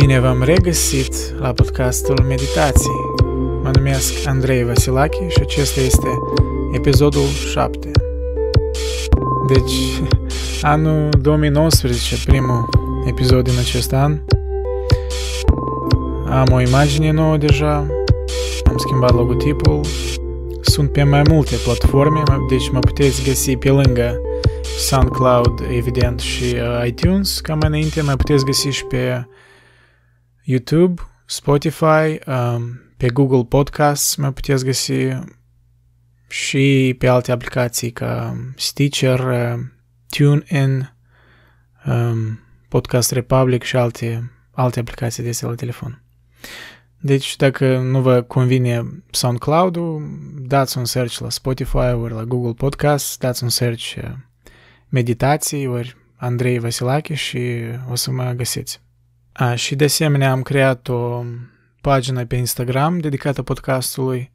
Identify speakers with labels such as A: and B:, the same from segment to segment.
A: Bine v-am regăsit la podcastul Meditații. Mă numesc Andrei Vasilache și acesta este episodul 7. Deci, anul 2019, primul episod din acest an. Am o imagine nouă deja, am schimbat logotipul, sunt pe mai multe platforme, deci mă puteți găsi pe lângă SoundCloud, evident, și uh, iTunes. cam mai înainte, mă puteți găsi și pe YouTube, Spotify, um, pe Google Podcasts, mă puteți găsi și pe alte aplicații ca um, Stitcher, um, TuneIn, Podcast Republic și alte, alte aplicații de la telefon. Deci dacă nu vă convine SoundCloud-ul, dați un search la Spotify ori la Google Podcast, dați un search uh, meditații ori Andrei Vasilache și o să mă găsiți. A, și de asemenea am creat o pagină pe Instagram dedicată podcastului.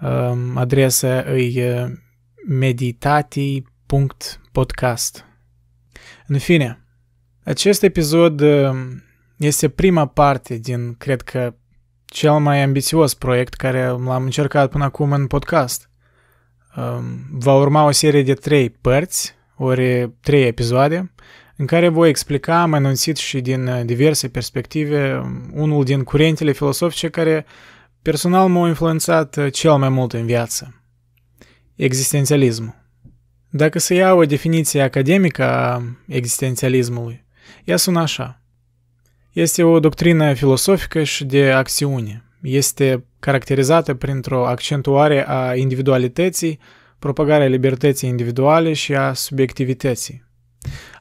A: Um, adresa e uh, meditati.podcast. În fine, acest episod um, este prima parte din, cred că, cel mai ambițios proiect care l-am încercat până acum în podcast. Um, va urma o serie de trei părți, ori trei episoade, în care voi explica, am anunțit și din uh, diverse perspective, um, unul din curentele filosofice care personal m-au influențat uh, cel mai mult în viață. Existențialismul. Dacă să iau o definiție academică a existențialismului, ea sună așa. Este o doctrină filosofică și de acțiune. Este caracterizată printr-o accentuare a individualității, propagarea libertății individuale și a subiectivității.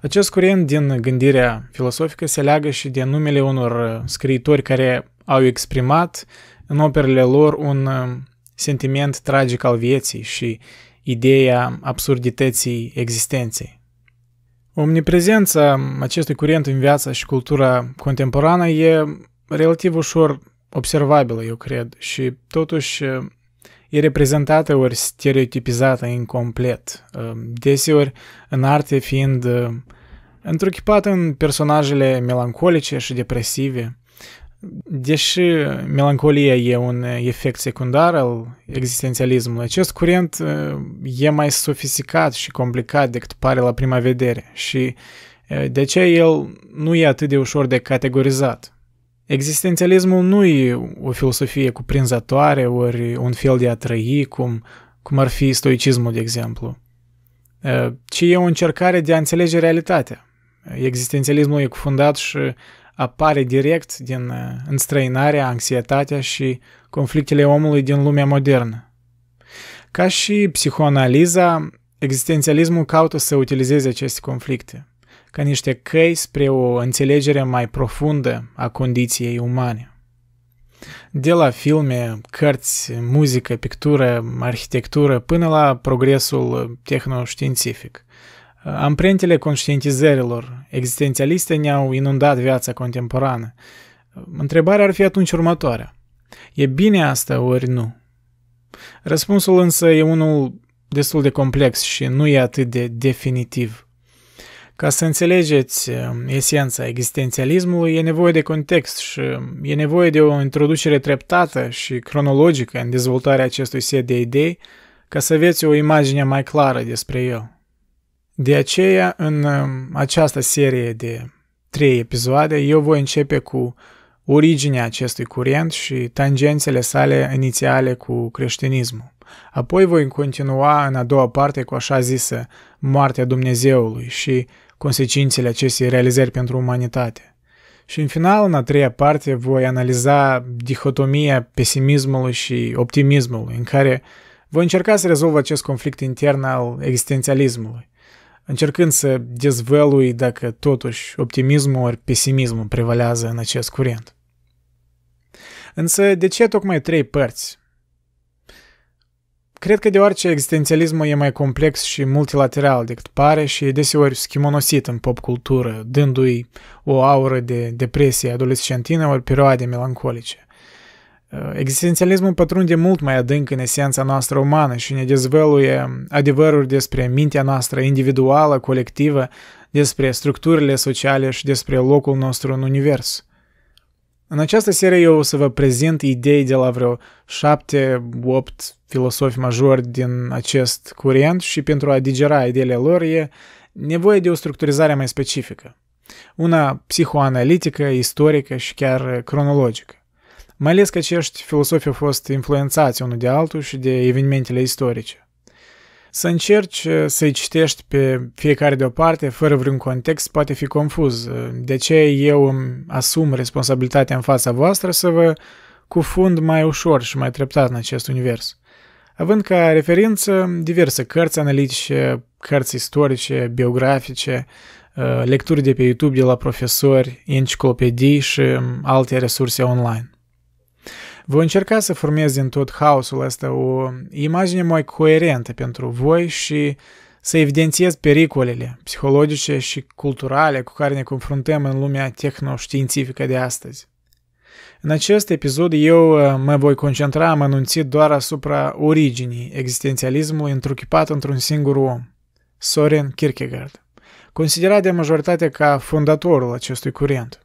A: Acest curent din gândirea filosofică se leagă și de numele unor uh, scriitori care au exprimat în operele lor un uh, sentiment tragic al vieții și ideea absurdității existenței. Omniprezența acestui curent în viața și cultura contemporană e relativ ușor observabilă, eu cred, și totuși uh, e reprezentată ori stereotipizată incomplet, deseori în arte fiind întruchipat în personajele melancolice și depresive. Deși melancolia e un efect secundar al existențialismului, acest curent e mai sofisticat și complicat decât pare la prima vedere și de ce el nu e atât de ușor de categorizat. Existențialismul nu e o filosofie cuprinzătoare ori un fel de a trăi, cum, cum ar fi stoicismul, de exemplu, ci e o încercare de a înțelege realitatea. Existențialismul e cufundat și apare direct din uh, înstrăinarea, anxietatea și conflictele omului din lumea modernă. Ca și psihoanaliza, existențialismul caută să utilizeze aceste conflicte ca niște căi spre o înțelegere mai profundă a condiției umane. De la filme, cărți, muzică, pictură, arhitectură, până la progresul tehnoștiințific – Amprentele conștientizărilor existențialiste ne-au inundat viața contemporană. Întrebarea ar fi atunci următoarea. E bine asta ori nu? Răspunsul însă e unul destul de complex și nu e atât de definitiv. Ca să înțelegeți um, esența existențialismului, e nevoie de context și um, e nevoie de o introducere treptată și cronologică în dezvoltarea acestui set de idei ca să aveți o imagine mai clară despre el. De aceea, în um, această serie de trei episoade, eu voi începe cu originea acestui curent și tangențele sale inițiale cu creștinismul. Apoi voi continua în a doua parte cu așa zisă moartea Dumnezeului și consecințele acestei realizări pentru umanitate. Și în final, în a treia parte, voi analiza dihotomia pesimismului și optimismului, în care voi încerca să rezolv acest conflict intern al existențialismului încercând să dezvălui dacă totuși optimismul ori pesimismul prevalează în acest curent. Însă, de ce tocmai trei părți? Cred că deoarece existențialismul e mai complex și multilateral decât pare și e deseori schimonosit în pop cultură, dându-i o aură de depresie adolescentină ori perioade melancolice. Existențialismul pătrunde mult mai adânc în esența noastră umană și ne dezvăluie adevăruri despre mintea noastră individuală, colectivă, despre structurile sociale și despre locul nostru în univers. În această serie eu o să vă prezint idei de la vreo șapte, opt filosofi majori din acest curent și pentru a digera ideile lor e nevoie de o structurizare mai specifică. Una psihoanalitică, istorică și chiar cronologică mai ales că acești filosofi au fost influențați unul de altul și de evenimentele istorice. Să încerci eh, să-i citești pe fiecare parte, fără vreun context, poate fi confuz. De ce eu îmi asum responsabilitatea în fața voastră să vă cufund mai ușor și mai treptat în acest univers. Având ca referință diverse cărți analitice, cărți istorice, biografice, eh, lecturi de pe YouTube de la profesori, enciclopedii și mm, alte resurse online. Voi încerca să formez din tot haosul ăsta o imagine mai coerentă pentru voi și să evidențiez pericolele psihologice și culturale cu care ne confruntăm în lumea tehnoștiințifică de astăzi. În acest episod eu uh, mă voi concentra anunțit doar asupra originii existențialismului întruchipat într-un singur om, Soren Kierkegaard, considerat de majoritate ca fondatorul acestui curent –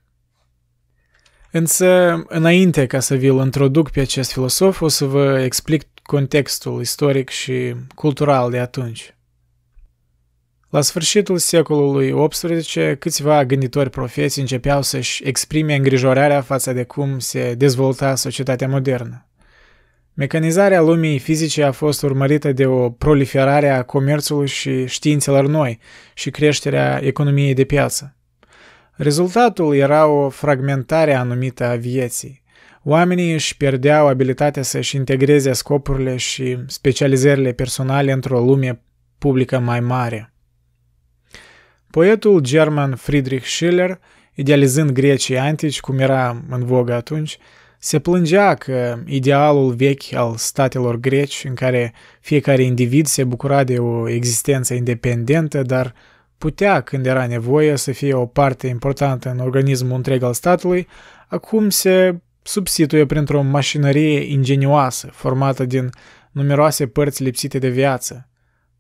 A: Însă, înainte ca să vi-l introduc pe acest filosof, o să vă explic contextul istoric și cultural de atunci. La sfârșitul secolului XVIII, câțiva gânditori profeți începeau să-și exprime îngrijorarea față de cum se dezvolta societatea modernă. Mecanizarea lumii fizice a fost urmărită de o proliferare a comerțului și științelor noi și creșterea economiei de piață. Rezultatul era o fragmentare anumită a vieții. Oamenii își pierdeau abilitatea să-și integreze scopurile și specializările personale într-o lume publică mai mare. Poetul german Friedrich Schiller, idealizând Grecii antici, cum era în vogă atunci, se plângea că idealul vechi al statelor greci, în care fiecare individ se bucura de o existență independentă, dar putea, când era nevoie, să fie o parte importantă în organismul întreg al statului, acum se substituie printr-o mașinărie ingenioasă, formată din numeroase părți lipsite de viață,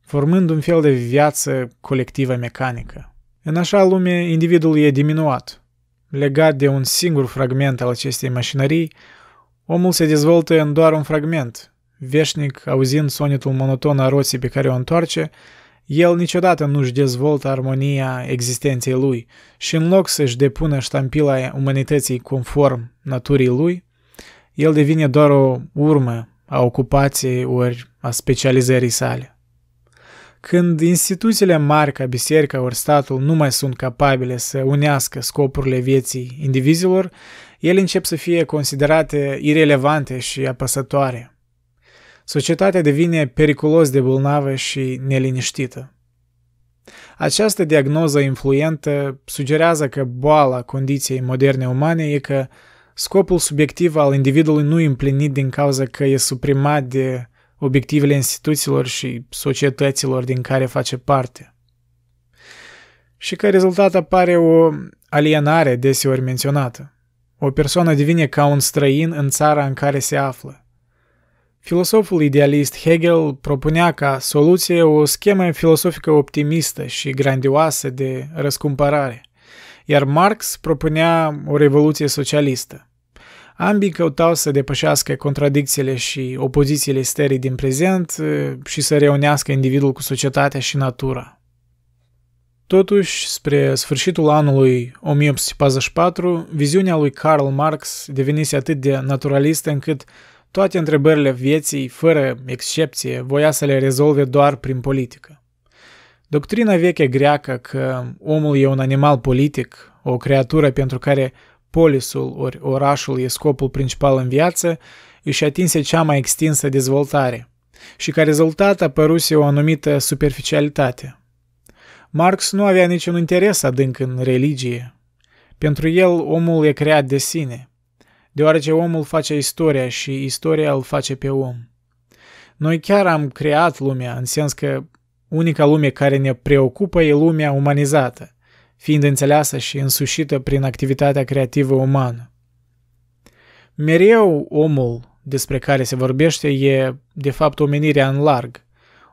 A: formând un fel de viață colectivă mecanică. În așa lume, individul e diminuat. Legat de un singur fragment al acestei mașinării, omul se dezvoltă în doar un fragment, veșnic auzind sonetul monoton a roții pe care o întoarce, el niciodată nu-și dezvoltă armonia existenței lui și în loc să-și depună ștampila umanității conform naturii lui, el devine doar o urmă a ocupației ori a specializării sale. Când instituțiile mari ca biserica ori statul nu mai sunt capabile să unească scopurile vieții indivizilor, ele încep să fie considerate irelevante și apăsătoare – societatea devine periculos de bolnavă și neliniștită. Această diagnoză influentă sugerează că boala condiției moderne umane e că scopul subiectiv al individului nu e împlinit din cauza că e suprimat de obiectivele instituțiilor și societăților din care face parte. Și că rezultat apare o alienare deseori menționată. O persoană devine ca un străin în țara în care se află Filosoful idealist Hegel propunea ca soluție o schemă filosofică optimistă și grandioasă de răscumpărare, iar Marx propunea o revoluție socialistă. Ambii căutau să depășească contradicțiile și opozițiile stării din prezent ă, și să reunească individul cu societatea și natura. Totuși, spre sfârșitul anului 1844, viziunea lui Karl Marx devenise atât de naturalistă încât toate întrebările vieții, fără excepție, voia să le rezolve doar prin politică. Doctrina veche greacă că omul e un animal politic, o creatură pentru care polisul ori orașul e scopul principal în viață, își atinse cea mai extinsă dezvoltare și ca rezultat apăruse o anumită superficialitate. Marx nu avea niciun interes adânc în religie. Pentru el omul e creat de sine – deoarece omul face istoria și istoria îl face pe om. Noi chiar am creat lumea, în sens că unica lume care ne preocupă e lumea umanizată, fiind înțeleasă și însușită prin activitatea creativă umană. Mereu omul despre care se vorbește e, de fapt, omenirea în larg,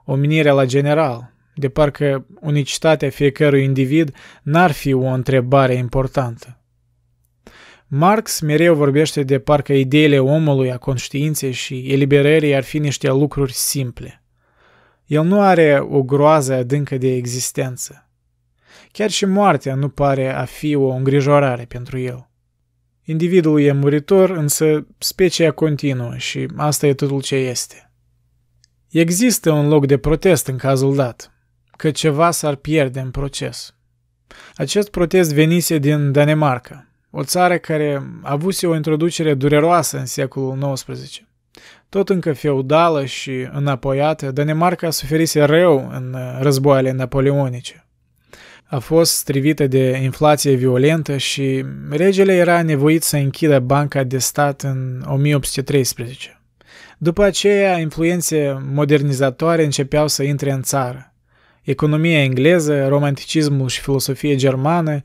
A: omenirea la general, de parcă unicitatea fiecărui individ n-ar fi o întrebare importantă. Marx mereu vorbește de parcă ideile omului, a conștiinței și eliberării ar fi niște lucruri simple. El nu are o groază adâncă de existență. Chiar și moartea nu pare a fi o îngrijorare pentru el. Individul e muritor, însă specia continuă și asta e totul ce este. Există un loc de protest în cazul dat, că ceva s-ar pierde în proces. Acest protest venise din Danemarca – o țară care avuse o introducere dureroasă în secolul XIX. Tot încă feudală și înapoiată, Danemarca suferise rău în războaiele napoleonice. A fost strivită de inflație violentă și regele era nevoit să închidă banca de stat în 1813. După aceea, influențe modernizatoare începeau să intre în țară. Economia engleză, romanticismul și filosofia germană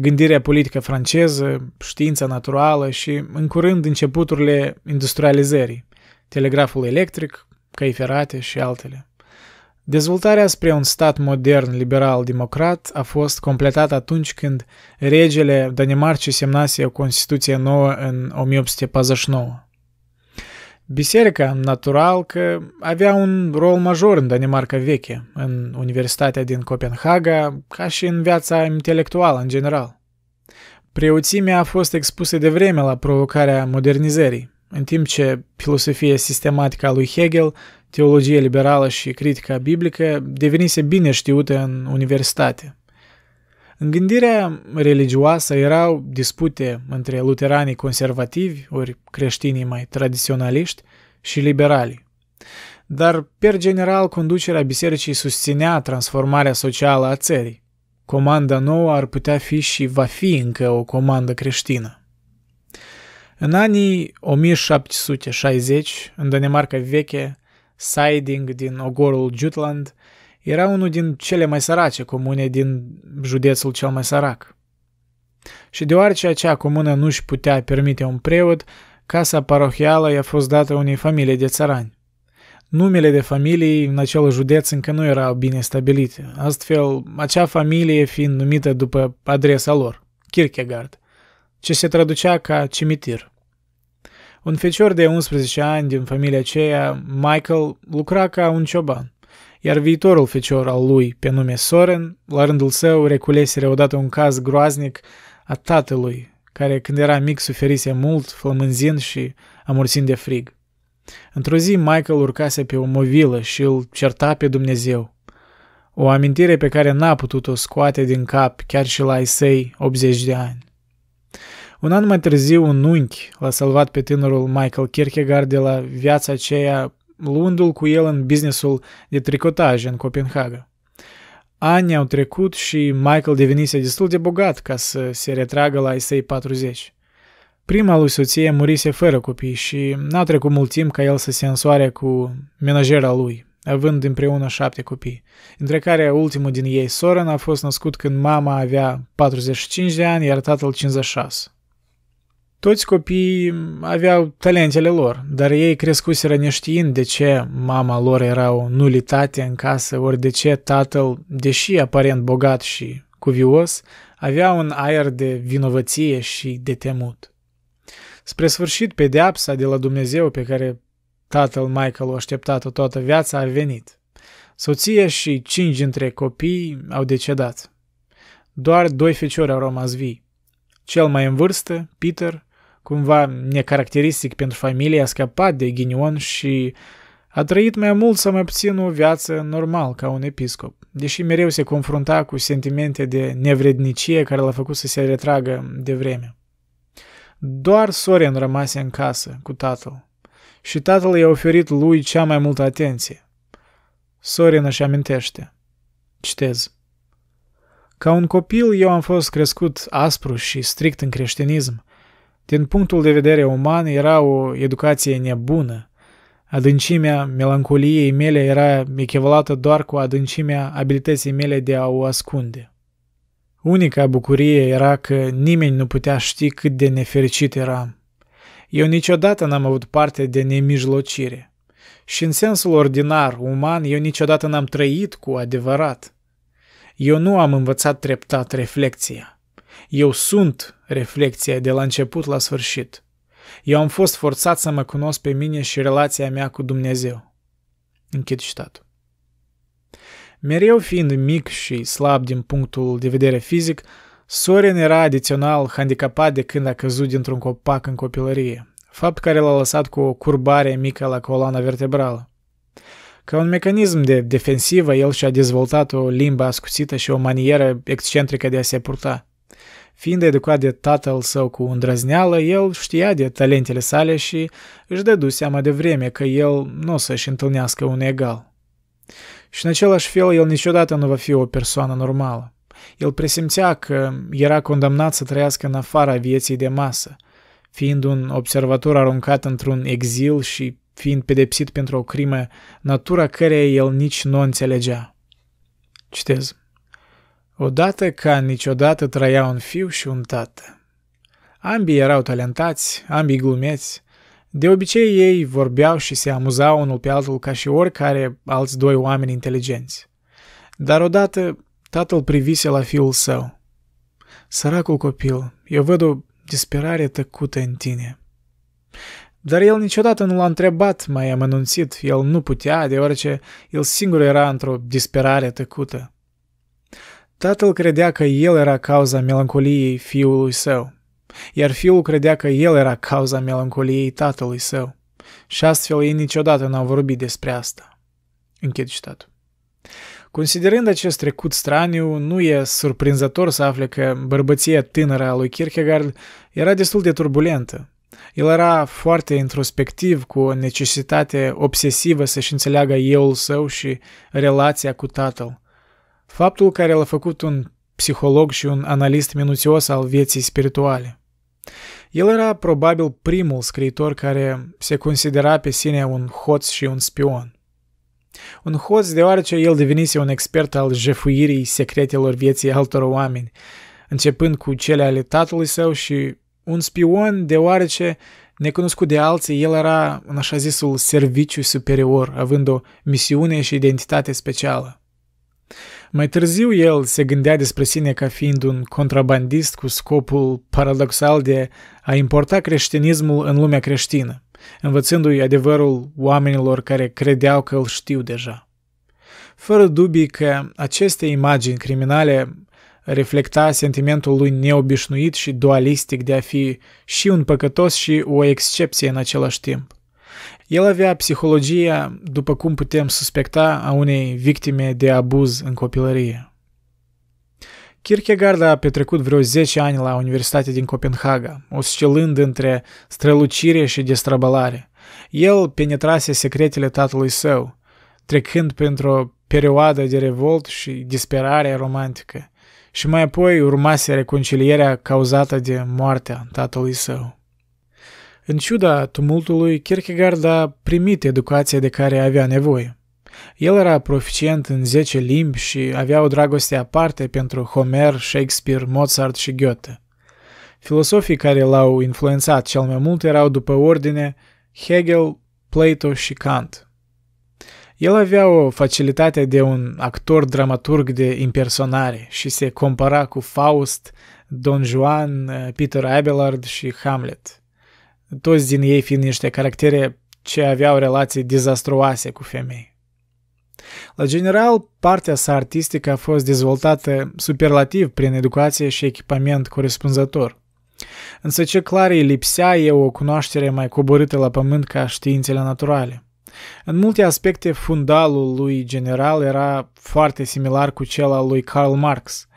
A: gândirea politică franceză, știința naturală și, în curând, începuturile industrializării, telegraful electric, căi ferate și altele. Dezvoltarea spre un stat modern liberal-democrat a fost completată atunci când regele Danemarcii semnase o Constituție nouă în 1849. Biserica, natural că avea un rol major în Danemarca veche, în Universitatea din Copenhaga, ca și în viața intelectuală în general. Preoțimea a fost expusă de vreme la provocarea modernizării, în timp ce filosofia sistematică a lui Hegel, teologia liberală și critica biblică devenise bine știute în universitate – în gândirea religioasă erau dispute între luteranii conservativi, ori creștinii mai tradiționaliști, și liberali. Dar, per general, conducerea bisericii susținea transformarea socială a țării. Comanda nouă ar putea fi și va fi încă o comandă creștină. În anii 1760, în Danemarca veche, Siding din ogorul Jutland era unul din cele mai sărace comune din județul cel mai sărac. Și deoarece acea comună nu își putea permite un preot, casa parohială i-a fost dată unei familii de țărani. Numele de familii în acel județ încă nu erau bine stabilite, astfel acea familie fiind numită după adresa lor, Kierkegaard, ce se traducea ca cimitir. Un fecior de 11 ani din familia aceea, Michael, lucra ca un cioban iar viitorul fecior al lui, pe nume Soren, la rândul său reculesere odată un caz groaznic a tatălui, care când era mic suferise mult, flămânzind și amorțind de frig. Într-o zi, Michael urcase pe o movilă și îl certa pe Dumnezeu. O amintire pe care n-a putut-o scoate din cap chiar și la ai săi 80 de ani. Un an mai târziu, un unchi l-a salvat pe tânărul Michael Kierkegaard de la viața aceea luându-l cu el în businessul de tricotaj în Copenhaga. Ani au trecut și Michael devenise destul de bogat ca să se retragă la Isei 40. Prima lui soție murise fără copii și n-a trecut mult timp ca el să se însoare cu menajera lui, având împreună șapte copii, între care ultimul din ei, Soren, a fost născut când mama avea 45 de ani, iar tatăl 56. Toți copiii aveau talentele lor, dar ei crescuseră neștiind de ce mama lor era o nulitate în casă, ori de ce tatăl, deși aparent bogat și cuvios, avea un aer de vinovăție și de temut. Spre sfârșit, pedeapsa de la Dumnezeu pe care tatăl Michael o așteptat toată viața a venit. Soția și cinci dintre copii au decedat. Doar doi feciori au rămas vii. Cel mai în vârstă, Peter, cumva necaracteristic pentru familie, a scăpat de ghinion și a trăit mai mult sau mai puțin o viață normal ca un episcop, deși mereu se confrunta cu sentimente de nevrednicie care l-a făcut să se retragă de vreme. Doar Soren rămase în casă cu tatăl și tatăl i-a oferit lui cea mai multă atenție. Soren își amintește. Citez. Ca un copil, eu am fost crescut aspru și strict în creștinism, din punctul de vedere uman, era o educație nebună. Adâncimea melancoliei mele era echivalată doar cu adâncimea abilității mele de a o ascunde. Unica bucurie era că nimeni nu putea ști cât de nefericit eram. Eu niciodată n-am avut parte de nemijlocire. Și în sensul ordinar, uman, eu niciodată n-am trăit cu adevărat. Eu nu am învățat treptat reflexia. Eu sunt Reflecția de la început la sfârșit. Eu am fost forțat să mă cunosc pe mine și relația mea cu Dumnezeu. Închid citatul. Mereu fiind mic și slab din punctul de vedere fizic, Soren era adițional handicapat de când a căzut dintr-un copac în copilărie, fapt care l-a lăsat cu o curbare mică la coloana vertebrală. Ca un mecanism de defensivă, el și-a dezvoltat o limbă ascuțită și o manieră excentrică de a se purta. Fiind educat de tatăl său cu îndrăzneală, el știa de talentele sale și își dădu seama de vreme că el nu o să-și întâlnească un egal. Și în același fel, el niciodată nu va fi o persoană normală. El presimțea că era condamnat să trăiască în afara vieții de masă, fiind un observator aruncat într-un exil și fiind pedepsit pentru o crimă, natura căreia el nici nu înțelegea. Citez. Odată ca niciodată trăia un fiu și un tată. Ambii erau talentați, ambii glumeți. De obicei ei vorbeau și se amuzau unul pe altul ca și oricare alți doi oameni inteligenți. Dar odată tatăl privise la fiul său. Săracul copil, eu văd o disperare tăcută în tine. Dar el niciodată nu l-a întrebat mai amănunțit, el nu putea, deoarece el singur era într-o disperare tăcută. Tatăl credea că el era cauza melancoliei fiului său, iar fiul credea că el era cauza melancoliei tatălui său. Și astfel ei niciodată n-au vorbit despre asta. Închid citatul. Considerând acest trecut straniu, nu e surprinzător să afle că bărbăția tânără a lui Kierkegaard era destul de turbulentă. El era foarte introspectiv, cu o necesitate obsesivă să-și înțeleagă euul său și relația cu tatăl. Faptul care l-a făcut un psiholog și un analist minuțios al vieții spirituale. El era probabil primul scriitor care se considera pe sine un hoț și un spion. Un hoț deoarece el devenise un expert al jefuirii secretelor vieții altor oameni, începând cu cele ale tatălui său și un spion deoarece, necunoscut de alții, el era în așa zisul serviciu superior, având o misiune și identitate specială. Mai târziu el se gândea despre sine ca fiind un contrabandist cu scopul paradoxal de a importa creștinismul în lumea creștină, învățându-i adevărul oamenilor care credeau că îl știu deja. Fără dubii că aceste imagini criminale reflecta sentimentul lui neobișnuit și dualistic de a fi și un păcătos și o excepție în același timp. El avea psihologia, după cum putem suspecta, a unei victime de abuz în copilărie. Kierkegaard a petrecut vreo 10 ani la Universitatea din Copenhaga, oscilând între strălucire și destrăbălare. El penetrase secretele tatălui său, trecând printr-o perioadă de revolt și disperare romantică, și mai apoi urmase reconcilierea cauzată de moartea tatălui său. În ciuda tumultului, Kierkegaard a primit educația de care avea nevoie. El era proficient în 10 limbi și avea o dragoste aparte pentru Homer, Shakespeare, Mozart și Goethe. Filosofii care l-au influențat cel mai mult erau după ordine Hegel, Plato și Kant. El avea o facilitate de un actor dramaturg de impersonare și se compara cu Faust, Don Juan, Peter Abelard și Hamlet – toți din ei fiind niște caractere ce aveau relații dezastruoase cu femei. La general, partea sa artistică a fost dezvoltată superlativ prin educație și echipament corespunzător. Însă ce clar îi lipsea e o cunoaștere mai coborâtă la pământ ca științele naturale. În multe aspecte, fundalul lui general era foarte similar cu cel al lui Karl Marx –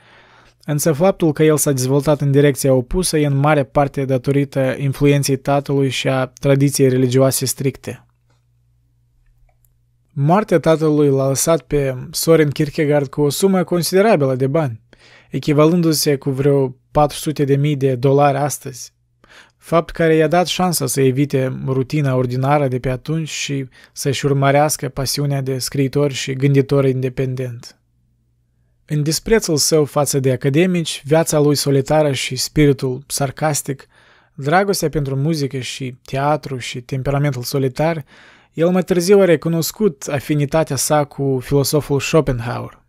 A: Însă faptul că el s-a dezvoltat în direcția opusă e în mare parte datorită influenței tatălui și a tradiției religioase stricte. Moartea tatălui l-a lăsat pe Soren Kierkegaard cu o sumă considerabilă de bani, echivalându-se cu vreo 400 de mii de dolari astăzi, fapt care i-a dat șansa să evite rutina ordinară de pe atunci și să-și urmărească pasiunea de scriitor și gânditor independent. În disprețul său față de academici, viața lui solitară și spiritul sarcastic, dragostea pentru muzică și teatru și temperamentul solitar, el mai târziu a recunoscut afinitatea sa cu filosoful Schopenhauer,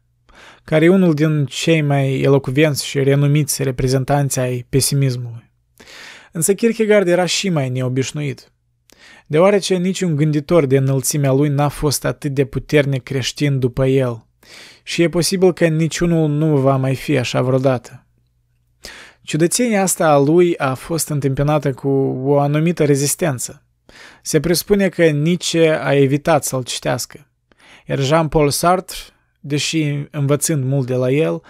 A: care e unul din cei mai elocuvenți și renumiți reprezentanți ai pesimismului. Însă Kierkegaard era și mai neobișnuit, deoarece niciun gânditor de înălțimea lui n-a fost atât de puternic creștin după el, și e posibil că niciunul nu va mai fi așa vreodată. Ciudățenia asta a lui a fost întâmpinată cu o anumită rezistență. Se presupune că Nietzsche a evitat să-l citească. Iar Jean-Paul Sartre, deși învățând mult de la el,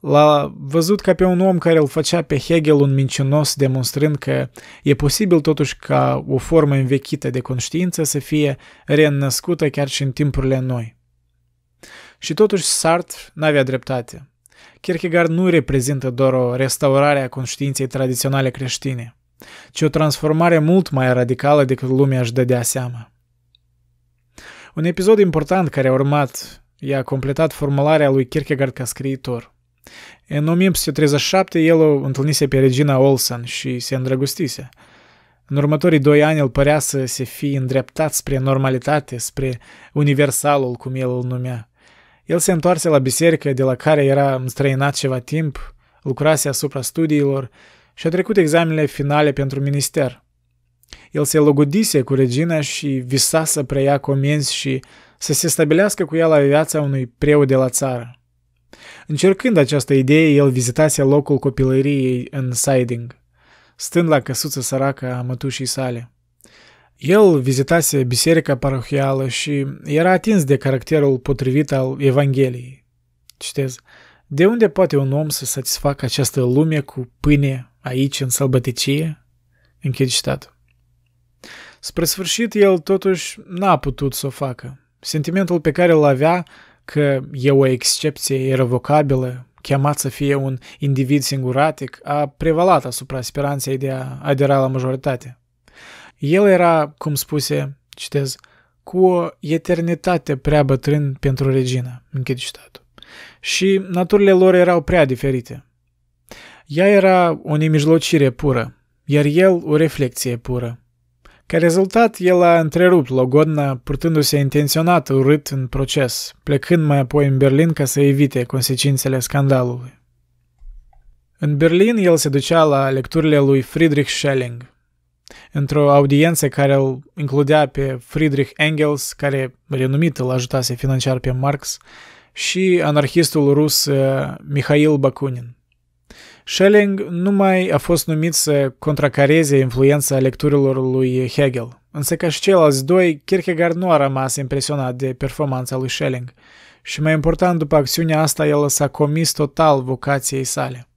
A: l-a văzut ca pe un om care îl făcea pe Hegel un mincinos, demonstrând că e posibil totuși ca o formă învechită de conștiință să fie reînnăscută chiar și în timpurile noi. Și totuși Sartre n-avea dreptate. Kierkegaard nu reprezintă doar o restaurare a conștiinței tradiționale creștine, ci o transformare mult mai radicală decât lumea își dădea seama. Un episod important care a urmat i-a completat formularea lui Kierkegaard ca scriitor. În 1837 el o întâlnise pe Regina Olsen și se îndrăgostise. În următorii doi ani el părea să se fi îndreptat spre normalitate, spre universalul, cum el îl numea. El se întoarse la biserică de la care era înstrăinat ceva timp, lucrase asupra studiilor și a trecut examenele finale pentru minister. El se logodise cu regina și visa să preia comenzi și să se stabilească cu ea la viața unui preu de la țară. Încercând această idee, el vizitase locul copilăriei în Siding, stând la căsuță săracă a mătușii sale. El vizitase biserica parohială și era atins de caracterul potrivit al Evangheliei. Citez, de unde poate un om să satisfacă această lume cu pâine aici, în sălbăticie? Închid citat. Spre sfârșit, el totuși n-a putut să o facă. Sentimentul pe care îl avea că e o excepție irrevocabilă, chemat să fie un individ singuratic, a prevalat asupra speranței de a adera la majoritate. El era, cum spuse, citez, cu o eternitate prea bătrân pentru regină, închid citatul. Și naturile lor erau prea diferite. Ea era o nemijlocire pură, iar el o reflecție pură. Ca rezultat, el a întrerupt Logodna, purtându-se intenționat urât în proces, plecând mai apoi în Berlin ca să evite consecințele scandalului. În Berlin, el se ducea la lecturile lui Friedrich Schelling, într-o audiență care îl includea pe Friedrich Engels, care renumit îl ajutase financiar pe Marx, și anarhistul rus uh, Mihail Bakunin. Schelling nu mai a fost numit să contracareze influența lecturilor lui Hegel, însă ca și ceilalți doi, Kierkegaard nu a rămas impresionat de performanța lui Schelling și mai important, după acțiunea asta, el s-a comis total vocației sale –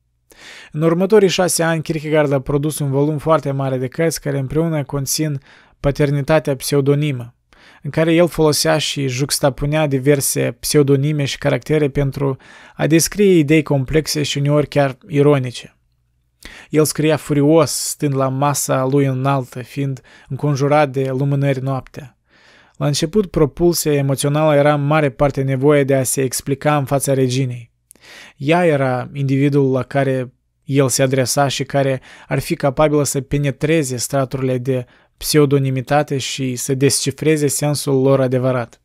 A: în următorii șase ani, Kierkegaard a produs un volum foarte mare de cărți care împreună conțin paternitatea pseudonimă, în care el folosea și juxtapunea diverse pseudonime și caractere pentru a descrie idei complexe și uneori chiar ironice. El scria furios, stând la masa lui înaltă, fiind înconjurat de lumânări noaptea. La început, propulsia emoțională era în mare parte nevoie de a se explica în fața reginei. Ea era individul la care el se adresa și care ar fi capabilă să penetreze straturile de pseudonimitate și să descifreze sensul lor adevărat.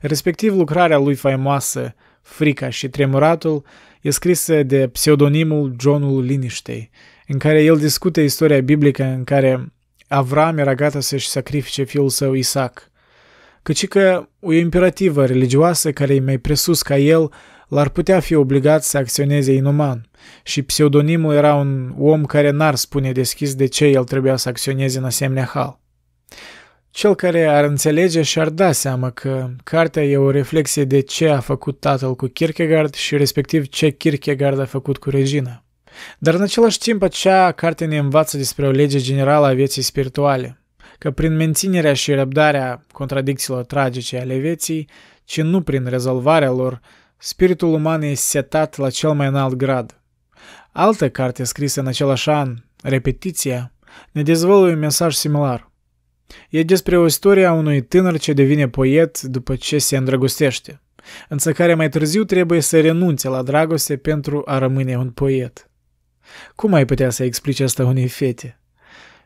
A: Respectiv, lucrarea lui faimoasă, Frica și Tremuratul, e scrisă de pseudonimul Johnul Liniștei, în care el discute istoria biblică în care Avram era gata să-și sacrifice fiul său Isaac, căci că o imperativă religioasă care e mai presus ca el l-ar putea fi obligat să acționeze inuman și pseudonimul era un om care n-ar spune deschis de ce el trebuia să acționeze în asemenea hal. Cel care ar înțelege și-ar da seama că cartea e o reflexie de ce a făcut tatăl cu Kierkegaard și respectiv ce Kierkegaard a făcut cu regina. Dar în același timp acea carte ne învață despre o lege generală a vieții spirituale, că prin menținerea și răbdarea contradicțiilor tragice ale vieții, ci nu prin rezolvarea lor, Spiritul uman e setat la cel mai înalt grad. Altă carte scrisă în același an, Repetiția, ne dezvăluie un mesaj similar. E despre o istorie a unui tânăr ce devine poet după ce se îndrăgostește, însă care mai târziu trebuie să renunțe la dragoste pentru a rămâne un poet. Cum ai putea să explici asta unei fete?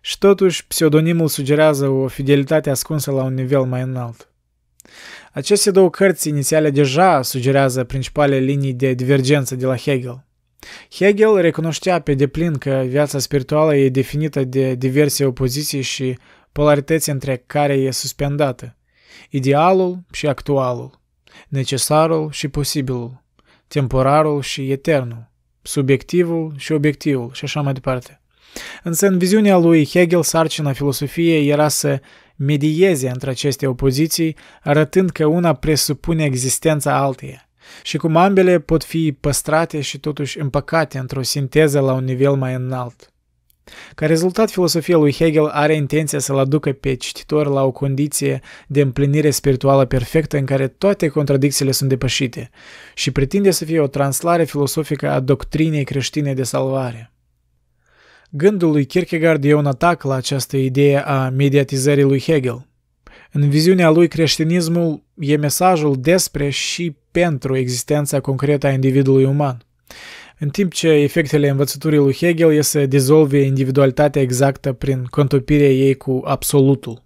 A: Și totuși, pseudonimul sugerează o fidelitate ascunsă la un nivel mai înalt. Aceste două cărți inițiale deja sugerează principalele linii de divergență de la Hegel. Hegel recunoștea pe deplin că viața spirituală e definită de diverse opoziții și polarități între care e suspendată. Idealul și actualul, necesarul și posibilul, temporarul și eternul, subiectivul și obiectivul și așa mai departe. Însă în viziunea lui Hegel sarcina filosofiei era să medieze între aceste opoziții, arătând că una presupune existența alteia și cum ambele pot fi păstrate și totuși împăcate într-o sinteză la un nivel mai înalt. Ca rezultat, filosofia lui Hegel are intenția să-l aducă pe cititor la o condiție de împlinire spirituală perfectă în care toate contradicțiile sunt depășite și pretinde să fie o translare filosofică a doctrinei creștine de salvare. Gândul lui Kierkegaard e un atac la această idee a mediatizării lui Hegel. În viziunea lui, creștinismul e mesajul despre și pentru existența concretă a individului uman, în timp ce efectele învățăturii lui Hegel e să dizolve individualitatea exactă prin contopirea ei cu absolutul.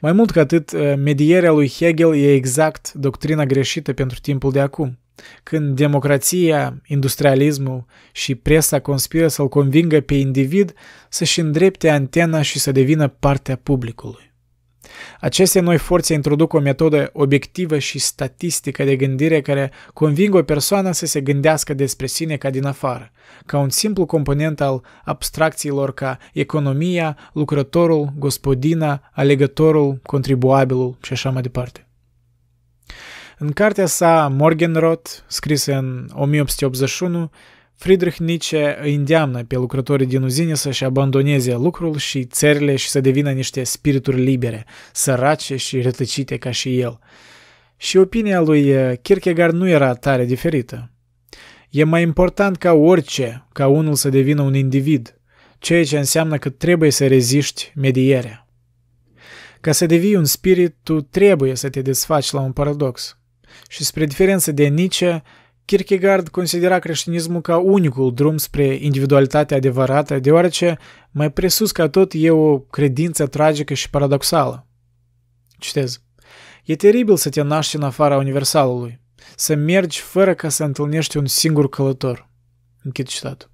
A: Mai mult ca atât, medierea lui Hegel e exact doctrina greșită pentru timpul de acum când democrația, industrialismul și presa conspiră să-l convingă pe individ să-și îndrepte antena și să devină partea publicului. Aceste noi forțe introduc o metodă obiectivă și statistică de gândire care convingă o persoană să se gândească despre sine ca din afară, ca un simplu component al abstracțiilor ca economia, lucrătorul, gospodina, alegătorul, contribuabilul și așa mai departe. În cartea sa Morgenrot, scrisă în 1881, Friedrich Nietzsche îi îndeamnă pe lucrătorii din uzine să-și abandoneze lucrul și țările și să devină niște spirituri libere, sărace și rătăcite ca și el. Și opinia lui eh, Kierkegaard nu era tare diferită. E mai important ca orice, ca unul să devină un individ, ceea ce înseamnă că trebuie să reziști medierea. Ca să devii un spirit, tu trebuie să te desfaci la un paradox – și spre diferență de Nietzsche, Kierkegaard considera creștinismul ca unicul drum spre individualitatea adevărată, deoarece, mai presus ca tot, e o credință tragică și paradoxală. Citez. E teribil să te naști în afara universalului, să mergi fără ca să întâlnești un singur călător. Închid citatul.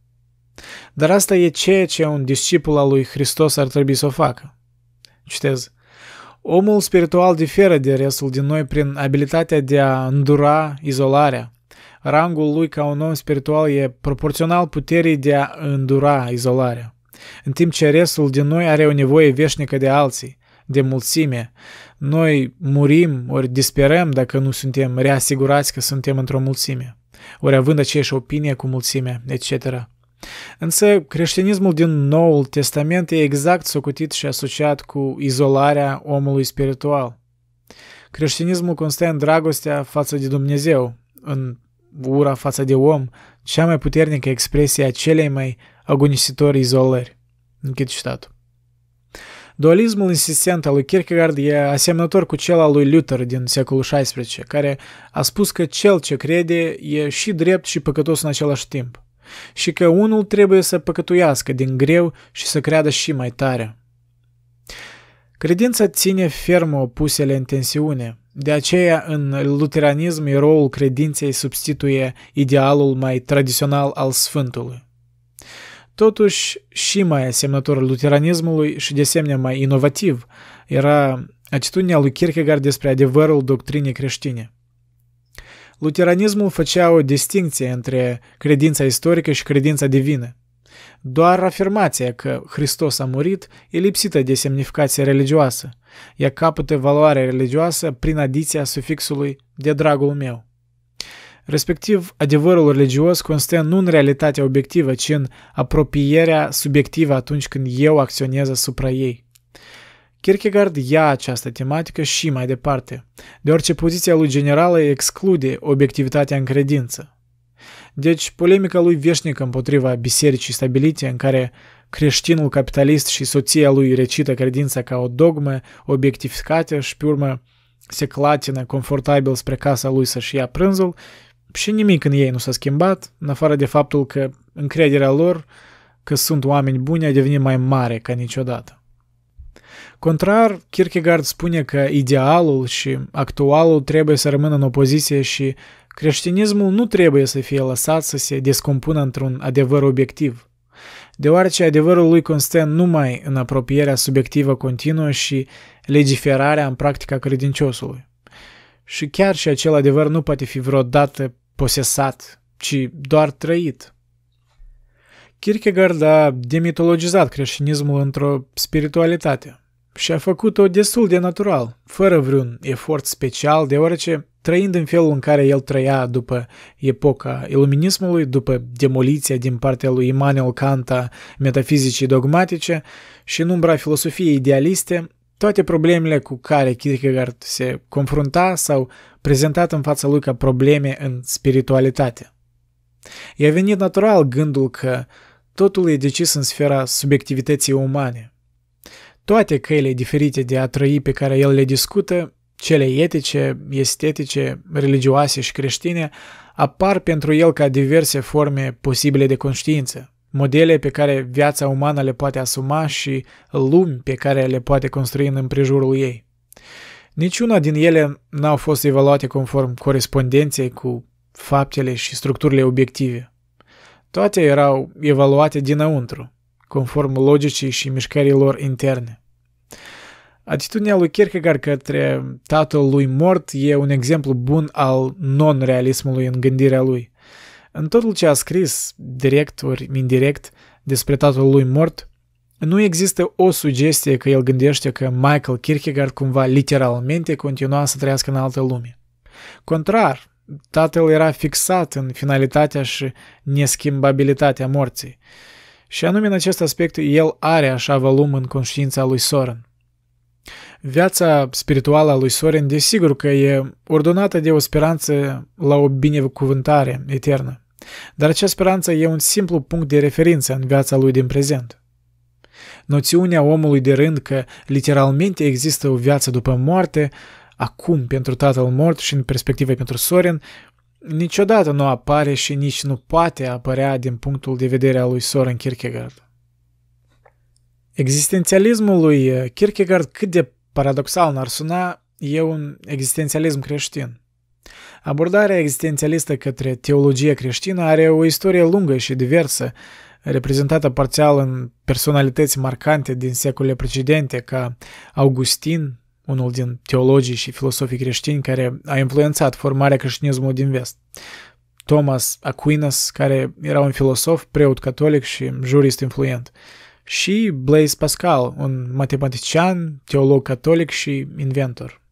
A: Dar asta e ceea ce un discipul al lui Hristos ar trebui să o facă. Citez. Omul spiritual diferă de restul din noi prin abilitatea de a îndura izolarea. Rangul lui ca un om spiritual e proporțional puterii de a îndura izolarea. În timp ce restul din noi are o nevoie veșnică de alții, de mulțime, noi murim ori disperăm dacă nu suntem reasigurați că suntem într-o mulțime, ori având aceeași opinie cu mulțime, etc. Însă creștinismul din Noul Testament e exact socotit și asociat cu izolarea omului spiritual. Creștinismul constă în dragostea față de Dumnezeu, în ura față de om, cea mai puternică expresie a celei mai agonisitori izolări. Închid citatul. Dualismul insistent al lui Kierkegaard e asemănător cu cel al lui Luther din secolul XVI, care a spus că cel ce crede e și drept și păcătos în același timp și că unul trebuie să păcătuiască din greu și să creadă și mai tare. Credința ține ferm opusele în tensiune, de aceea în luteranism eroul credinței substituie idealul mai tradițional al sfântului. Totuși, și mai asemnător luteranismului și de semne mai inovativ era atitudinea lui Kierkegaard despre adevărul doctrinei creștine – Luteranismul făcea o distinție între credința istorică și credința divină. Doar afirmația că Hristos a murit e lipsită de semnificație religioasă. Ea capătă valoare religioasă prin adiția sufixului de dragul meu. Respectiv, adevărul religios constă nu în realitatea obiectivă, ci în apropierea subiectivă atunci când eu acționez asupra ei. Kierkegaard ia această tematică și mai departe, deoarece poziția lui generală exclude obiectivitatea în credință. Deci, polemica lui veșnică împotriva bisericii stabilite în care creștinul capitalist și soția lui recită credința ca o dogmă obiectificată și pe urmă se clatină confortabil spre casa lui să-și ia prânzul și nimic în ei nu s-a schimbat, în afară de faptul că încrederea lor că sunt oameni buni a devenit mai mare ca niciodată. Contrar, Kierkegaard spune că idealul și actualul trebuie să rămână în opoziție și creștinismul nu trebuie să fie lăsat să se descompună într-un adevăr obiectiv. Deoarece adevărul lui constă numai în apropierea subiectivă continuă și legiferarea în practica credinciosului. Și chiar și acel adevăr nu poate fi vreodată posesat, ci doar trăit. Kierkegaard a demitologizat creștinismul într-o spiritualitate, și a făcut-o destul de natural, fără vreun efort special, deoarece trăind în felul în care el trăia după epoca iluminismului, după demoliția din partea lui Immanuel Kant a metafizicii dogmatice și în umbra filosofiei idealiste, toate problemele cu care Kierkegaard se confrunta s-au prezentat în fața lui ca probleme în spiritualitate. I-a venit natural gândul că totul e decis în sfera subiectivității umane – toate căile diferite de a trăi pe care el le discută, cele etice, estetice, religioase și creștine, apar pentru el ca diverse forme posibile de conștiință, modele pe care viața umană le poate asuma și lumi pe care le poate construi în împrejurul ei. Niciuna din ele n-au fost evaluate conform corespondenței cu faptele și structurile obiective. Toate erau evaluate dinăuntru, conform logicii și mișcărilor interne. Atitudinea lui Kierkegaard către tatăl lui mort e un exemplu bun al non-realismului în gândirea lui. În totul ce a scris, direct ori indirect, despre tatăl lui mort, nu există o sugestie că el gândește că Michael Kierkegaard cumva literalmente continua să trăiască în altă lume. Contrar, tatăl era fixat în finalitatea și neschimbabilitatea morții. Și anume în acest aspect, el are așa volum în conștiința lui Soren. Viața spirituală a lui Soren desigur că e ordonată de o speranță la o binecuvântare eternă, dar acea speranță e un simplu punct de referință în viața lui din prezent. Noțiunea omului de rând că literalmente există o viață după moarte, acum pentru tatăl mort și în perspectivă pentru Soren, niciodată nu apare și nici nu poate apărea din punctul de vedere al lui Soren Kierkegaard. Existențialismul lui eh, Kierkegaard, cât de paradoxal n-ar suna, e un existențialism creștin. Abordarea existențialistă către teologia creștină are o istorie lungă și diversă, reprezentată parțial în personalități marcante din secole precedente ca Augustin, unul din teologii și filosofii creștini care a influențat formarea creștinismului din vest. Thomas Aquinas, care era un filosof, preot catolic și jurist influent, și Blaise Pascal, un matematician, teolog catolic și inventor.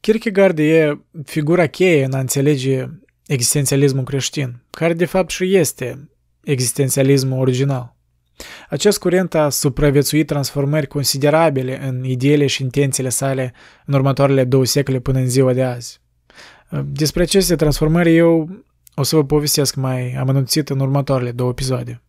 A: Kierkegaard e figura cheie în a înțelege existențialismul creștin, care de fapt și este existențialismul original. Acest curent a supraviețuit transformări considerabile în ideile și intențiile sale în următoarele două secole până în ziua de azi. Uh, despre aceste transformări eu o să vă povestesc mai amănunțit în următoarele două episoade.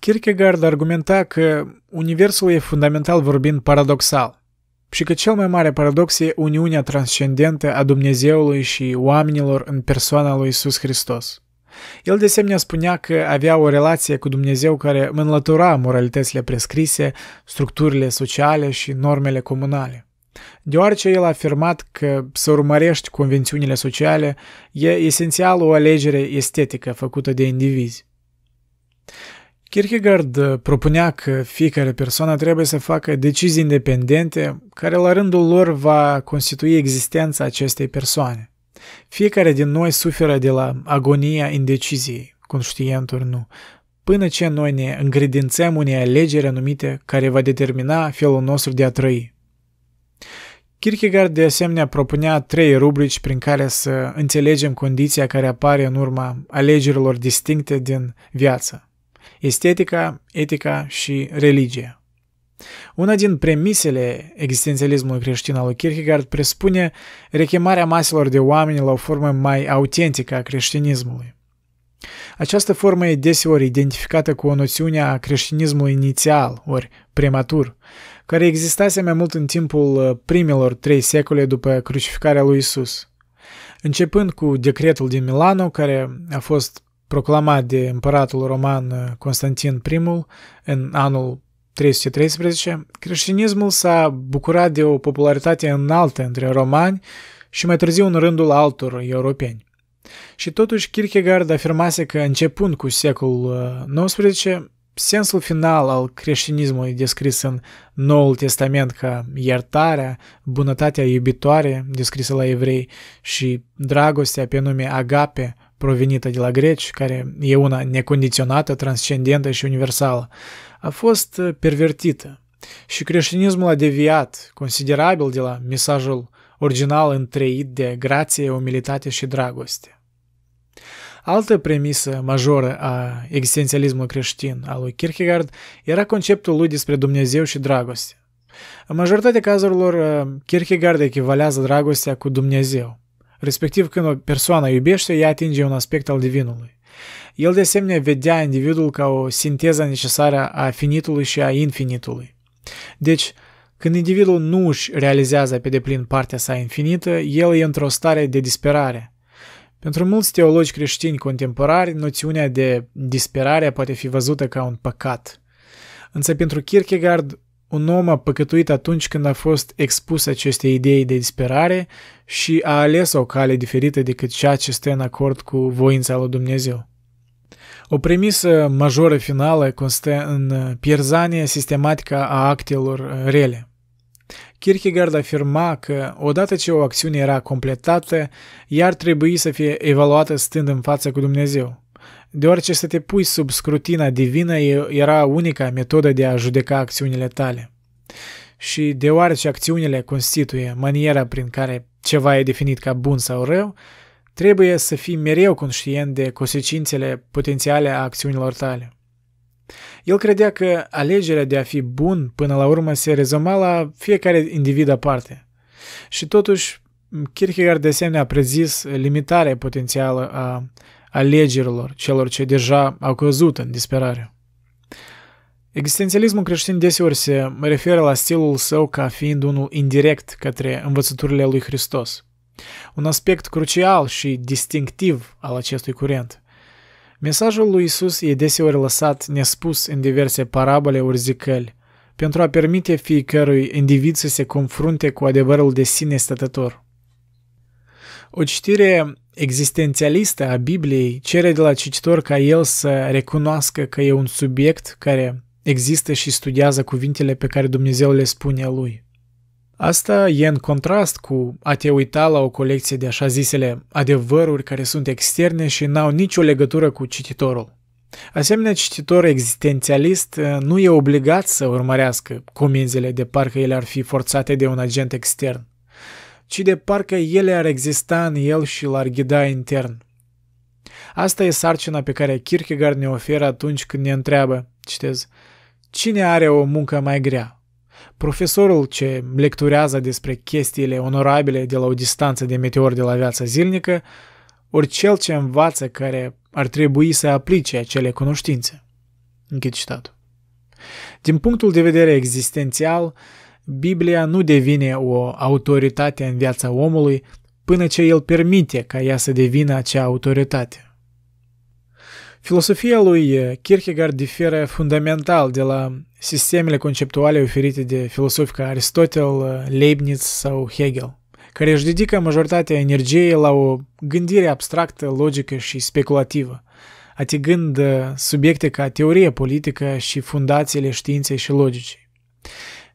A: Kierkegaard argumenta că universul e fundamental vorbind paradoxal și că cel mai mare paradox e uniunea transcendentă a Dumnezeului și oamenilor în persoana lui Isus Hristos – el de asemenea spunea că avea o relație cu Dumnezeu care înlătura moralitățile prescrise, structurile sociale și normele comunale. Deoarece el a afirmat că să urmărești convențiunile sociale e esențial o alegere estetică făcută de indivizi. Kierkegaard propunea că fiecare persoană trebuie să facă decizii independente care la rândul lor va constitui existența acestei persoane. Fiecare din noi suferă de la agonia indeciziei, conștient nu, până ce noi ne îngredințăm unei alegeri anumite care va determina felul nostru de a trăi. Kierkegaard de asemenea propunea trei rubrici prin care să înțelegem condiția care apare în urma alegerilor distincte din viață. Estetica, etica și religie. Una din premisele existențialismului creștin al lui Kierkegaard presupune rechemarea maselor de oameni la o formă mai autentică a creștinismului. Această formă e deseori identificată cu o noțiune a creștinismului inițial, ori prematur, care existase mai mult în timpul uh, primelor trei secole după crucificarea lui Isus. Începând cu decretul din Milano, care a fost proclamat de împăratul roman uh, Constantin I în anul 313, creștinismul s-a bucurat de o popularitate înaltă între romani și mai târziu în rândul altor europeni. Și totuși Kierkegaard afirmase că începând cu secolul XIX, uh, sensul final al creștinismului descris în Noul Testament ca iertarea, bunătatea iubitoare descrisă la evrei și dragostea pe nume agape provenită de la greci, care e una necondiționată, transcendentă și universală, a fost uh, pervertită și creștinismul a deviat considerabil de la mesajul original întreit de grație, umilitate și dragoste. Altă premisă majoră a existențialismului creștin al lui Kierkegaard era conceptul lui despre Dumnezeu și dragoste. În majoritatea cazurilor, uh, Kierkegaard echivalează dragostea cu Dumnezeu, respectiv când o persoană iubește, ea atinge un aspect al divinului. El de asemenea vedea individul ca o sinteză necesară a finitului și a infinitului. Deci, când individul nu își realizează pe deplin partea sa infinită, el e într-o stare de disperare. Pentru mulți teologi creștini contemporari, noțiunea de disperare poate fi văzută ca un păcat. Însă pentru Kierkegaard, un om a păcătuit atunci când a fost expus acestei idei de disperare și a ales o cale diferită decât ceea ce stă în acord cu voința lui Dumnezeu. O premisă majoră finală constă în uh, pierzania sistematică a actelor uh, rele. Kierkegaard afirma că, odată ce o acțiune era completată, ea ar trebui să fie evaluată stând în față cu Dumnezeu, deoarece să te pui sub scrutina divină era unica metodă de a judeca acțiunile tale. Și deoarece acțiunile constituie maniera prin care ceva e definit ca bun sau rău, trebuie să fii mereu conștient de consecințele potențiale a acțiunilor tale. El credea că alegerea de a fi bun până la urmă se rezuma la fiecare individ aparte. Și totuși, Kierkegaard de asemenea a prezis limitarea potențială a alegerilor celor ce deja au căzut în disperare. Existențialismul creștin deseori se referă la stilul său ca fiind unul indirect către învățăturile lui Hristos – un aspect crucial și distinctiv al acestui curent. Mesajul lui Isus e deseori lăsat nespus în diverse parabole ori zicăli, pentru a permite fiecărui individ să se confrunte cu adevărul de sine stătător. O citire existențialistă a Bibliei cere de la cititor ca el să recunoască că e un subiect care există și studiază cuvintele pe care Dumnezeu le spune lui. Asta e în contrast cu a te uita la o colecție de așa zisele adevăruri care sunt externe și n-au nicio legătură cu cititorul. Asemenea, cititor existențialist uh, nu e obligat să urmărească comenzile de parcă ele ar fi forțate de un agent extern, ci de parcă ele ar exista în el și l-ar ghida intern. Asta e sarcina pe care Kierkegaard ne oferă atunci când ne întreabă, citez, cine are o muncă mai grea, profesorul ce lecturează despre chestiile onorabile de la o distanță de meteor de la viața zilnică, ori cel ce învață care ar trebui să aplice acele cunoștințe. Închid citatul. Din punctul de vedere existențial, Biblia nu devine o autoritate în viața omului până ce el permite ca ea să devină acea autoritate. Filosofia lui eh, Kierkegaard diferă fundamental de la sistemele conceptuale oferite de filosofica Aristotel, eh, Leibniz sau Hegel, care își dedică majoritatea energiei la o gândire abstractă, logică și speculativă, atingând eh, subiecte ca teoria politică și fundațiile științei și logicii.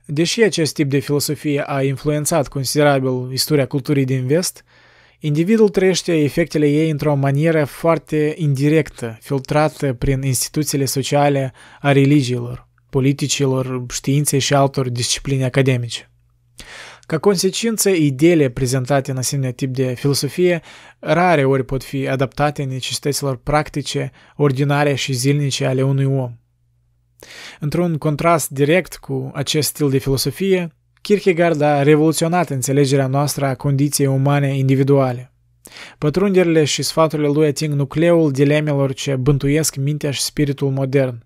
A: Deși acest tip de filosofie a influențat considerabil istoria culturii din vest, Individul trăiește efectele ei într-o manieră foarte indirectă, filtrată prin instituțiile sociale a religiilor, politicilor, științei și altor discipline academice. Ca consecință, ideile prezentate în asemenea tip de filosofie rare ori pot fi adaptate necesităților practice, ordinare și zilnice ale unui om. Într-un contrast direct cu acest stil de filosofie, Kierkegaard a revoluționat înțelegerea noastră a condiției umane individuale. Pătrunderile și sfaturile lui ating nucleul dilemelor ce bântuiesc mintea și spiritul modern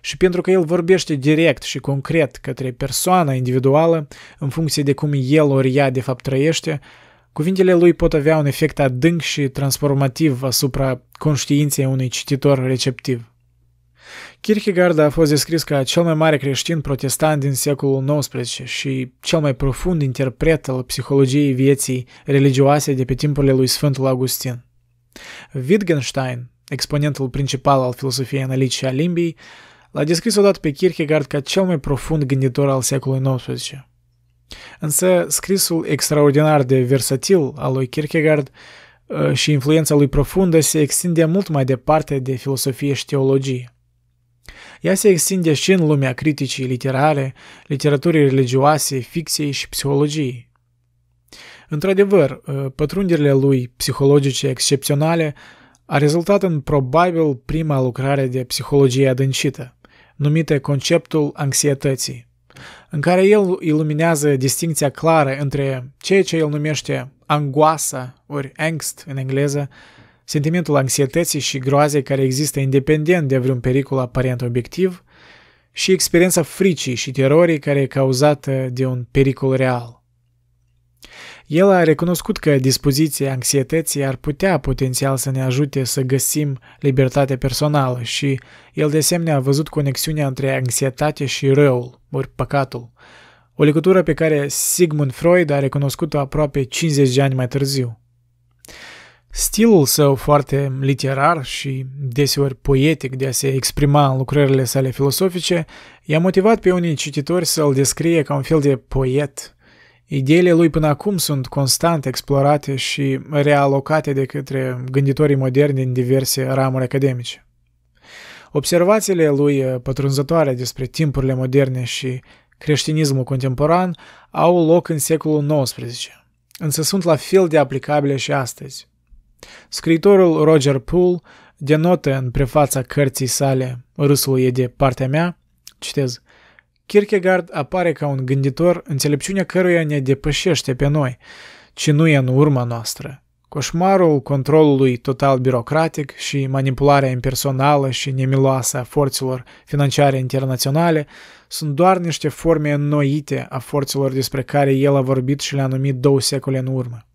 A: și pentru că el vorbește direct și concret către persoana individuală, în funcție de cum el ori ea de fapt trăiește, cuvintele lui pot avea un efect adânc și transformativ asupra conștiinței unui cititor receptiv. Kierkegaard a fost descris ca cel mai mare creștin protestant din secolul XIX și cel mai profund interpret al psihologiei vieții religioase de pe timpurile lui Sfântul Augustin. Wittgenstein, exponentul principal al filosofiei analitice a limbii, l-a descris odată pe Kierkegaard ca cel mai profund gânditor al secolului XIX. Însă, scrisul extraordinar de versatil al lui Kierkegaard uh, și influența lui profundă se extinde mult mai departe de filosofie și teologie. Ea se extinde și în lumea criticii literare, literaturii religioase, ficției și psihologiei. Într-adevăr, ă, pătrunderile lui psihologice excepționale a rezultat în probabil prima lucrare de psihologie adâncită, numită Conceptul anxietății, în care el iluminează distinția clară între ceea ce el numește angoasa, ori angst în engleză, sentimentul anxietății și groazei care există independent de vreun pericol aparent obiectiv și experiența fricii și terorii care e cauzată de un pericol real. El a recunoscut că dispoziția anxietății ar putea potențial să ne ajute să găsim libertatea personală și el de asemenea a văzut conexiunea între anxietate și răul, ori păcatul, o legătură pe care Sigmund Freud a recunoscut-o aproape 50 de ani mai târziu. Stilul său foarte literar și deseori poetic de a se exprima în lucrările sale filosofice i-a motivat pe unii cititori să-l descrie ca un fel de poet. Ideile lui până acum sunt constant explorate și realocate de către gânditorii moderni din diverse ramuri academice. Observațiile lui uh, pătrunzătoare despre timpurile moderne și creștinismul contemporan au loc în secolul XIX, însă sunt la fel de aplicabile și astăzi. Scriitorul Roger Poole denotă în prefața cărții sale Râsul e de partea mea, citez, Kierkegaard apare ca un gânditor înțelepciunea căruia ne depășește pe noi, ci nu e în urma noastră. Coșmarul controlului total birocratic și manipularea impersonală și nemiloasă a forțelor financiare internaționale sunt doar niște forme înnoite a forțelor despre care el a vorbit și le-a numit două secole în urmă.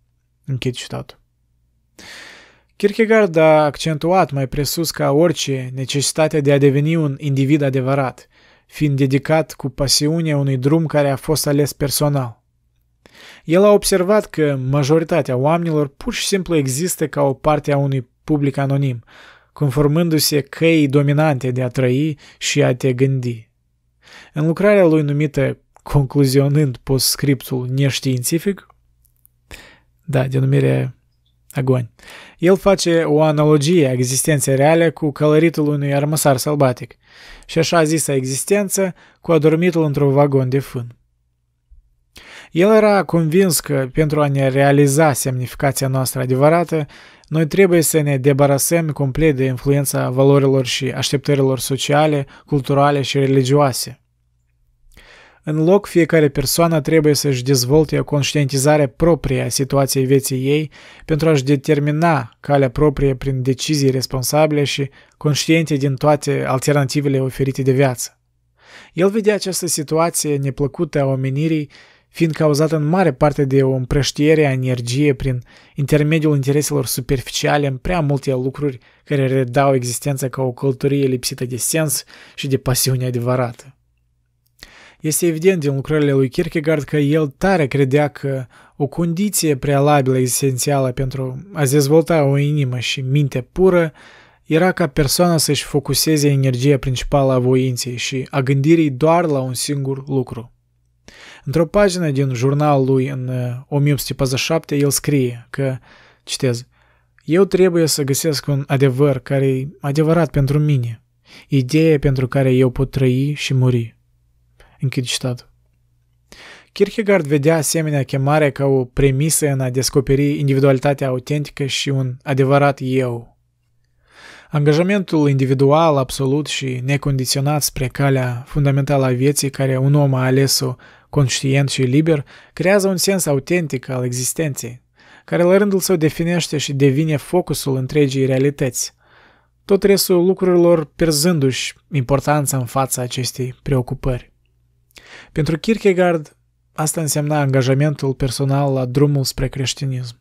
A: Închid citatul. Kierkegaard a accentuat mai presus ca orice necesitatea de a deveni un individ adevărat, fiind dedicat cu pasiune unui drum care a fost ales personal. El a observat că majoritatea oamenilor pur și simplu există ca o parte a unui public anonim, conformându-se căii dominante de a trăi și a te gândi. În lucrarea lui numită Concluzionând postscriptul neștiințific, da, denumirea agoni. El face o analogie a existenței reale cu călăritul unui armăsar sălbatic și așa zisă existență cu adormitul într-un vagon de fân. El era convins că, pentru a ne realiza semnificația noastră adevărată, noi trebuie să ne debarasăm complet de influența valorilor și așteptărilor sociale, culturale și religioase. În loc, fiecare persoană trebuie să-și dezvolte o conștientizare proprie a situației vieții ei pentru a-și determina calea proprie prin decizii responsabile și conștiente din toate alternativele oferite de viață. El vedea această situație neplăcută a omenirii fiind cauzată în mare parte de o împrăștiere a energiei prin intermediul intereselor superficiale în prea multe lucruri care redau existența ca o călătorie lipsită de sens și de pasiune adevărată. Este evident din lucrările lui Kierkegaard că el tare credea că o condiție prealabilă esențială pentru a dezvolta o inimă și minte pură era ca persoana să-și focuseze energia principală a voinței și a gândirii doar la un singur lucru. Într-o pagină din jurnalul lui în 1847, uh, el scrie că, citez, Eu trebuie să găsesc un adevăr care e adevărat pentru mine, ideea pentru care eu pot trăi și muri închid citatul. Kierkegaard vedea asemenea chemarea ca o premisă în a descoperi individualitatea autentică și un adevărat eu. Angajamentul individual, absolut și necondiționat spre calea fundamentală a vieții care un om a ales-o conștient și liber, creează un sens autentic al existenței, care la rândul său definește și devine focusul întregii realități, tot restul lucrurilor perzându-și importanța în fața acestei preocupări. Pentru Kierkegaard, asta însemna angajamentul personal la drumul spre creștinism.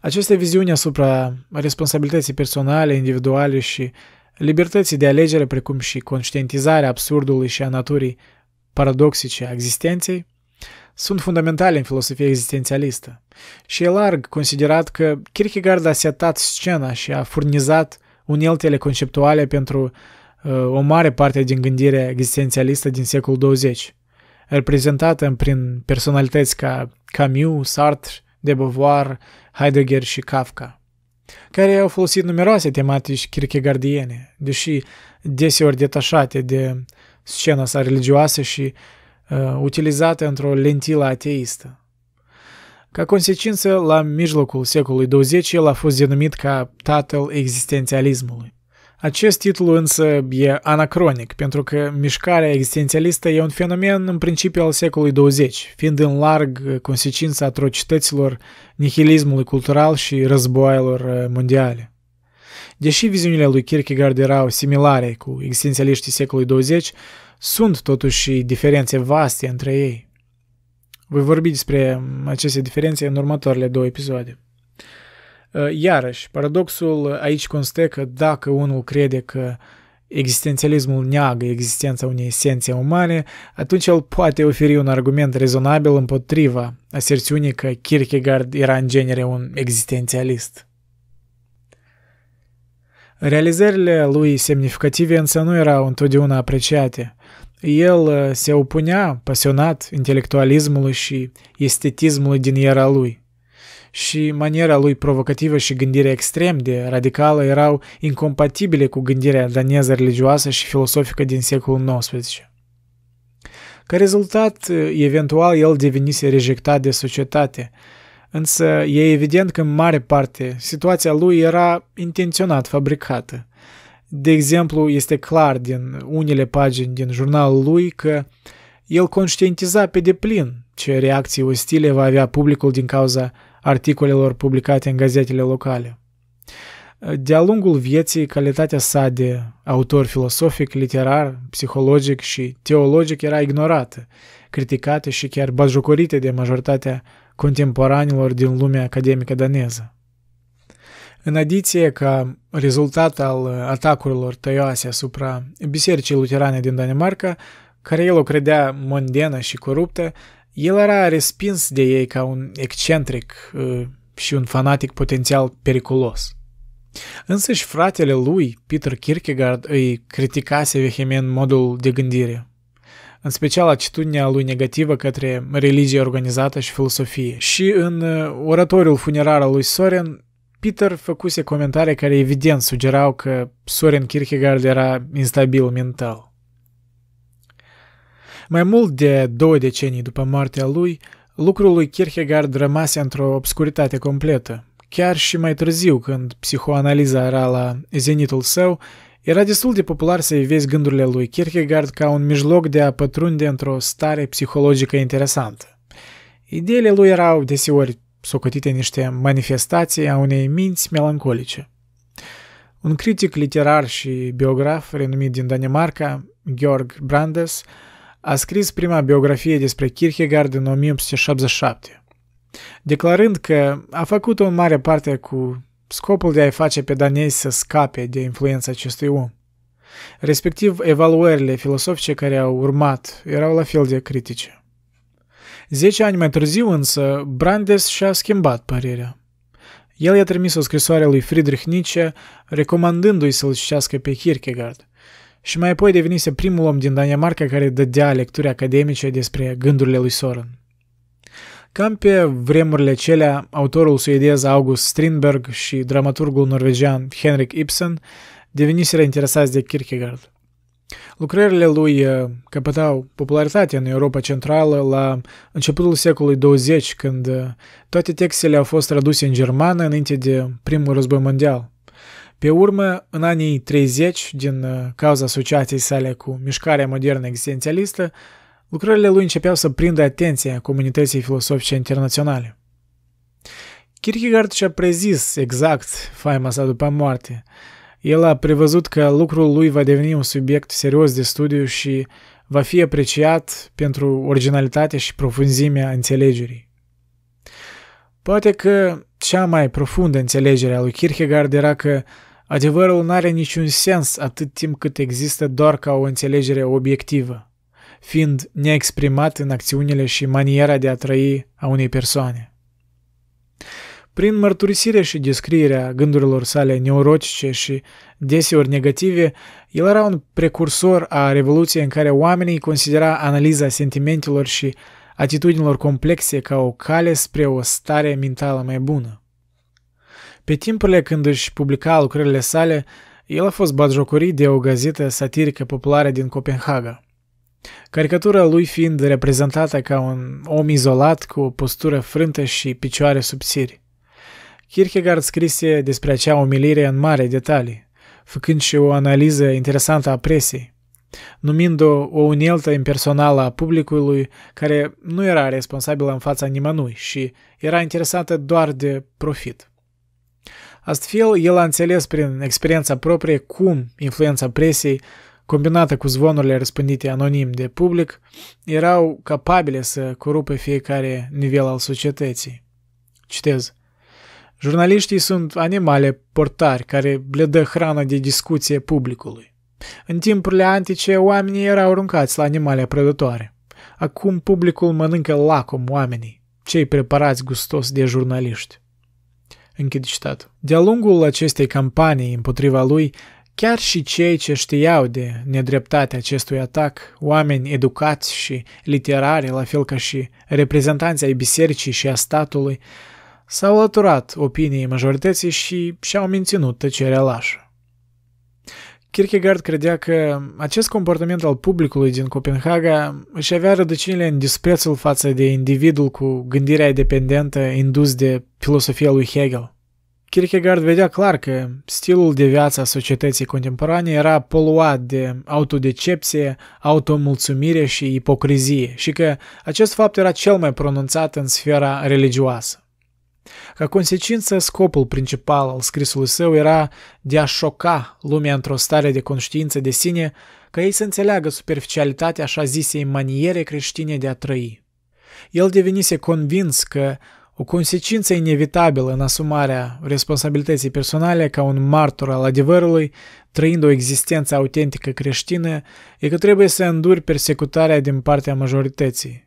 A: Această viziuni asupra responsabilității personale, individuale și libertății de alegere, precum și conștientizarea absurdului și a naturii paradoxice a existenței, sunt fundamentale în filosofia existențialistă și e larg considerat că Kierkegaard a setat scena și a furnizat uneltele conceptuale pentru Uh, o mare parte din gândirea existențialistă din secolul 20, reprezentată prin personalități ca Camus, Sartre, de Beauvoir, Heidegger și Kafka, care au folosit numeroase tematici kierkegaardiene, deși deseori detașate de scena sa religioasă și uh, utilizate într-o lentilă ateistă. Ca consecință, la mijlocul secolului 20, el a fost denumit ca tatăl existențialismului. Acest titlu însă e anacronic, pentru că mișcarea existențialistă e un fenomen în principiu al secolului 20, fiind în larg consecința atrocităților nihilismului cultural și războaielor uh, mondiale. Deși viziunile lui Kierkegaard erau similare cu existențialiștii secolului 20, sunt totuși diferențe vaste între ei. Voi vorbi despre aceste diferențe în următoarele două episoade. Uh, iarăși, paradoxul uh, aici constă că dacă unul crede că existențialismul neagă existența unei esențe umane, atunci el poate oferi un argument rezonabil împotriva aserțiunii că Kierkegaard era în genere un existențialist. Realizările lui semnificative însă nu erau întotdeauna apreciate. El uh, se opunea pasionat intelectualismului și estetismului din era lui – și maniera lui provocativă și gândirea extrem de radicală erau incompatibile cu gândirea daneză religioasă și filosofică din secolul XIX. Ca rezultat, eventual, el devenise rejectat de societate, însă e evident că în mare parte situația lui era intenționat fabricată. De exemplu, este clar din unele pagini din jurnalul lui că el conștientiza pe deplin ce reacții ostile va avea publicul din cauza articolelor publicate în gazetele locale. De-a lungul vieții, calitatea sa de autor filosofic, literar, psihologic și teologic era ignorată, criticată și chiar bazjocorită de majoritatea contemporanilor din lumea academică daneză. În adiție, ca rezultat al atacurilor tăioase asupra Bisericii Luterane din Danemarca, care el o credea mondenă și coruptă, el era respins de ei ca un excentric uh, și un fanatic potențial periculos. Însă și fratele lui, Peter Kierkegaard, îi criticase vehement modul de gândire, în special atitudinea lui negativă către religie organizată și filosofie. Și în uh, oratoriul funerar al lui Soren, Peter făcuse comentarii care evident sugerau că Soren Kierkegaard era instabil mental. Mai mult de două decenii după moartea lui, lucrul lui Kierkegaard rămase într-o obscuritate completă. Chiar și mai târziu, când psihoanaliza era la zenitul său, era destul de popular să-i vezi gândurile lui Kierkegaard ca un mijloc de a pătrunde într-o stare psihologică interesantă. Ideile lui erau deseori socotite niște manifestații a unei minți melancolice. Un critic literar și biograf renumit din Danemarca, Georg Brandes, a scris prima biografie despre Kierkegaard în 1877, declarând că a făcut-o în mare parte cu scopul de a-i face pe danezi să scape de influența acestui om. Respectiv, evaluările filosofice care au urmat erau la fel de critice. Zece ani mai târziu însă, Brandes și-a schimbat părerea. El i-a trimis o scrisoare lui Friedrich Nietzsche recomandându-i să-l citească pe Kierkegaard – și mai apoi devenise primul om din Danemarca care dădea lecturi academice despre gândurile lui Soren. Cam pe vremurile celea, autorul suedez August Strindberg și dramaturgul norvegian Henrik Ibsen deveniseră interesați de Kierkegaard. Lucrările lui uh, căpătau popularitate în Europa Centrală la începutul secolului 20, când uh, toate textele au fost traduse în germană înainte de primul război mondial – pe urmă, în anii 30, din uh, cauza asociației sale cu mișcarea modernă existențialistă, lucrările lui începeau să prindă atenția comunității filosofice internaționale. Kierkegaard și-a prezis exact faima sa după moarte. El a prevăzut că lucrul lui va deveni un subiect serios de studiu și va fi apreciat pentru originalitatea și profunzimea înțelegerii. Poate că cea mai profundă înțelegere a lui Kierkegaard era că Adevărul nu are niciun sens atât timp cât există doar ca o înțelegere obiectivă, fiind neexprimat în acțiunile și maniera de a trăi a unei persoane. Prin mărturisire și descrierea gândurilor sale neurotice și deseori negative, el era un precursor a revoluției în care oamenii considera analiza sentimentelor și atitudinilor complexe ca o cale spre o stare mentală mai bună. Pe timpurile când își publica lucrările sale, el a fost batjocorit de o gazetă satirică populară din Copenhaga. Caricatura lui fiind reprezentată ca un om izolat cu o postură frântă și picioare subțiri. Kierkegaard scrise despre acea umilire în mare detalii, făcând și o analiză interesantă a presei, numind-o o uneltă impersonală a publicului care nu era responsabilă în fața nimănui și era interesată doar de profit. Astfel, el a înțeles prin experiența proprie cum influența presiei, combinată cu zvonurile răspândite anonim de public, erau capabile să corupe fiecare nivel al societății. Citez. Jurnaliștii sunt animale portari care le dă hrană de discuție publicului. În timpurile antice, oamenii erau aruncați la animale prădătoare. Acum publicul mănâncă lacom oamenii, cei preparați gustos de jurnaliști închid citatul. De-a lungul acestei campanii împotriva lui, chiar și cei ce știau de nedreptatea acestui atac, oameni educați și literari, la fel ca și reprezentanții ai bisericii și a statului, s-au alăturat opiniei majorității și și-au menținut tăcerea lașă. Kierkegaard credea că acest comportament al publicului din Copenhaga își avea rădăcinile în disprețul față de individul cu gândirea independentă indus de filosofia lui Hegel. Kierkegaard vedea clar că stilul de viață a societății contemporane era poluat de autodecepție, automulțumire și ipocrizie și că acest fapt era cel mai pronunțat în sfera religioasă. Ca consecință, scopul principal al scrisului său era de a șoca lumea într-o stare de conștiință de sine, ca ei să înțeleagă superficialitatea așa zisei maniere creștine de a trăi. El devenise convins că o consecință inevitabilă în asumarea responsabilității personale ca un martor al adevărului, trăind o existență autentică creștină, e că trebuie să înduri persecutarea din partea majorității.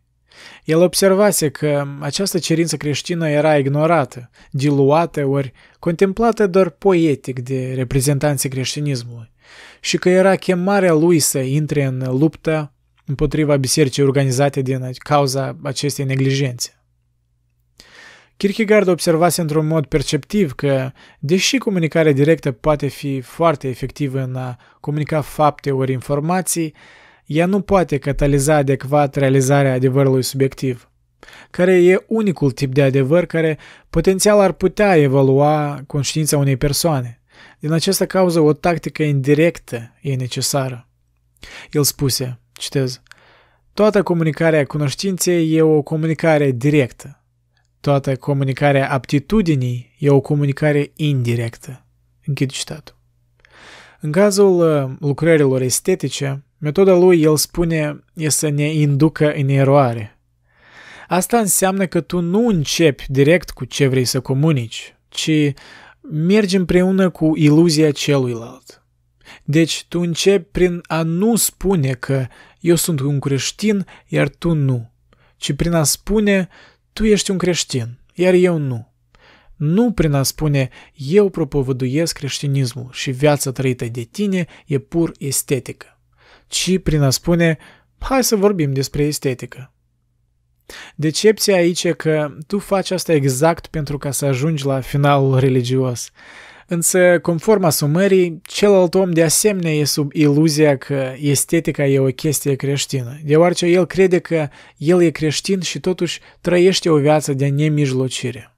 A: El observase că această cerință creștină era ignorată, diluată ori contemplată doar poetic de reprezentanții creștinismului și că era chemarea lui să intre în luptă împotriva bisericii organizate din cauza acestei neglijențe. Kierkegaard observase într-un mod perceptiv că, deși comunicarea directă poate fi foarte efectivă în a comunica fapte ori informații, ea nu poate cataliza adecvat realizarea adevărului subiectiv, care e unicul tip de adevăr care potențial ar putea evalua conștiința unei persoane. Din această cauză, o tactică indirectă e necesară. El spuse, citez, Toată comunicarea cunoștinței e o comunicare directă. Toată comunicarea aptitudinii e o comunicare indirectă. Închid citatul. În cazul uh, lucrărilor estetice, Metoda lui, el spune, e să ne inducă în eroare. Asta înseamnă că tu nu începi direct cu ce vrei să comunici, ci mergi împreună cu iluzia celuilalt. Deci tu începi prin a nu spune că eu sunt un creștin, iar tu nu, ci prin a spune tu ești un creștin, iar eu nu. Nu prin a spune eu propovăduiesc creștinismul și viața trăită de tine e pur estetică ci prin a spune hai să vorbim despre estetică. Decepția aici e că tu faci asta exact pentru ca să ajungi la finalul religios. Însă, conform asumării, celălalt om de asemenea e sub iluzia că estetica e o chestie creștină, deoarece el crede că el e creștin și totuși trăiește o viață de nemijlocire.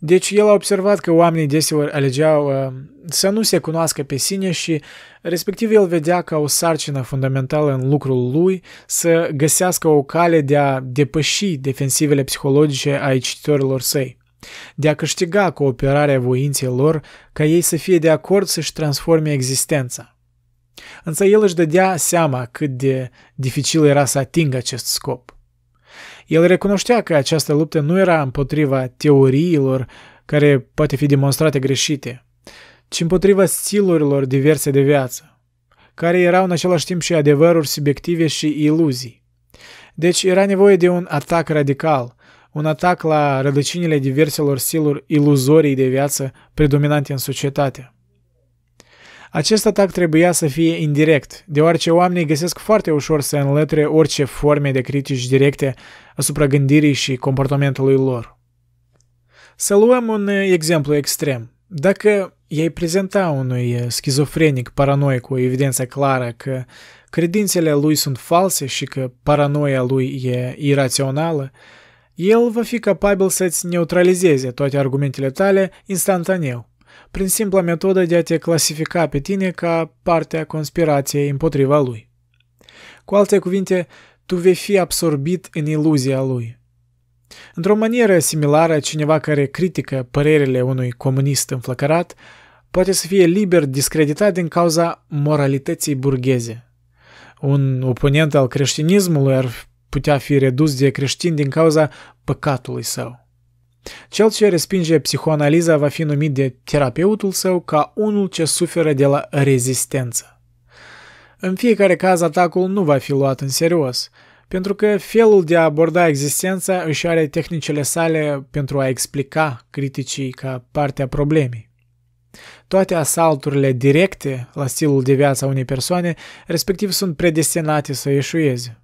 A: Deci el a observat că oamenii deseori alegeau uh, să nu se cunoască pe sine și respectiv el vedea ca o sarcină fundamentală în lucrul lui să găsească o cale de a depăși defensivele psihologice ai cititorilor săi de a câștiga cooperarea voinței lor ca ei să fie de acord să-și transforme existența. Însă el își dădea seama cât de dificil era să atingă acest scop – el recunoștea că această luptă nu era împotriva teoriilor care poate fi demonstrate greșite, ci împotriva stilurilor diverse de viață, care erau în același timp și adevăruri subiective și iluzii. Deci era nevoie de un atac radical, un atac la rădăcinile diverselor stiluri iluzorii de viață predominante în societate. Acest atac trebuia să fie indirect, deoarece oamenii găsesc foarte ușor să înlătre orice forme de critici directe asupra gândirii și comportamentului lor. Să luăm un exemplu extrem. Dacă ei prezenta unui schizofrenic paranoic cu evidența evidență clară că credințele lui sunt false și că paranoia lui e irațională, el va fi capabil să-ți neutralizeze toate argumentele tale instantaneu prin simpla metodă de a te clasifica pe tine ca partea conspirației împotriva lui. Cu alte cuvinte, tu vei fi absorbit în iluzia lui. Într-o manieră similară, cineva care critică părerile unui comunist înflăcărat poate să fie liber discreditat din cauza moralității burgheze. Un oponent al creștinismului ar putea fi redus de creștin din cauza păcatului său. Cel ce respinge psihoanaliza va fi numit de terapeutul său ca unul ce suferă de la rezistență. În fiecare caz, atacul nu va fi luat în serios, pentru că felul de a aborda existența își are tehnicile sale pentru a explica criticii ca parte a problemei. Toate asalturile directe la stilul de viață a unei persoane, respectiv, sunt predestinate să ieșuieze.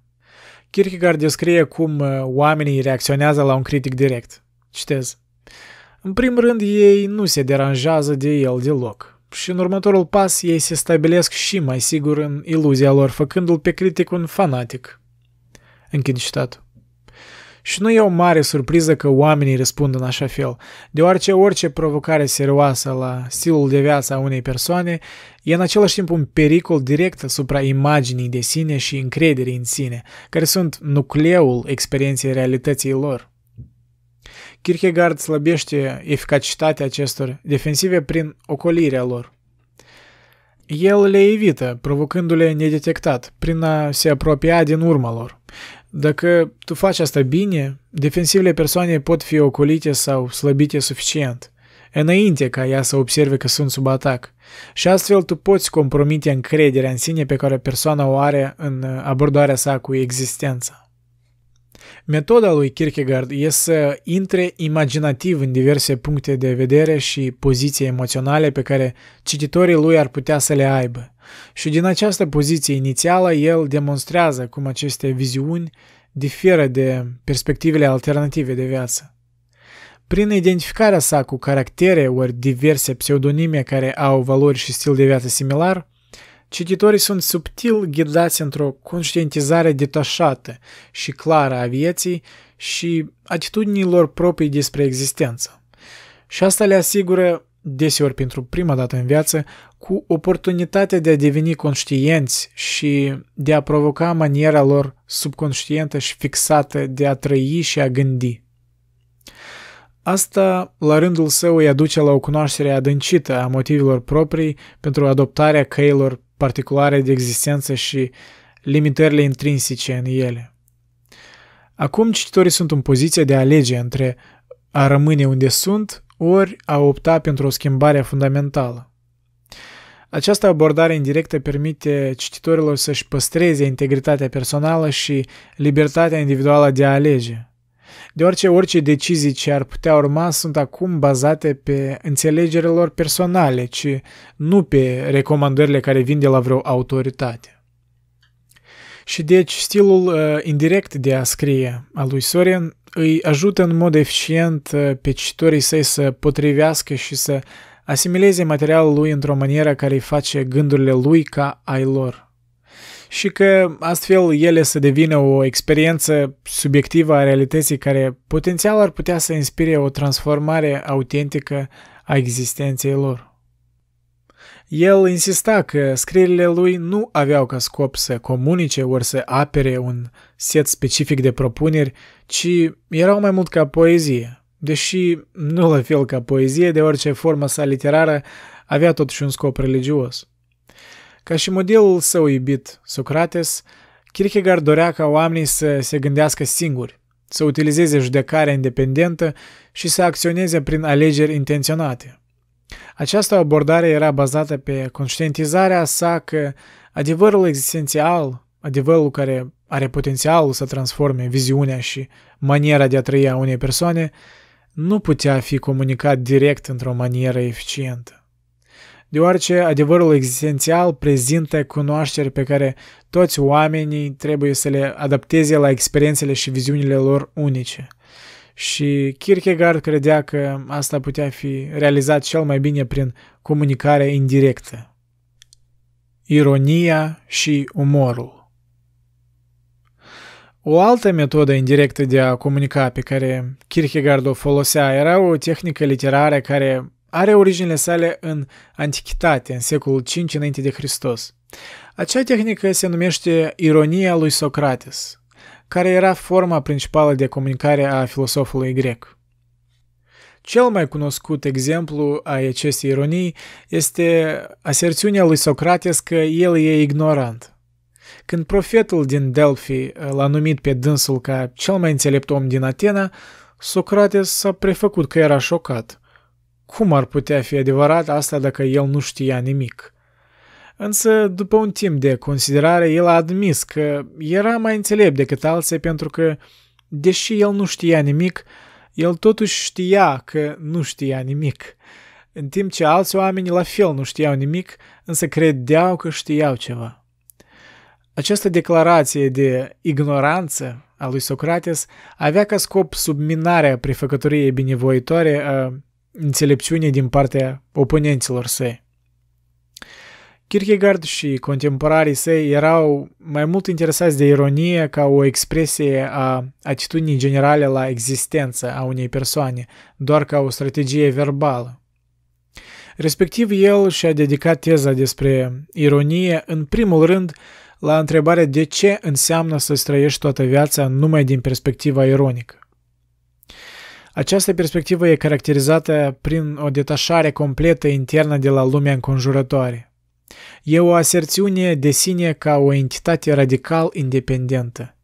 A: Kierkegaard descrie cum uh, oamenii reacționează la un critic direct – Citez. În primul rând, ei nu se deranjează de el deloc. Și în următorul pas, ei se stabilesc și mai sigur în iluzia lor, făcându-l pe critic un fanatic. Închid citatul. Și nu e o mare surpriză că oamenii răspund în așa fel, deoarece orice provocare serioasă la stilul de viață a unei persoane e în același timp un pericol direct asupra imaginii de sine și încrederii în sine, care sunt nucleul experienței realității lor. Kierkegaard slăbește eficacitatea acestor defensive prin ocolirea lor. El le evită, provocându-le nedetectat, prin a se apropia din urma lor. Dacă tu faci asta bine, defensivele persoane pot fi ocolite sau slăbite suficient, înainte ca ea să observe că sunt sub atac. Și astfel tu poți compromite încrederea în sine pe care persoana o are în abordarea sa cu existența. Metoda lui Kierkegaard e să intre imaginativ în diverse puncte de vedere și poziții emoționale pe care cititorii lui ar putea să le aibă. Și din această poziție inițială, el demonstrează cum aceste viziuni diferă de perspectivele alternative de viață. Prin identificarea sa cu caractere ori diverse pseudonime care au valori și stil de viață similar, Cititorii sunt subtil ghidați într-o conștientizare detașată și clară a vieții și atitudinilor proprii despre existență. Și asta le asigură, deseori pentru prima dată în viață, cu oportunitatea de a deveni conștienți și de a provoca maniera lor subconștientă și fixată de a trăi și a gândi. Asta, la rândul său, îi aduce la o cunoaștere adâncită a motivelor proprii pentru adoptarea căilor particulare de existență și limitările intrinsice în ele. Acum cititorii sunt în poziție de a alege între a rămâne unde sunt ori a opta pentru o schimbare fundamentală. Această abordare indirectă permite cititorilor să-și păstreze integritatea personală și libertatea individuală de a alege – deoarece orice decizii ce ar putea urma sunt acum bazate pe înțelegerile lor personale, ci nu pe recomandările care vin de la vreo autoritate. Și deci stilul uh, indirect de a scrie al lui Sorin îi ajută în mod eficient uh, pe cititorii săi să potrivească și să asimileze materialul lui într-o manieră care îi face gândurile lui ca ai lor și că astfel ele să devină o experiență subiectivă a realității care potențial ar putea să inspire o transformare autentică a existenței lor. El insista că scrierile lui nu aveau ca scop să comunice ori să apere un set specific de propuneri, ci erau mai mult ca poezie, deși nu la fel ca poezie de orice formă sa literară avea totuși un scop religios. Ca și modelul său iubit, Socrates, Kierkegaard dorea ca oamenii să se gândească singuri, să utilizeze judecarea independentă și să acționeze prin alegeri intenționate. Această abordare era bazată pe conștientizarea sa că adevărul existențial, adevărul care are potențialul să transforme viziunea și maniera de a trăi a unei persoane, nu putea fi comunicat direct într-o manieră eficientă deoarece adevărul existențial prezintă cunoașteri pe care toți oamenii trebuie să le adapteze la experiențele și viziunile lor unice. Și Kierkegaard credea că asta putea fi realizat cel mai bine prin comunicare indirectă. Ironia și umorul o altă metodă indirectă de a comunica pe care Kierkegaard o folosea era o tehnică literară care are originile sale în Antichitate, în secolul 5 înainte de Hristos. Acea tehnică se numește ironia lui Socrates, care era forma principală de comunicare a filosofului grec. Cel mai cunoscut exemplu a acestei ironii este aserțiunea lui Socrates că el e ignorant. Când profetul din Delphi l-a numit pe dânsul ca cel mai înțelept om din Atena, Socrates s-a prefăcut că era șocat – cum ar putea fi adevărat asta dacă el nu știa nimic? Însă, după un timp de considerare, el a admis că era mai înțelept decât alții pentru că, deși el nu știa nimic, el totuși știa că nu știa nimic. În timp ce alți oameni la fel nu știau nimic, însă credeau că știau ceva. Această declarație de ignoranță a lui Socrates avea ca scop subminarea prefăcătoriei binevoitoare a înțelepciune din partea oponenților săi. Kierkegaard și contemporarii săi erau mai mult interesați de ironie ca o expresie a atitudinii generale la existență a unei persoane, doar ca o strategie verbală. Respectiv, el și-a dedicat teza despre ironie, în primul rând, la întrebarea de ce înseamnă să străiești toată viața numai din perspectiva ironică. Această perspectivă e caracterizată prin o detașare completă internă de la lumea înconjurătoare. E o aserțiune de sine ca o entitate radical independentă.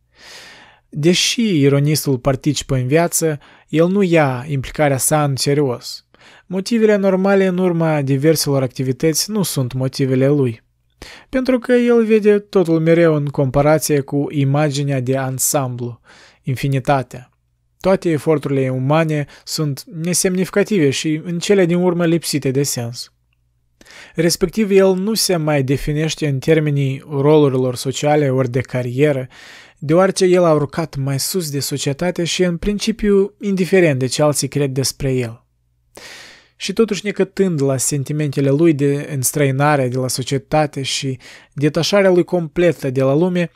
A: Deși ironistul participă în viață, el nu ia implicarea sa în serios. Motivele normale în urma diverselor activități nu sunt motivele lui, pentru că el vede totul mereu în comparație cu imaginea de ansamblu, infinitatea. Toate eforturile umane sunt nesemnificative și în cele din urmă lipsite de sens. Respectiv, el nu se mai definește în termenii rolurilor sociale ori de carieră, deoarece el a urcat mai sus de societate și în principiu indiferent de ce alții cred despre el. Și totuși necătând la sentimentele lui de înstrăinare de la societate și detașarea lui completă de la lume,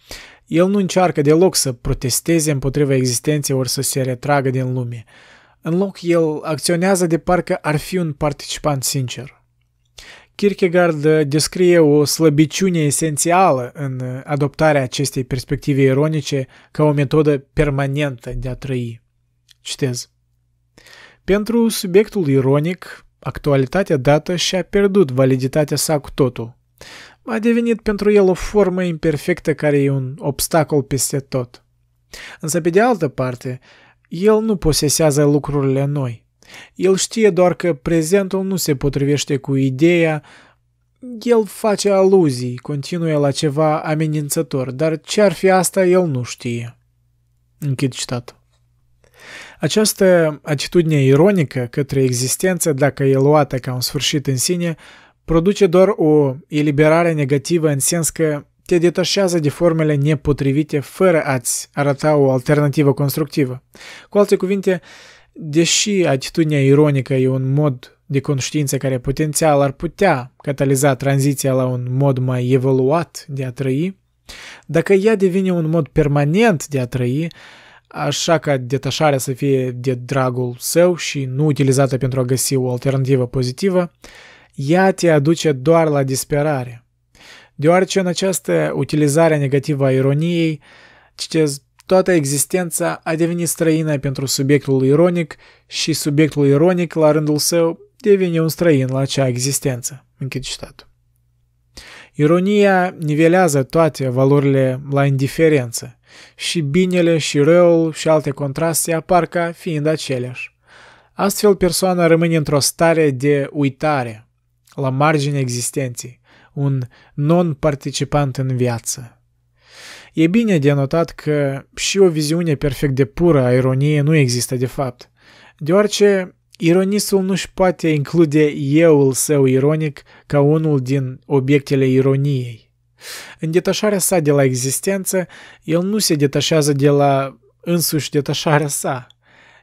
A: el nu încearcă deloc să protesteze împotriva existenței ori să se retragă din lume. În loc, el acționează de parcă ar fi un participant sincer. Kierkegaard descrie o slăbiciune esențială în adoptarea acestei perspective ironice ca o metodă permanentă de a trăi. Citez. Pentru subiectul ironic, actualitatea dată și-a pierdut validitatea sa cu totul a devenit pentru el o formă imperfectă care e un obstacol peste tot. Însă, pe de altă parte, el nu posesează lucrurile noi. El știe doar că prezentul nu se potrivește cu ideea, el face aluzii, continuă la ceva amenințător, dar ce ar fi asta el nu știe. Închid citat. Această atitudine ironică către existență, dacă e luată ca un sfârșit în sine, produce doar o eliberare negativă în sens că te detașează de formele nepotrivite fără a-ți arăta o alternativă constructivă. Cu alte cuvinte, deși atitudinea ironică e un mod de conștiință care potențial ar putea cataliza tranziția la un mod mai evoluat de a trăi, dacă ea devine un mod permanent de a trăi, așa ca detașarea să fie de dragul său și nu utilizată pentru a găsi o alternativă pozitivă, ea te aduce doar la disperare. Deoarece în această utilizare negativă a ironiei, citez, toată existența a devenit străină pentru subiectul ironic și subiectul ironic, la rândul său, devine un străin la acea existență. Închid citatul. Ironia nivelează toate valorile la indiferență și binele și răul și alte contraste apar ca fiind aceleași. Astfel, persoana rămâne într-o stare de uitare, la marginea existenței, un non-participant în viață. E bine de notat că și o viziune perfect de pură a ironiei nu există de fapt, deoarece ironistul nu-și poate include euul său ironic ca unul din obiectele ironiei. În detașarea sa de la existență, el nu se detașează de la însuși detașarea sa.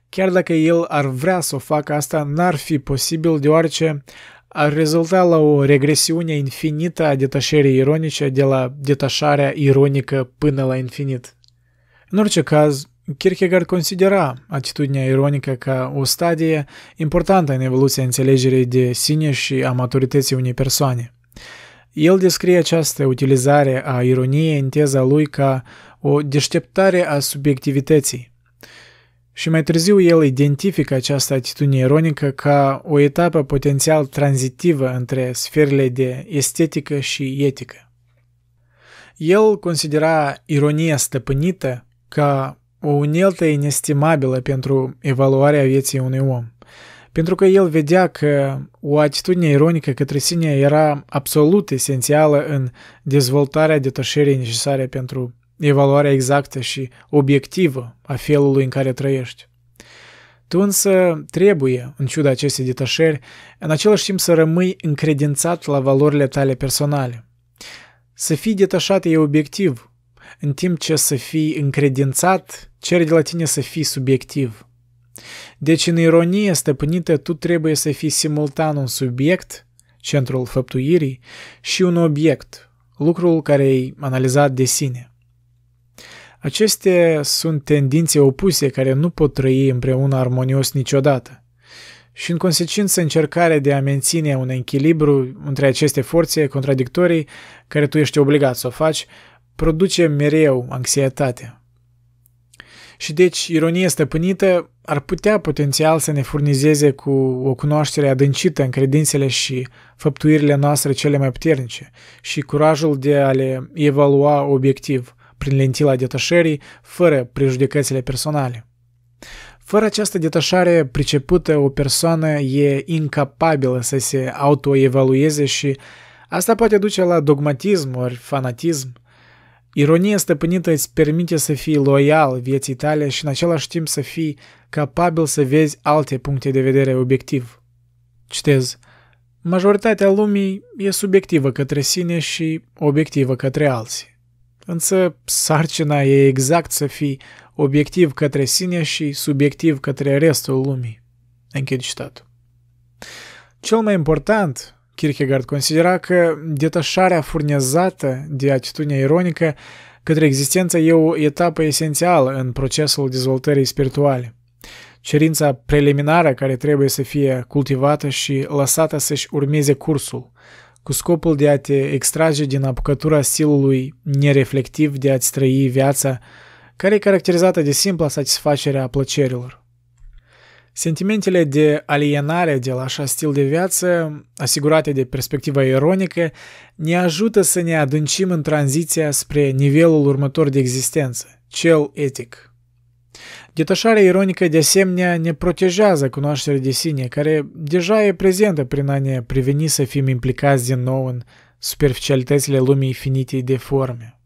A: Chiar dacă el ar vrea să o facă, asta n-ar fi posibil deoarece ar rezulta la o regresiune infinită a detașării ironice de la detașarea ironică până la infinit. În orice caz, Kierkegaard considera atitudinea ironică ca o stadie importantă în evoluția înțelegerii de sine și a maturității unei persoane. El descrie această utilizare a ironiei în teza lui ca o deșteptare a subiectivității, și mai târziu el identifică această atitudine ironică ca o etapă potențial tranzitivă între sferele de estetică și etică. El considera ironia stăpânită ca o uneltă inestimabilă pentru evaluarea vieții unui om, pentru că el vedea că o atitudine ironică către sine era absolut esențială în dezvoltarea detașării necesare pentru evaluarea exactă și obiectivă a felului în care trăiești. Tu însă trebuie, în ciuda acestei detașări, în același timp să rămâi încredințat la valorile tale personale. Să fii detașat e obiectiv, în timp ce să fii încredințat cere de la tine să fii subiectiv. Deci, în ironie stăpânită, tu trebuie să fii simultan un subiect, centrul făptuirii, și un obiect, lucrul care e analizat de sine. Acestea sunt tendințe opuse care nu pot trăi împreună armonios niciodată. Și în consecință încercarea de a menține un echilibru între aceste forțe contradictorii care tu ești obligat să o faci, produce mereu anxietate. Și deci ironia stăpânită ar putea potențial să ne furnizeze cu o cunoaștere adâncită în credințele și făptuirile noastre cele mai puternice și curajul de a le evalua obiectiv – prin lentila detașării, fără prejudecățile personale. Fără această detașare pricepută, o persoană e incapabilă să se autoevalueze și asta poate duce la dogmatism ori fanatism. Ironia stăpânită îți permite să fii loial vieții tale și în același timp să fii capabil să vezi alte puncte de vedere obiectiv. Citez. Majoritatea lumii e subiectivă către sine și obiectivă către alții. Însă sarcina e exact să fii obiectiv către sine și subiectiv către restul lumii. Închid citatul. Cel mai important, Kierkegaard considera că detașarea furnizată de atitudinea ironică către existență e o etapă esențială în procesul dezvoltării spirituale. Cerința preliminară care trebuie să fie cultivată și lăsată să-și urmeze cursul – cu scopul de a te extrage din apucătura stilului nereflectiv de a-ți trăi viața, care e caracterizată de simpla satisfacere a plăcerilor. Sentimentele de alienare de la așa stil de viață, asigurate de perspectiva ironică, ne ajută să ne adâncim în tranziția spre nivelul următor de existență, cel etic. Detașarea ironică de asemenea ne protejează cunoașterea de sine, care deja e prezentă prin a ne preveni să fim implicați din nou în superficialitățile lumii finite de forme.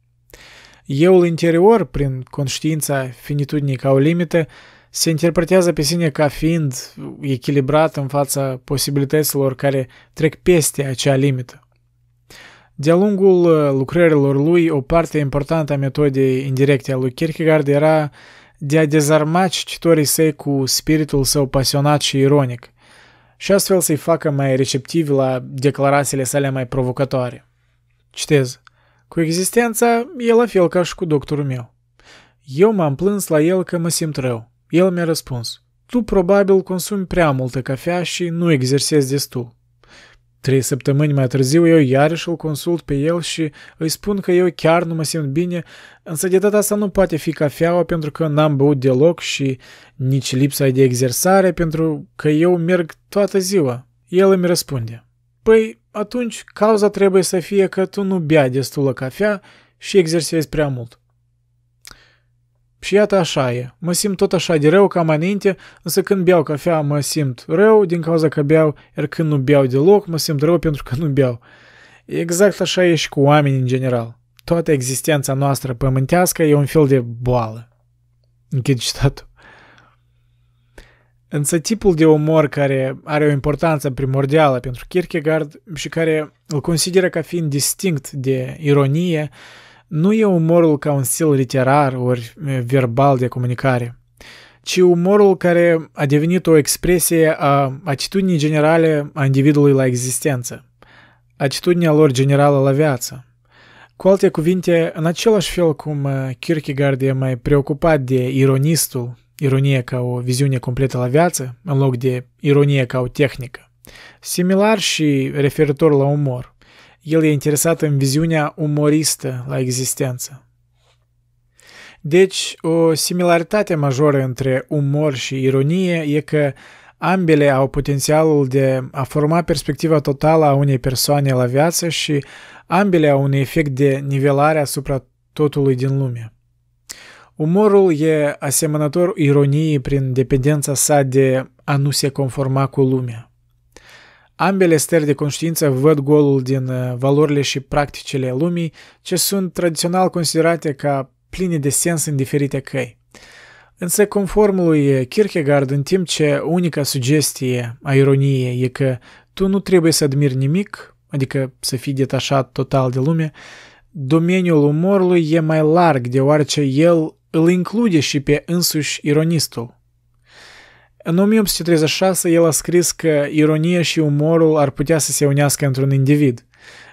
A: Euul interior, prin conștiința finitudinii ca o limită, se interpretează pe sine ca fiind echilibrat în fața posibilităților care trec peste acea limită. De-a lungul lucrărilor lui, o parte importantă a metodei indirecte a lui Kierkegaard era de a dezarma cititorii săi cu spiritul său pasionat și ironic și astfel să-i facă mai receptivi la declarațiile sale mai provocatoare. Citez. Cu existența e la fel ca și cu doctorul meu. Eu m-am plâns la el că mă simt rău. El mi-a răspuns. Tu probabil consumi prea multă cafea și nu exersezi destul. Trei săptămâni mai târziu eu iarăși îl consult pe el și îi spun că eu chiar nu mă simt bine, însă de data asta nu poate fi cafeaua pentru că n-am băut deloc și nici lipsa de exersare pentru că eu merg toată ziua. El îmi răspunde. Păi, atunci cauza trebuie să fie că tu nu bea destulă cafea și exersezi prea mult. Și iată așa e. Mă simt tot așa de rău ca mai înainte, însă când beau cafea mă simt rău din cauza că beau, iar când nu beau deloc mă simt rău pentru că nu beau. Exact așa e și cu oamenii în general. Toată existența noastră pământească e un fel de boală. Închid citatul. Însă tipul de umor care are o importanță primordială pentru Kierkegaard și care îl consideră ca fiind distinct de ironie nu e umorul ca un stil literar ori verbal de comunicare, ci umorul care a devenit o expresie a atitudinii generale a individului la existență, atitudinea lor generală la viață. Cu alte cuvinte, în același fel cum Kierkegaard e mai preocupat de ironistul, ironie ca o viziune completă la viață, în loc de ironie ca o tehnică, similar și referitor la umor – el e interesat în viziunea umoristă la existență. Deci, o similaritate majoră între umor și ironie e că ambele au potențialul de a forma perspectiva totală a unei persoane la viață și ambele au un efect de nivelare asupra totului din lume. Umorul e asemănător ironiei prin dependența sa de a nu se conforma cu lumea. Ambele stări de conștiință văd golul din uh, valorile și practicile lumii, ce sunt tradițional considerate ca pline de sens în diferite căi. Însă, conform lui Kierkegaard, în timp ce unica sugestie a ironiei e că tu nu trebuie să admiri nimic, adică să fii detașat total de lume, domeniul umorului e mai larg, deoarece el îl include și pe însuși ironistul. În 1836, el a scris că ironia și umorul ar putea să se unească într-un individ.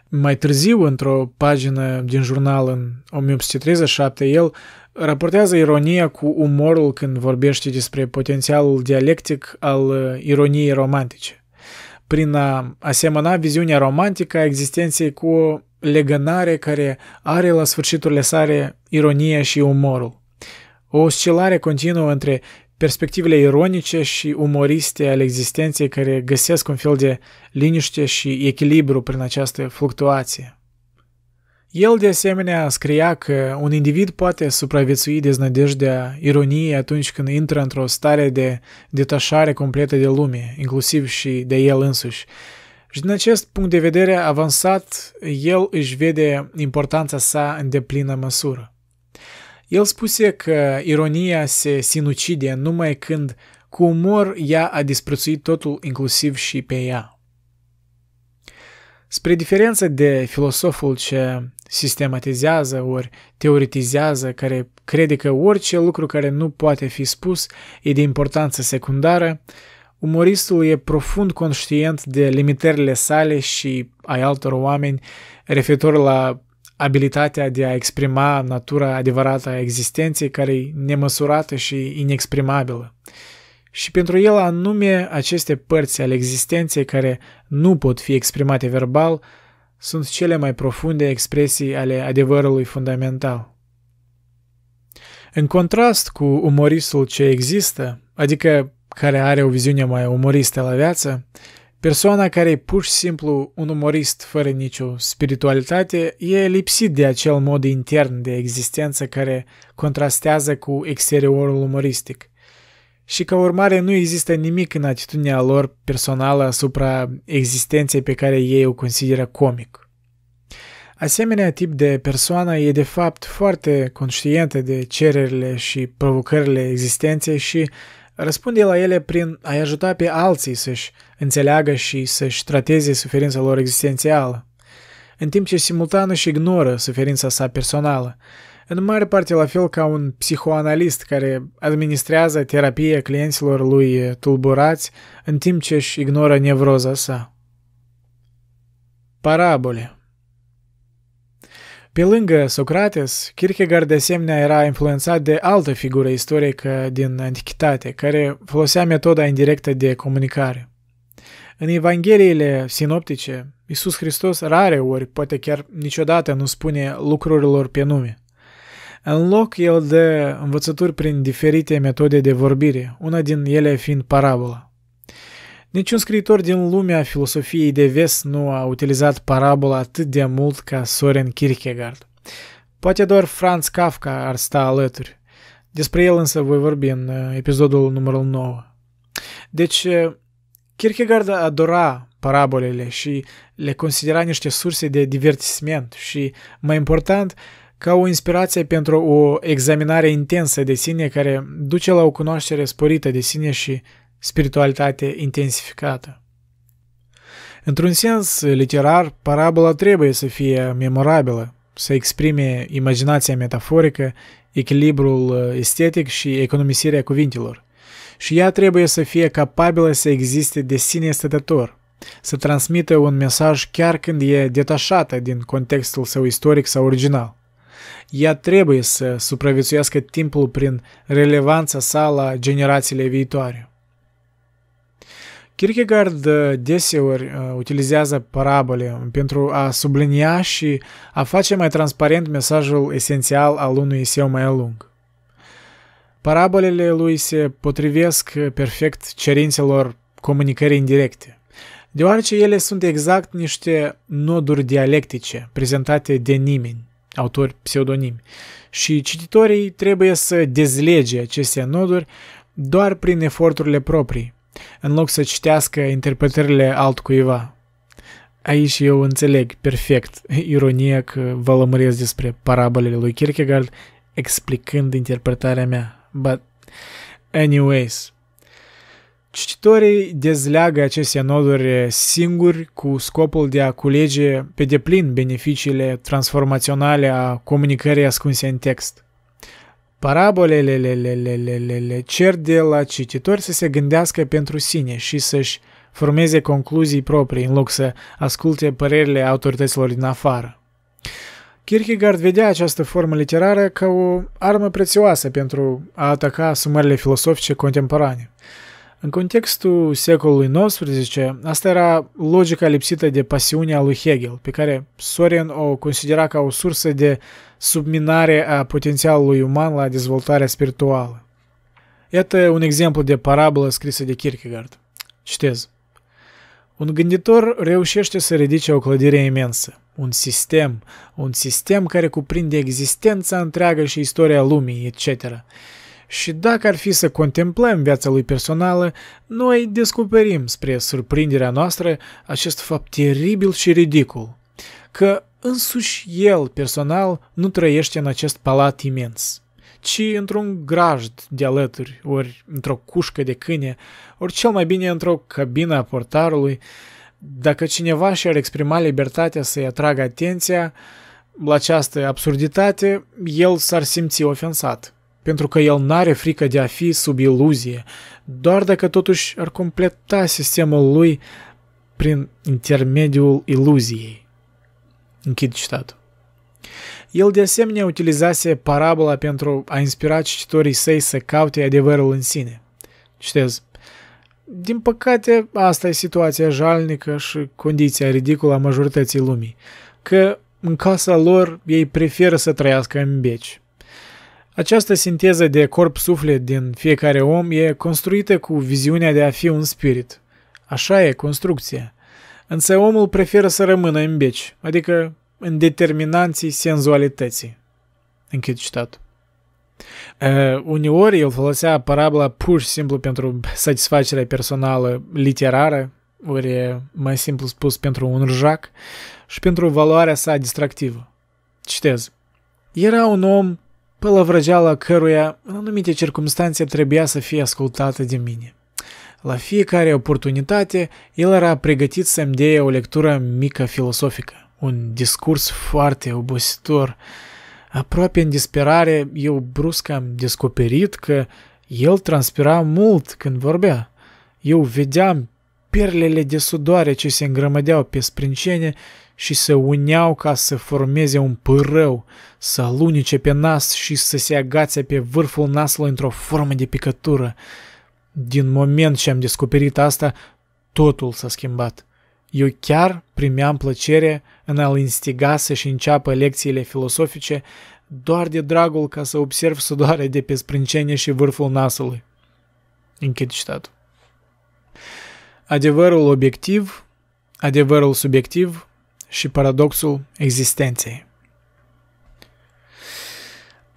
A: Mai târziu, într-o pagină din jurnal în 1837, el raportează ironia cu umorul când vorbește despre potențialul dialectic al uh, ironiei romantice. Prin a asemăna viziunea romantică a existenței cu o legănare care are la sfârșiturile sale ironia și umorul. O oscilare continuă între perspectivele ironice și umoriste ale existenței care găsesc un fel de liniște și echilibru prin această fluctuație. El de asemenea scria că un individ poate supraviețui deznădejdea ironiei atunci când intră într-o stare de detașare completă de lume, inclusiv și de el însuși. Și din acest punct de vedere avansat, el își vede importanța sa în deplină măsură. El spuse că ironia se sinucide numai când cu umor ea a disprețuit totul inclusiv și pe ea. Spre diferență de filosoful ce sistematizează ori teoretizează, care crede că orice lucru care nu poate fi spus e de importanță secundară, umoristul e profund conștient de limitările sale și ai altor oameni referitor la abilitatea de a exprima natura adevărată a existenței care e nemăsurată și inexprimabilă. Și pentru el anume aceste părți ale existenței care nu pot fi exprimate verbal sunt cele mai profunde expresii ale adevărului fundamental. În contrast cu umoristul ce există, adică care are o viziune mai umoristă la viață, Persoana care e pur și simplu un umorist fără nicio spiritualitate e lipsit de acel mod intern de existență care contrastează cu exteriorul umoristic. Și ca urmare nu există nimic în atitudinea lor personală asupra existenței pe care ei o consideră comic. Asemenea tip de persoană e de fapt foarte conștientă de cererile și provocările existenței și Răspunde la ele prin a ajuta pe alții să-și înțeleagă și să-și trateze suferința lor existențială, în timp ce simultan își ignoră suferința sa personală, în mare parte la fel ca un psihoanalist care administrează terapia clienților lui eh, tulburați în timp ce își ignoră nevroza sa. Parabole pe lângă Socrates, Kierkegaard de asemenea era influențat de altă figură istorică din antichitate, care folosea metoda indirectă de comunicare. În Evangheliile sinoptice, Iisus Hristos rare ori, poate chiar niciodată, nu spune lucrurilor pe nume. În loc, el dă învățături prin diferite metode de vorbire, una din ele fiind parabola. Niciun scriitor din lumea filosofiei de vest nu a utilizat parabola atât de mult ca Soren Kierkegaard. Poate doar Franz Kafka ar sta alături. Despre el însă voi vorbi în uh, episodul numărul 9. Deci, uh, Kierkegaard adora parabolele și le considera niște surse de divertisment și, mai important, ca o inspirație pentru o examinare intensă de sine care duce la o cunoaștere sporită de sine și spiritualitate intensificată. Într-un sens literar, parabola trebuie să fie memorabilă, să exprime imaginația metaforică, echilibrul uh, estetic și economisirea cuvintelor. Și ea trebuie să fie capabilă să existe de sine stătător, să transmită un mesaj chiar când e detașată din contextul său istoric sau original. Ea trebuie să supraviețuiască timpul prin relevanța sa la generațiile viitoare. Kierkegaard deseori utilizează parabole pentru a sublinia și a face mai transparent mesajul esențial al unui eseu mai lung. Parabolele lui se potrivesc perfect cerințelor comunicării indirecte, deoarece ele sunt exact niște noduri dialectice prezentate de nimeni, autori pseudonimi, și cititorii trebuie să dezlege aceste noduri doar prin eforturile proprii, în loc să citească interpretările altcuiva. Aici eu înțeleg perfect ironia că vă lămuresc despre parabolele lui Kierkegaard explicând interpretarea mea. But anyways, cititorii dezleagă aceste noduri singuri cu scopul de a culege pe deplin beneficiile transformaționale a comunicării ascunse în text – Parabolele le, le, le, le, le, le cer de la cititori să se gândească pentru sine și să-și formeze concluzii proprii în loc să asculte părerile autorităților din afară. Kierkegaard vedea această formă literară ca o armă prețioasă pentru a ataca sumările filosofice contemporane. În contextul secolului XIX, asta era logica lipsită de pasiunea lui Hegel, pe care Sorin o considera ca o sursă de subminare a potențialului uman la dezvoltarea spirituală. Iată un exemplu de parabolă scrisă de Kierkegaard. Citez. Un gânditor reușește să ridice o clădire imensă, un sistem, un sistem care cuprinde existența întreagă și istoria lumii, etc. Și dacă ar fi să contemplăm viața lui personală, noi descoperim, spre surprinderea noastră, acest fapt teribil și ridicul, că însuși el personal nu trăiește în acest palat imens, ci într-un grajd de alături, ori într-o cușcă de câine, ori cel mai bine într-o cabină a portarului, dacă cineva și-ar exprima libertatea să-i atragă atenția la această absurditate, el s-ar simți ofensat, pentru că el n-are frică de a fi sub iluzie, doar dacă totuși ar completa sistemul lui prin intermediul iluziei. Închid citatul. El de asemenea utilizase parabola pentru a inspira cititorii săi să caute adevărul în sine. Citez. Din păcate, asta e situația jalnică și condiția ridicolă a majorității lumii, că în casa lor ei preferă să trăiască în beci. Această sinteză de corp-suflet din fiecare om e construită cu viziunea de a fi un spirit. Așa e construcția. Însă omul preferă să rămână în beci, adică în determinanții senzualității. Închid citat. Uh, uneori el folosea parabola pur și simplu pentru satisfacerea personală literară, ori mai simplu spus pentru un rjac, și pentru valoarea sa distractivă. Citez. Era un om pălăvrăgeala căruia în anumite circunstanțe trebuia să fie ascultată de mine. La fiecare oportunitate, el era pregătit să-mi dea o lectură mică filosofică, un discurs foarte obositor. Aproape în disperare, eu brusc am descoperit că el transpira mult când vorbea. Eu vedeam perlele de sudoare ce se îngrămădeau pe sprincene și se uneau ca să formeze un pârâu, să alunice pe nas și să se agațe pe vârful nasului într-o formă de picătură. Din moment ce am descoperit asta, totul s-a schimbat. Eu chiar primeam plăcere în a-l instiga să-și înceapă lecțiile filosofice doar de dragul ca să observ sudoarea de pe sprâncene și vârful nasului. Închid citatul. Adevărul obiectiv, adevărul subiectiv și paradoxul existenței.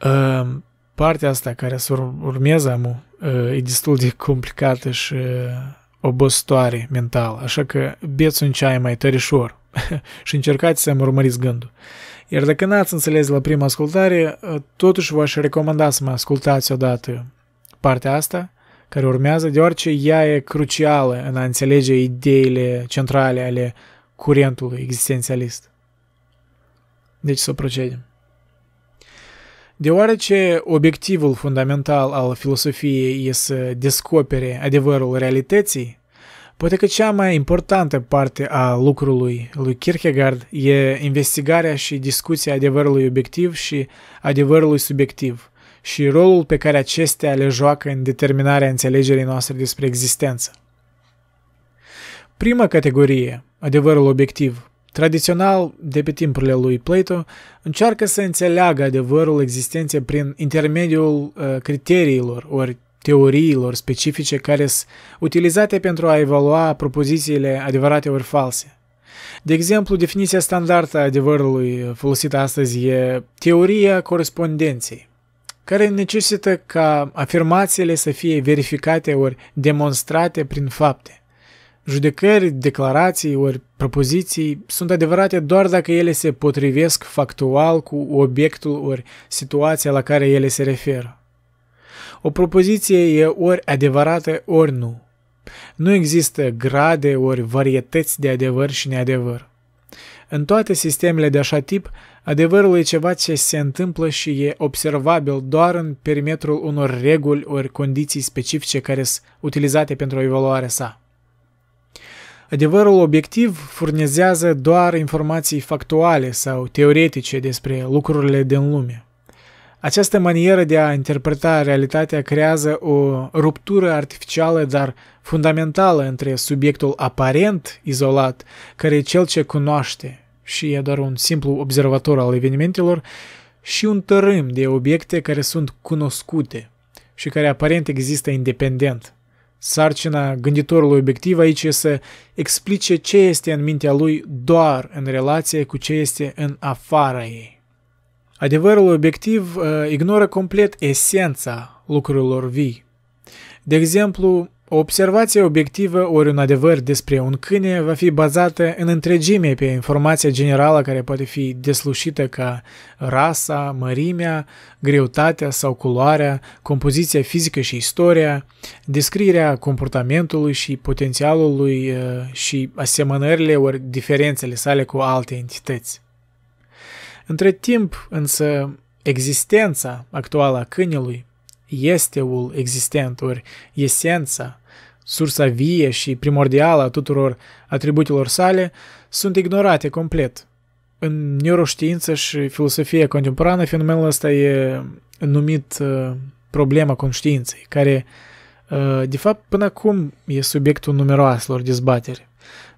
A: Ă, partea asta care să urmează amu e destul de complicată și obositoare mental, așa că beți un ceai mai tărișor și încercați să-mi urmăriți gândul. Iar dacă n-ați înțeles la prima ascultare, totuși v-aș recomanda să mă ascultați odată partea asta care urmează, deoarece ea e crucială în a înțelege ideile centrale ale curentului existențialist. Deci să procedem. Deoarece obiectivul fundamental al filosofiei este să descopere adevărul realității, poate că cea mai importantă parte a lucrului lui Kierkegaard e investigarea și discuția adevărului obiectiv și adevărului subiectiv și rolul pe care acestea le joacă în determinarea înțelegerii noastre despre existență. Prima categorie, adevărul obiectiv, Tradițional, de pe timpurile lui Plato, încearcă să înțeleagă adevărul existenței prin intermediul uh, criteriilor ori teoriilor specifice care sunt utilizate pentru a evalua propozițiile adevărate ori false. De exemplu, definiția standardă a adevărului uh, folosită astăzi e teoria corespondenței, care necesită ca afirmațiile să fie verificate ori demonstrate prin fapte. Judecări, declarații ori propoziții sunt adevărate doar dacă ele se potrivesc factual cu obiectul ori situația la care ele se referă. O propoziție e ori adevărată, ori nu. Nu există grade ori varietăți de adevăr și neadevăr. În toate sistemele de așa tip, adevărul e ceva ce se întâmplă și e observabil doar în perimetrul unor reguli ori condiții specifice care sunt utilizate pentru evaluarea sa. Adevărul obiectiv furnizează doar informații factuale sau teoretice despre lucrurile din lume. Această manieră de a interpreta realitatea creează o ruptură artificială, dar fundamentală între subiectul aparent izolat, care e cel ce cunoaște și e doar un simplu observator al evenimentelor, și un tărâm de obiecte care sunt cunoscute și care aparent există independent Sarcina gânditorului obiectiv aici este să explice ce este în mintea lui doar în relație cu ce este în afara ei. Adevărul obiectiv uh, ignoră complet esența lucrurilor vii. De exemplu, o observație obiectivă ori un adevăr despre un câine va fi bazată în întregime pe informația generală care poate fi deslușită ca rasa, mărimea, greutatea sau culoarea, compoziția fizică și istoria, descrierea comportamentului și potențialului uh, și asemănările ori diferențele sale cu alte entități. Între timp, însă, existența actuală a câinelui esteul existent, ori esența, sursa vie și primordială a tuturor atributelor sale, sunt ignorate complet. În neuroștiință și filosofie contemporană, fenomenul ăsta e numit uh, problema conștiinței, care, uh, de fapt, până acum e subiectul numeroaselor dezbateri.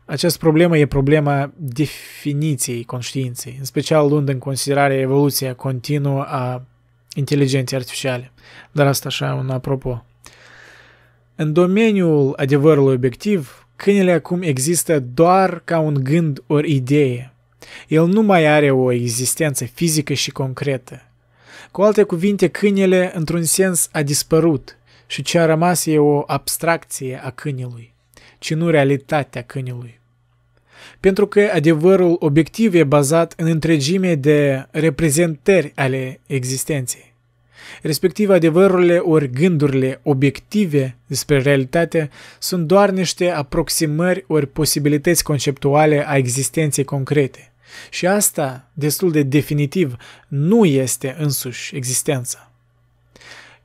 A: Această problemă e problema definiției conștiinței, în special luând în considerare evoluția continuă a inteligenței artificiale. Dar asta așa un apropo. În domeniul adevărului obiectiv, câinele acum există doar ca un gând ori idee. El nu mai are o existență fizică și concretă. Cu alte cuvinte, câinele, într-un sens, a dispărut și ce a rămas e o abstracție a câinelui, ci nu realitatea câinelui. Pentru că adevărul obiectiv e bazat în întregime de reprezentări ale existenței respectiv adevărurile ori gândurile obiective despre realitate sunt doar niște aproximări ori posibilități conceptuale a existenței concrete. Și asta, destul de definitiv, nu este însuși existența.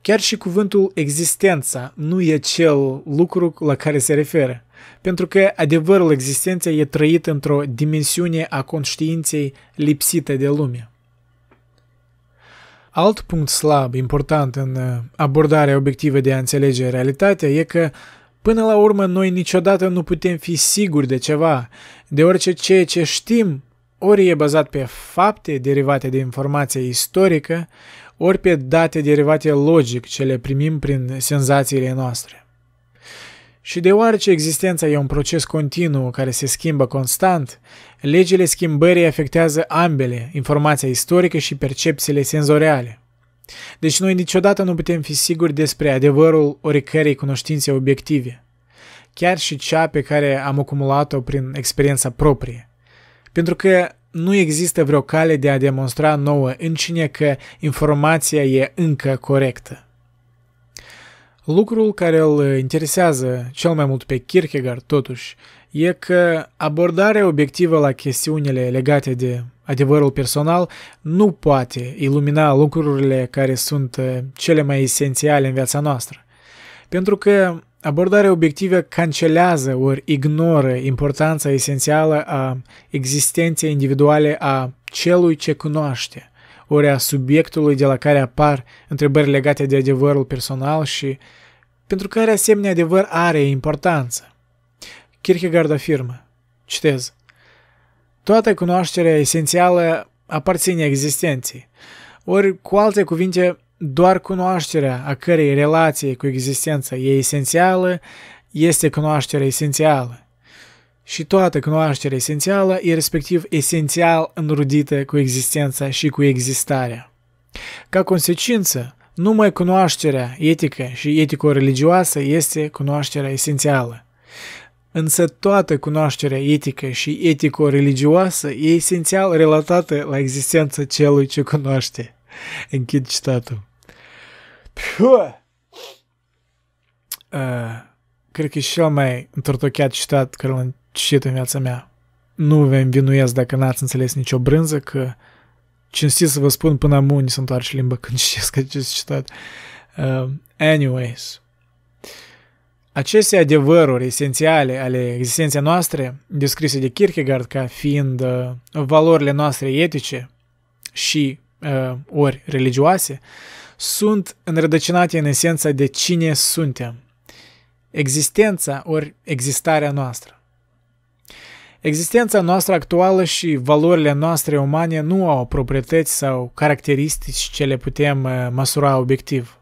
A: Chiar și cuvântul existența nu e cel lucru la care se referă, pentru că adevărul existenței e trăit într-o dimensiune a conștiinței lipsită de lume. Alt punct slab, important în uh, abordarea obiectivă de a înțelege realitatea, e că Până la urmă, noi niciodată nu putem fi siguri de ceva, deoarece ceea ce știm ori e bazat pe fapte derivate de informație istorică, ori pe date derivate logic ce le primim prin senzațiile noastre. Și deoarece existența e un proces continuu care se schimbă constant, Legile schimbării afectează ambele, informația istorică și percepțiile senzoriale. Deci noi niciodată nu putem fi siguri despre adevărul oricărei cunoștințe obiective, chiar și cea pe care am acumulat-o prin experiența proprie. Pentru că nu există vreo cale de a demonstra nouă încine că informația e încă corectă. Lucrul care îl interesează cel mai mult pe Kierkegaard, totuși, e că abordarea obiectivă la chestiunile legate de adevărul personal nu poate ilumina lucrurile care sunt uh, cele mai esențiale în viața noastră. Pentru că abordarea obiectivă cancelează ori ignoră importanța esențială a existenței individuale a celui ce cunoaște, ori a subiectului de la care apar întrebări legate de adevărul personal și pentru care asemenea adevăr are importanță. Kierkegaard afirmă, citez, Toată cunoașterea esențială aparține existenței, ori, cu alte cuvinte, doar cunoașterea a cărei relație cu existența e esențială este cunoașterea esențială. Și toată cunoașterea esențială e respectiv esențial înrudită cu existența și cu existarea. Ca consecință, numai cunoașterea etică și etico-religioasă este cunoașterea esențială. Însă toată cunoașterea etică și etico-religioasă e esențial relatată la existența celui ce cunoaște. Închid citatul. Puh! Uh, cred că e cel mai întortocheat citat care l-am citit în viața mea. Nu vă învinuiesc dacă n-ați înțeles nicio brânză că cinstit să vă spun până amuni să întoarce limba când știți că acest citat. Uh, anyways, uh, aceste adevăruri esențiale ale existenței noastre, descrise de Kierkegaard ca fiind uh, valorile noastre etice și uh, ori religioase, sunt înrădăcinate în esența de cine suntem, existența ori existarea noastră. Existența noastră actuală și valorile noastre umane nu au proprietăți sau caracteristici ce le putem uh, măsura obiectiv –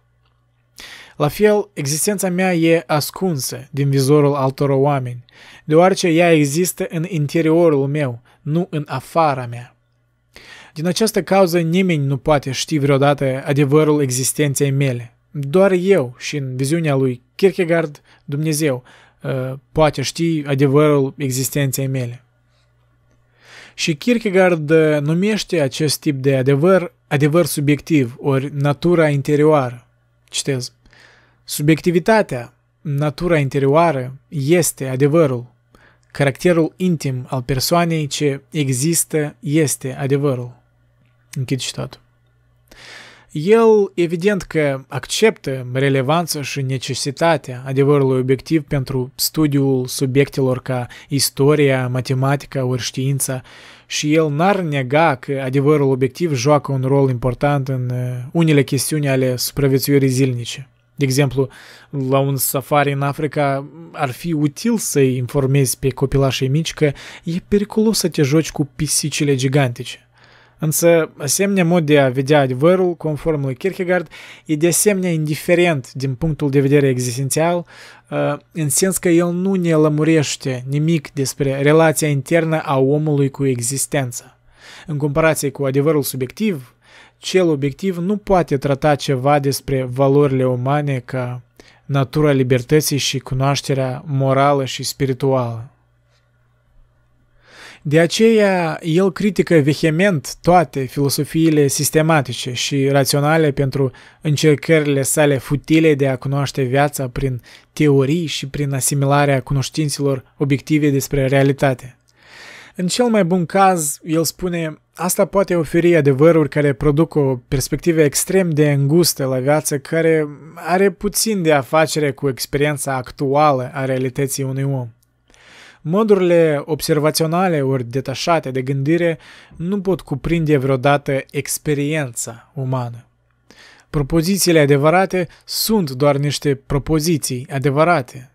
A: la fel, existența mea e ascunsă din vizorul altor oameni, deoarece ea există în interiorul meu, nu în afara mea. Din această cauză nimeni nu poate ști vreodată adevărul existenței mele. Doar eu și în viziunea lui Kierkegaard, Dumnezeu, uh, poate ști adevărul existenței mele. Și Kierkegaard uh, numește acest tip de adevăr adevăr subiectiv, ori natura interioară. Citez. Subiectivitatea, natura interioară, este adevărul. Caracterul intim al persoanei ce există este adevărul. Închid citatul. El, evident că acceptă relevanța și necesitatea adevărului obiectiv pentru studiul subiectelor ca istoria, matematica ori știința și el n-ar nega că adevărul obiectiv joacă un rol important în uh, unele chestiuni ale supraviețuirii zilnice. De exemplu, la un safari în Africa ar fi util să-i informezi pe copilașii mici că e periculos să te joci cu pisicile gigantice. Însă, asemenea mod de a vedea adevărul, conform lui Kierkegaard, e de asemenea indiferent din punctul de vedere existențial, uh, în sens că el nu ne lămurește nimic despre relația internă a omului cu existența. În comparație cu adevărul subiectiv, cel obiectiv nu poate trata ceva despre valorile umane ca natura libertății și cunoașterea morală și spirituală. De aceea, el critică vehement toate filosofiile sistematice și raționale pentru încercările sale futile de a cunoaște viața prin teorii și prin asimilarea cunoștințelor obiective despre realitate. În cel mai bun caz, el spune, asta poate oferi adevăruri care produc o perspectivă extrem de îngustă la viață care are puțin de afacere cu experiența actuală a realității unui om. Modurile observaționale ori detașate de gândire nu pot cuprinde vreodată experiența umană. Propozițiile adevărate sunt doar niște propoziții adevărate,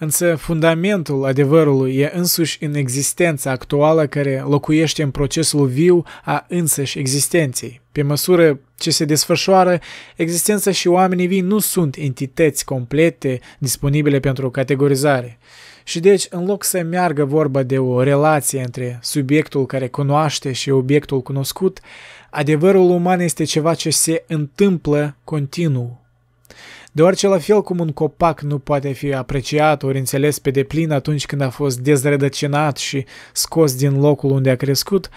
A: Însă fundamentul adevărului e însuși în existența actuală care locuiește în procesul viu a însăși existenței. Pe măsură ce se desfășoară, existența și oamenii vii nu sunt entități complete disponibile pentru categorizare. Și deci, în loc să meargă vorba de o relație între subiectul care cunoaște și obiectul cunoscut, adevărul uman este ceva ce se întâmplă continuu deoarece la fel cum un copac nu poate fi apreciat ori înțeles pe deplin atunci când a fost dezrădăcinat și scos din locul unde a crescut,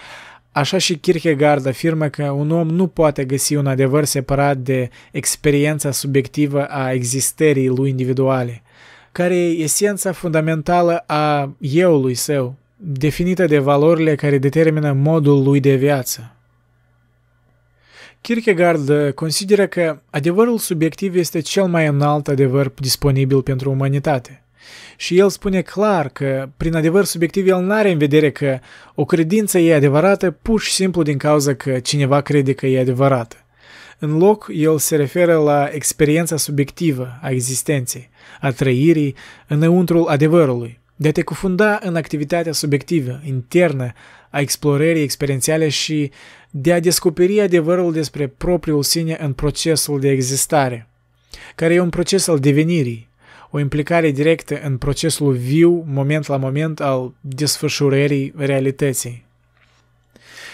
A: Așa și Kierkegaard afirmă că un om nu poate găsi un adevăr separat de experiența subiectivă a existerii lui individuale, care e esența fundamentală a eu-lui său, definită de valorile care determină modul lui de viață. Kierkegaard uh, consideră că adevărul subiectiv este cel mai înalt adevăr disponibil pentru umanitate. Și el spune clar că, prin adevăr subiectiv, el n-are în vedere că o credință e adevărată pur și simplu din cauza că cineva crede că e adevărată. În loc, el se referă la experiența subiectivă a existenței, a trăirii înăuntrul adevărului, de a te cufunda în activitatea subiectivă, internă, a explorării experiențiale și de a descoperi adevărul despre propriul sine în procesul de existare, care e un proces al devenirii, o implicare directă în procesul viu, moment la moment, al desfășurării realității.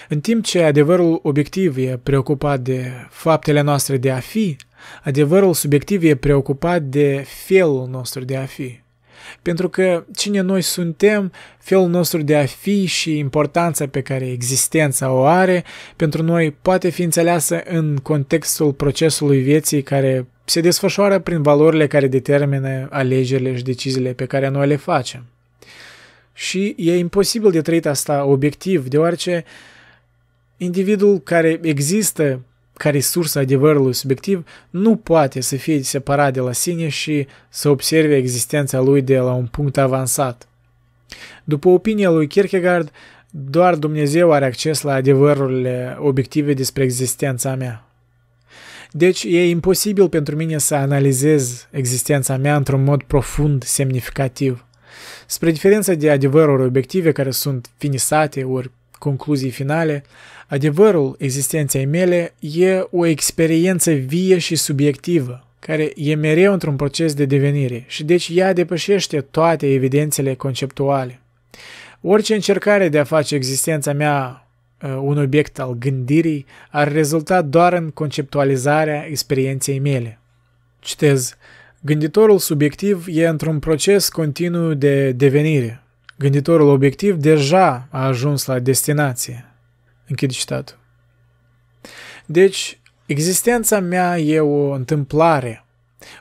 A: În timp ce adevărul obiectiv e preocupat de faptele noastre de a fi, adevărul subiectiv e preocupat de felul nostru de a fi pentru că cine noi suntem, felul nostru de a fi și importanța pe care existența o are, pentru noi poate fi înțeleasă în contextul procesului vieții care se desfășoară prin valorile care determină alegerile și deciziile pe care noi le facem. Și e imposibil de trăit asta obiectiv, deoarece individul care există care sursa adevărului subiectiv, nu poate să fie separat de la sine și să observe existența lui de la un punct avansat. După opinia lui Kierkegaard, doar Dumnezeu are acces la adevărurile obiective despre existența mea. Deci e imposibil pentru mine să analizez existența mea într-un mod profund semnificativ. Spre diferență de adevăruri obiective care sunt finisate ori concluzii finale, Adevărul existenței mele e o experiență vie și subiectivă, care e mereu într-un proces de devenire și deci ea depășește toate evidențele conceptuale. Orice încercare de a face existența mea uh, un obiect al gândirii ar rezulta doar în conceptualizarea experienței mele. Citez, gânditorul subiectiv e într-un proces continuu de devenire. Gânditorul obiectiv deja a ajuns la destinație închid citatul. Deci, existența mea e o întâmplare,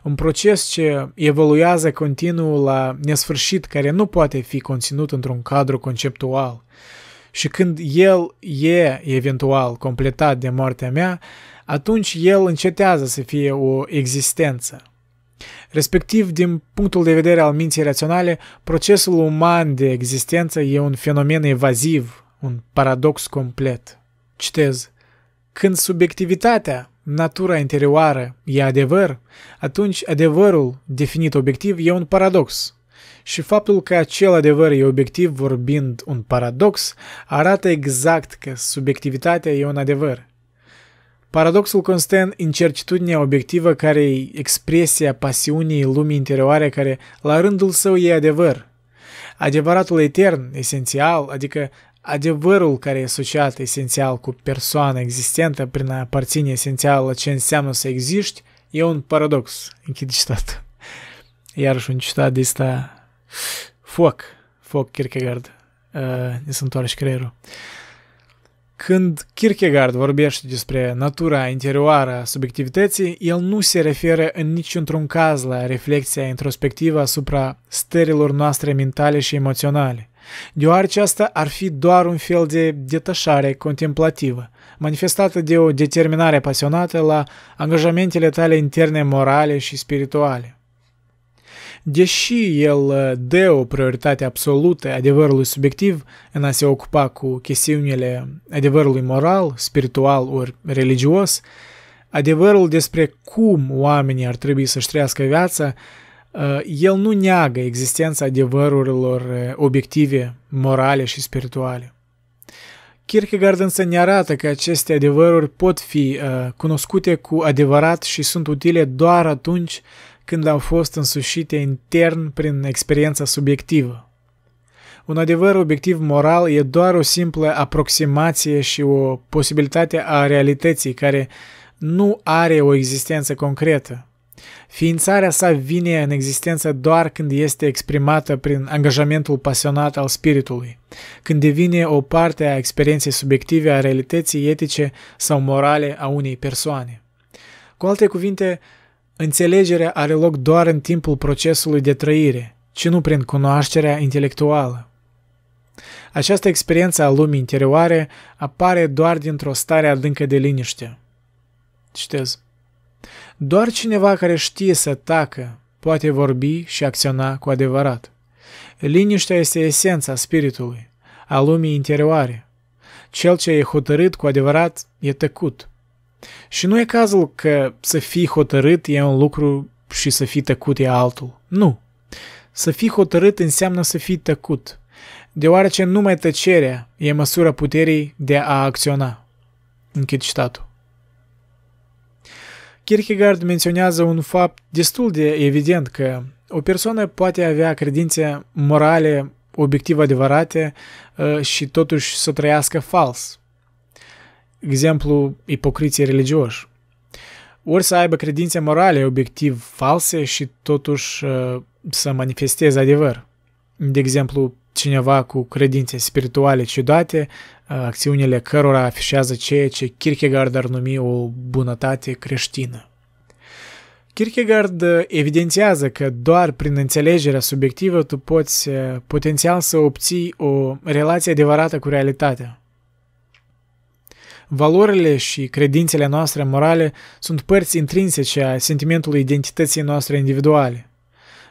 A: un proces ce evoluează continuu la nesfârșit, care nu poate fi conținut într-un cadru conceptual. Și când el e eventual completat de moartea mea, atunci el încetează să fie o existență. Respectiv, din punctul de vedere al minții raționale, procesul uman de existență e un fenomen evaziv, un paradox complet. Citez. Când subiectivitatea, natura interioară, e adevăr, atunci adevărul definit obiectiv e un paradox. Și faptul că acel adevăr e obiectiv vorbind un paradox arată exact că subiectivitatea e un adevăr. Paradoxul constă în incertitudinea obiectivă care e expresia pasiunii lumii interioare care, la rândul său, e adevăr. Adevăratul etern, esențial, adică adevărul care e asociat esențial cu persoana existentă prin a aparține esențial la ce înseamnă să existi, e un paradox. Închid citat. Iarăși un citat de asta foc, foc Kierkegaard. Uh, ne se întoarce creierul. Când Kierkegaard vorbește despre natura interioară a subiectivității, el nu se referă în niciun caz la reflexia introspectivă asupra stărilor noastre mentale și emoționale deoarece asta ar fi doar un fel de detașare contemplativă, manifestată de o determinare pasionată la angajamentele tale interne morale și spirituale. Deși el uh, dă o prioritate absolută adevărului subiectiv în a se ocupa cu chestiunile adevărului moral, spiritual ori religios, adevărul despre cum oamenii ar trebui să-și trăiască viața Э, el nu neagă existența adevărurilor obiective, morale și spirituale. Kierkegaard însă ne arată că aceste adevăruri pot fi uh, cunoscute cu adevărat și sunt utile doar atunci când au fost însușite intern prin experiența subiectivă. Un adevăr obiectiv moral e doar o simplă aproximație și o posibilitate a realității care nu are o existență concretă, Ființarea sa vine în existență doar când este exprimată prin angajamentul pasionat al spiritului, când devine o parte a experienței subiective a realității etice sau morale a unei persoane. Cu alte cuvinte, înțelegerea are loc doar în timpul procesului de trăire, ci nu prin cunoașterea intelectuală. Această experiență a lumii interioare apare doar dintr-o stare adâncă de liniște. Citez. Doar cineva care știe să tacă poate vorbi și acționa cu adevărat. Liniștea este esența spiritului, a lumii interioare. Cel ce e hotărât cu adevărat e tăcut. Și nu e cazul că să fii hotărât e un lucru și să fii tăcut e altul. Nu. Să fii hotărât înseamnă să fii tăcut, deoarece numai tăcerea e măsura puterii de a acționa. Închid citatul. Kierkegaard menționează un fapt destul de evident că o persoană poate avea credințe morale obiectiv adevărate uh, și totuși să trăiască fals. Exemplu, ipocriție religioși. Ori să aibă credințe morale obiectiv false și totuși uh, să manifesteze adevăr. De exemplu, cineva cu credințe spirituale ciudate, acțiunile cărora afișează ceea ce Kierkegaard ar numi o bunătate creștină. Kierkegaard evidențiază că doar prin înțelegerea subiectivă tu poți potențial să obții o relație adevărată cu realitatea. Valorile și credințele noastre morale sunt părți intrinsece a sentimentului identității noastre individuale –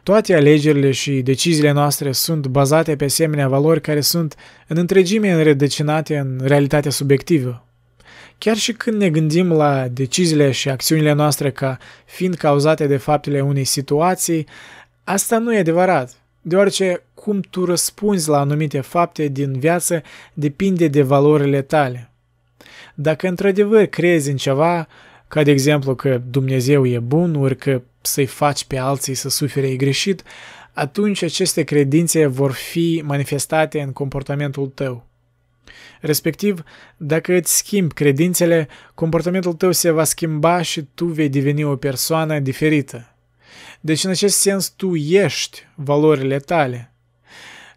A: toate alegerile și deciziile noastre sunt bazate pe asemenea valori care sunt în întregime înrădăcinate în realitatea subiectivă. Chiar și când ne gândim la deciziile și acțiunile noastre ca fiind cauzate de faptele unei situații, asta nu e adevărat, deoarece cum tu răspunzi la anumite fapte din viață depinde de valorile tale. Dacă într-adevăr crezi în ceva ca de exemplu că Dumnezeu e bun, ori că să-i faci pe alții să sufere e greșit, atunci aceste credințe vor fi manifestate în comportamentul tău. Respectiv, dacă îți schimbi credințele, comportamentul tău se va schimba și tu vei deveni o persoană diferită. Deci, în acest sens, tu ești valorile tale.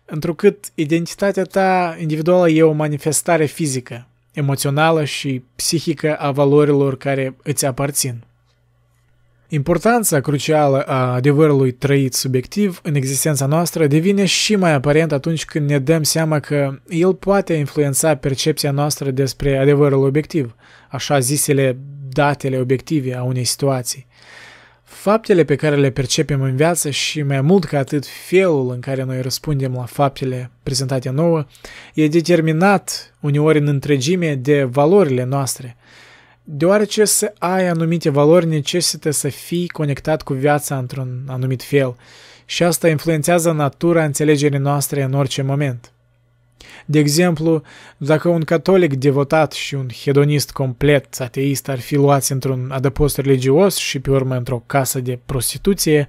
A: Întrucât identitatea ta individuală e o manifestare fizică emoțională și psihică a valorilor care îți aparțin. Importanța crucială a adevărului trăit subiectiv în existența noastră devine și mai aparent atunci când ne dăm seama că el poate influența percepția noastră despre adevărul obiectiv, așa zisele datele obiective a unei situații. Faptele pe care le percepem în viață și mai mult ca atât felul în care noi răspundem la faptele prezentate nouă e determinat uneori în întregime de valorile noastre. Deoarece să ai anumite valori necesită să fii conectat cu viața într-un anumit fel și asta influențează natura înțelegerii noastre în orice moment. De exemplu, dacă un catolic devotat și un hedonist complet ateist ar fi luați într-un adăpost religios și pe urmă într-o casă de prostituție,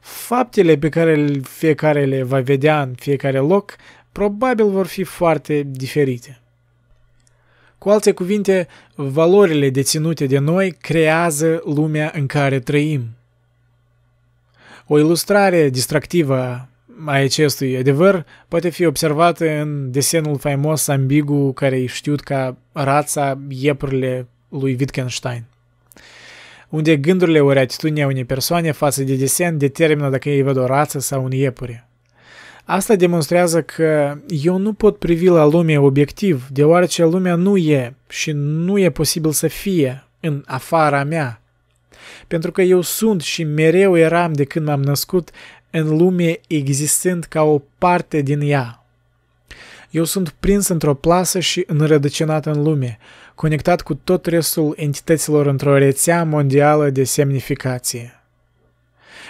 A: faptele pe care fiecare le va vedea în fiecare loc probabil vor fi foarte diferite. Cu alte cuvinte, valorile deținute de noi creează lumea în care trăim. O ilustrare distractivă a acestui adevăr poate fi observată în desenul faimos ambigu care e știut ca rața iepurile lui Wittgenstein unde gândurile ori atitudinea unei persoane față de desen determină dacă ei văd o rață sau un iepure. Asta demonstrează că eu nu pot privi la lumea obiectiv, deoarece lumea nu e și nu e posibil să fie în afara mea. Pentru că eu sunt și mereu eram de când m-am născut în lume existând ca o parte din ea. Eu sunt prins într-o plasă și înrădăcinat în lume, conectat cu tot restul entităților într-o rețea mondială de semnificație.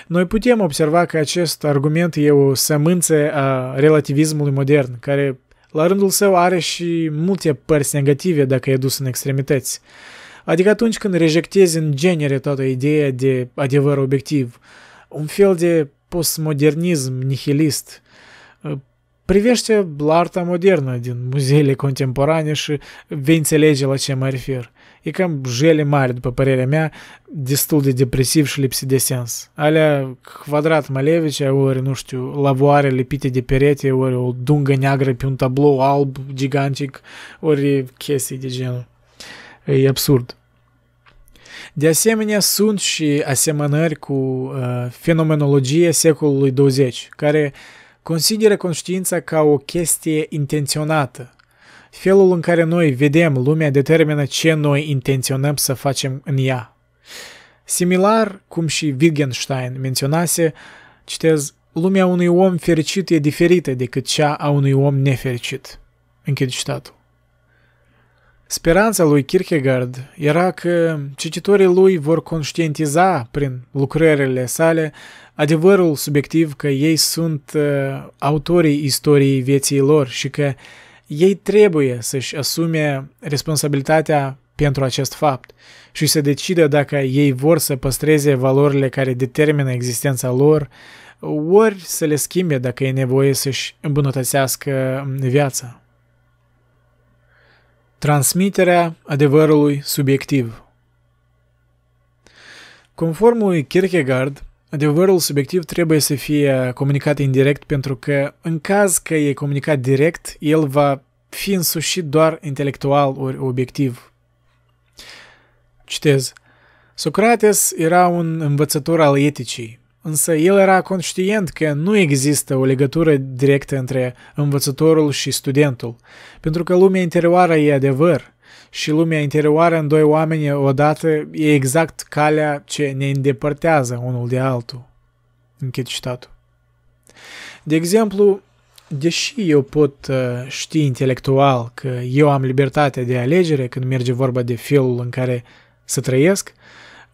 A: Noi putem observa că acest argument e o sămânță a relativismului modern, care la rândul său are și multe părți negative dacă e dus în extremități. Adică atunci când rejectezi în genere toată ideea de adevăr obiectiv, un fel de постмодернизм, нихилист. Privește arta modernă din muzeele contemporane și vei înțelege la ce mă refer. E cam jele mari, după părerea mea, destul de depresiv și lipsit de sens. Alea quadrat malevice, ori, nu știu, lavoare lipite de perete, ori o dungă neagră pe un tablou alb gigantic, ori chestii de genul. E absurd. De asemenea, sunt și asemănări cu uh, fenomenologia secolului 20, care consideră conștiința ca o chestie intenționată. Felul în care noi vedem lumea determină ce noi intenționăm să facem în ea. Similar, cum și Wittgenstein menționase, citez, lumea unui om fericit e diferită decât cea a unui om nefericit. Închid citatul. Speranța lui Kierkegaard era că cititorii lui vor conștientiza prin lucrările sale adevărul subiectiv că ei sunt uh, autorii istoriei vieții lor și că ei trebuie să-și asume responsabilitatea pentru acest fapt și să decidă dacă ei vor să păstreze valorile care determină existența lor, ori să le schimbe dacă e nevoie să-și îmbunătățească viața. Transmiterea adevărului subiectiv Conform lui Kierkegaard, adevărul subiectiv trebuie să fie comunicat indirect pentru că, în caz că e comunicat direct, el va fi însușit doar intelectual ori obiectiv. Citez. Socrates era un învățător al eticii, Însă el era conștient că nu există o legătură directă între învățătorul și studentul, pentru că lumea interioară e adevăr și lumea interioară în doi oameni odată e exact calea ce ne îndepărtează unul de altul. Închid citatul. De exemplu, deși eu pot uh, ști intelectual că eu am libertatea de alegere când merge vorba de felul în care să trăiesc,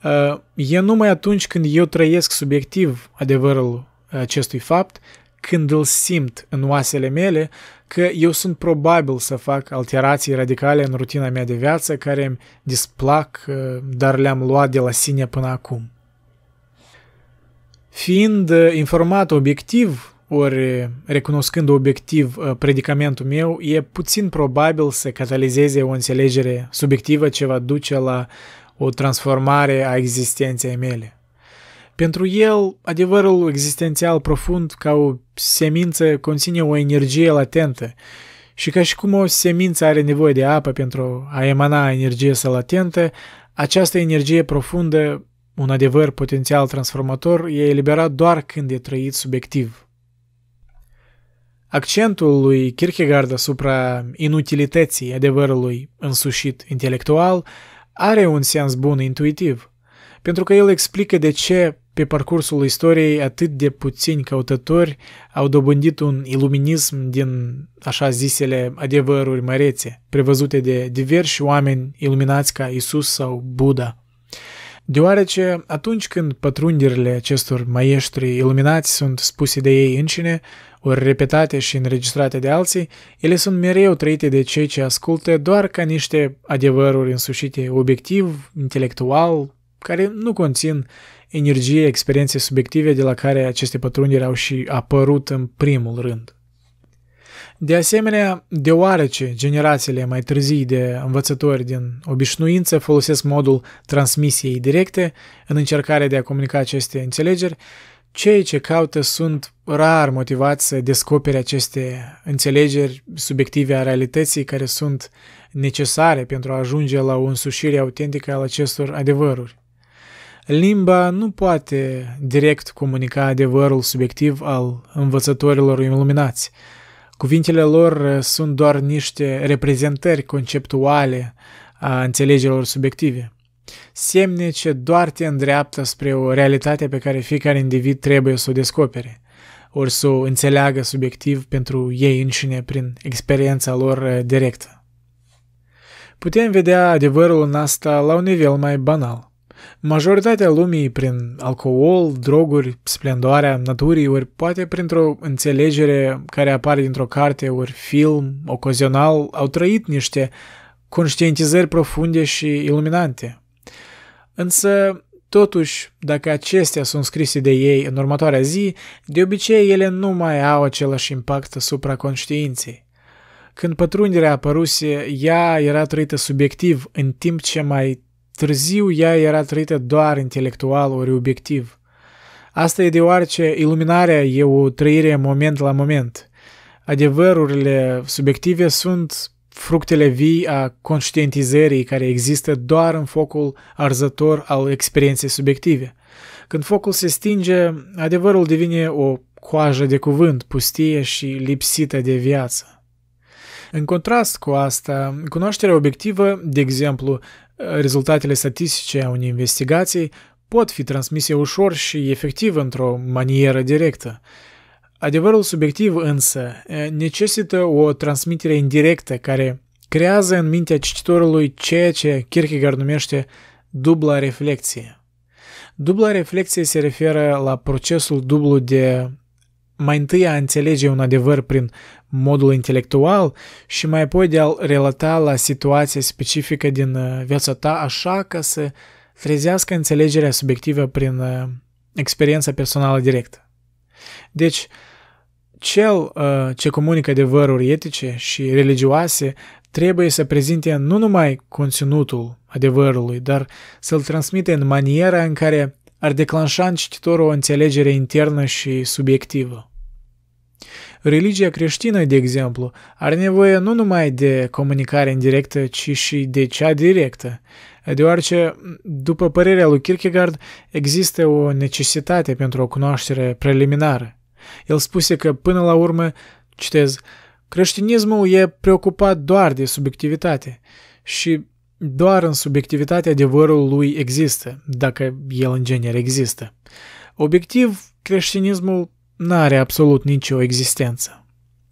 A: Ă, e numai atunci când eu trăiesc subiectiv adevărul acestui fapt, când îl simt în oasele mele, că eu sunt probabil să fac alterații radicale în rutina mea de viață care îmi displac, ă, dar le-am luat de la sine până acum. Fiind ă, informat obiectiv, ori recunoscând obiectiv predicamentul meu, e puțin probabil să catalizeze o înțelegere subiectivă ce va duce la o transformare a existenței mele. Pentru el, adevărul existențial profund ca o semință conține o energie latentă și ca și cum o semință are nevoie de apă pentru a emana energie să latentă, această energie profundă, un adevăr potențial transformator, e eliberat doar când e trăit subiectiv. Accentul lui Kierkegaard asupra inutilității adevărului însușit intelectual – are un sens bun intuitiv, pentru că el explică de ce pe parcursul istoriei atât de puțini căutători au dobândit un iluminism din așa zisele adevăruri mărețe, prevăzute de diversi oameni iluminați ca Isus sau Buddha deoarece atunci când pătrunderile acestor maestri iluminați sunt spuse de ei încine, ori repetate și înregistrate de alții, ele sunt mereu trăite de cei ce ascultă doar ca niște adevăruri însușite obiectiv, intelectual, care nu conțin energie, experiențe subiective de la care aceste pătrunderi au și apărut în primul rând. De asemenea, deoarece generațiile mai târzii de învățători din obișnuință folosesc modul transmisiei directe în încercarea de a comunica aceste înțelegeri, cei ce caută sunt rar motivați să descopere aceste înțelegeri subiective a realității care sunt necesare pentru a ajunge la o însușire autentică al acestor adevăruri. Limba nu poate direct comunica adevărul subiectiv al învățătorilor iluminați, Cuvintele lor uh, sunt doar niște reprezentări conceptuale a înțelegerilor subiective. Semne ce doar te îndreaptă spre o realitate pe care fiecare individ trebuie să o descopere, ori să o înțeleagă subiectiv pentru ei înșine prin experiența lor uh, directă. Putem vedea adevărul în asta la un nivel mai banal – Majoritatea lumii prin alcool, droguri, splendoarea naturii, ori poate printr-o înțelegere care apare dintr-o carte, ori film, ocazional, au trăit niște conștientizări profunde și iluminante. Însă, totuși, dacă acestea sunt scrise de ei în următoarea zi, de obicei ele nu mai au același impact asupra conștiinței. Când pătrunderea apăruse, ea era trăită subiectiv, în timp ce mai Târziu ea era trăită doar intelectual ori obiectiv. Asta e deoarece iluminarea e o trăire moment la moment. Adevărurile subiective sunt fructele vii a conștientizării care există doar în focul arzător al experienței subiective. Când focul se stinge, adevărul devine o coajă de cuvânt pustie și lipsită de viață. În contrast cu asta, cunoașterea obiectivă, de exemplu, rezultatele statistice a unei investigații pot fi transmise ușor și efectiv într-o manieră directă. Adevărul subiectiv însă necesită o transmitere indirectă care creează în mintea cititorului ceea ce Kierkegaard numește dubla reflexie. Dubla reflexie se referă la procesul dublu de mai întâi a înțelege un adevăr prin modul intelectual și mai apoi de a-l relata la situația specifică din uh, viața ta așa ca să frezească înțelegerea subiectivă prin uh, experiența personală directă. Deci, cel uh, ce comunică adevăruri etice și religioase trebuie să prezinte nu numai conținutul adevărului, dar să-l transmite în maniera în care ar declanșa în cititor o înțelegere internă și subiectivă. Religia creștină, de exemplu, are nevoie nu numai de comunicare indirectă, ci și de cea directă, deoarece, după părerea lui Kierkegaard, există o necesitate pentru o cunoaștere preliminară. El spuse că, până la urmă, citez, creștinismul e preocupat doar de subiectivitate și doar în subiectivitate adevărul lui există, dacă el în genere există. Obiectiv, creștinismul N-are absolut nicio existență.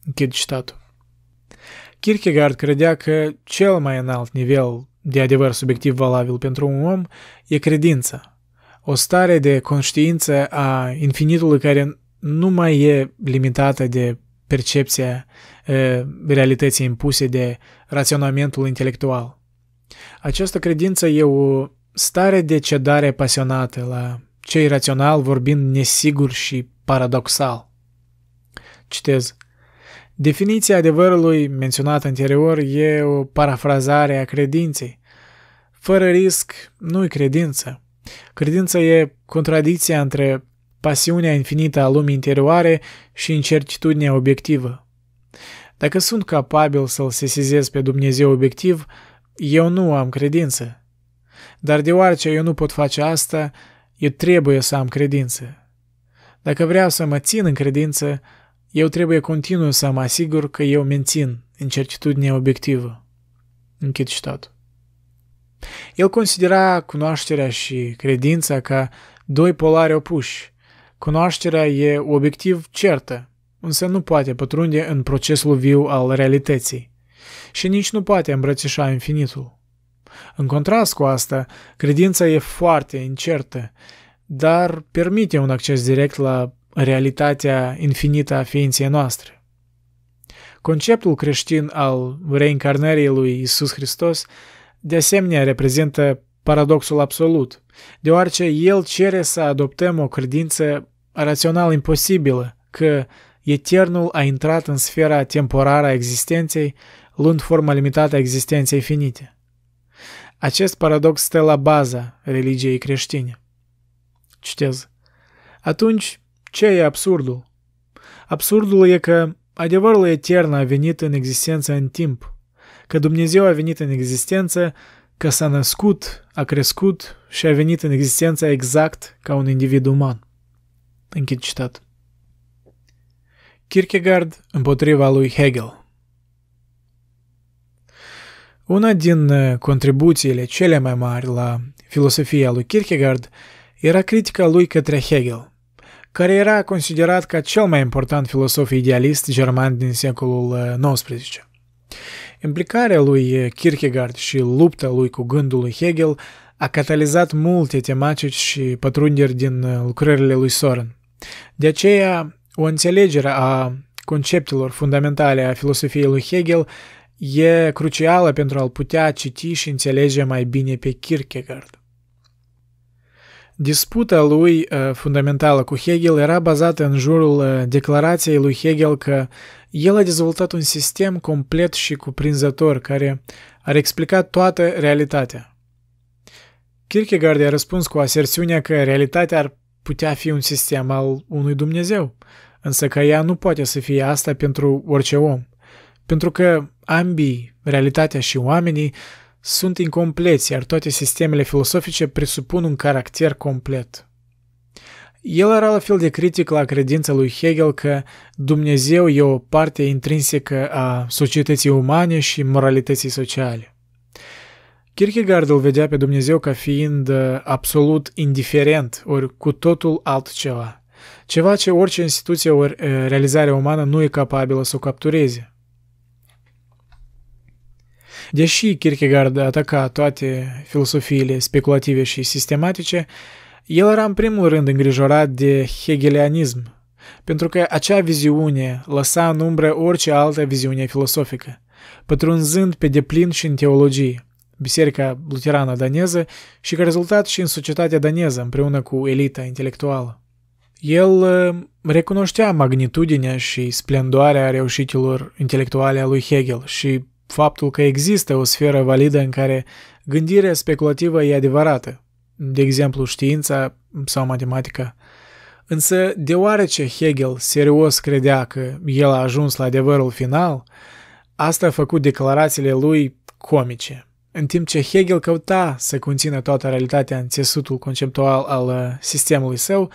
A: Închid citatul. Kierkegaard credea că cel mai înalt nivel de adevăr subiectiv valabil pentru un om e credința, o stare de conștiință a infinitului care nu mai e limitată de percepția e, realității impuse de raționamentul intelectual. Această credință e o stare de cedare pasionată la cei rațional vorbind nesigur și paradoxal. Citez. Definiția adevărului menționată anterior e o parafrazare a credinței. Fără risc nu-i credință. Credința e contradicția între pasiunea infinită a lumii interioare și incertitudinea obiectivă. Dacă sunt capabil să-L sesizez pe Dumnezeu obiectiv, eu nu am credință. Dar deoarece eu nu pot face asta, eu trebuie să am credință. Dacă vreau să mă țin în credință, eu trebuie continuu să mă asigur că eu mențin în certitudinea obiectivă. Închid tot. El considera cunoașterea și credința ca doi polari opuși. Cunoașterea e obiectiv certă, însă nu poate pătrunde în procesul viu al realității și nici nu poate îmbrățișa infinitul. În contrast cu asta, credința e foarte incertă, dar permite un acces direct la realitatea infinită a ființei noastre. Conceptul creștin al reîncarnării lui Isus Hristos de asemenea reprezintă paradoxul absolut, deoarece el cere să adoptăm o credință rațional imposibilă că eternul a intrat în sfera temporară a existenței, luând forma limitată a existenței finite. Acest paradox stă la baza religiei creștine. Citez. Atunci, ce e absurdul? Absurdul e că adevărul etern a venit în existență în timp, că Dumnezeu a venit în existență, că s-a născut, a crescut și a venit în existență exact ca un individ uman. Închid citat. Kierkegaard împotriva lui Hegel una din uh, contribuțiile cele mai mari la filosofia lui Kierkegaard era critica lui către Hegel, care era considerat ca cel mai important filosof idealist german din secolul XIX. Uh, Implicarea lui uh, Kierkegaard și lupta lui cu gândul lui Hegel a catalizat multe tematici și pătrunderi din lucrările lui Soren. De aceea, o înțelegere a conceptelor fundamentale a filosofiei lui Hegel e crucială pentru a-l putea citi și înțelege mai bine pe Kierkegaard. Disputa lui uh, fundamentală cu Hegel era bazată în jurul uh, declarației lui Hegel că el a dezvoltat un sistem complet și cuprinzător care ar explica toată realitatea. Kierkegaard a răspuns cu aserțiunea că realitatea ar putea fi un sistem al unui Dumnezeu, însă că ea nu poate să fie asta pentru orice om, pentru că ambii, realitatea și oamenii, sunt incompleți, iar toate sistemele filosofice presupun un caracter complet. El era la fel de critic la credința lui Hegel că Dumnezeu e o parte intrinsecă a societății umane și moralității sociale. Kierkegaard îl vedea pe Dumnezeu ca fiind uh, absolut indiferent, ori cu totul altceva, ceva ce orice instituție ori uh, realizare umană nu e capabilă să o captureze. Deși Kierkegaard ataca toate filosofiile speculative și sistematice, el era în primul rând îngrijorat de hegelianism, pentru că acea viziune lăsa în umbră orice altă viziune filosofică, pătrunzând pe deplin și în teologie, biserica luterană daneză și ca rezultat și în societatea daneză împreună cu elita intelectuală. El uh, recunoștea magnitudinea și splendoarea reușitilor intelectuale a lui Hegel și faptul că există o sferă validă în care gândirea speculativă e adevărată, de exemplu știința sau matematica. Însă, deoarece Hegel serios credea că el a ajuns la adevărul final, asta a făcut declarațiile lui comice, în timp ce Hegel căuta să conțină toată realitatea în țesutul conceptual al uh, sistemului său,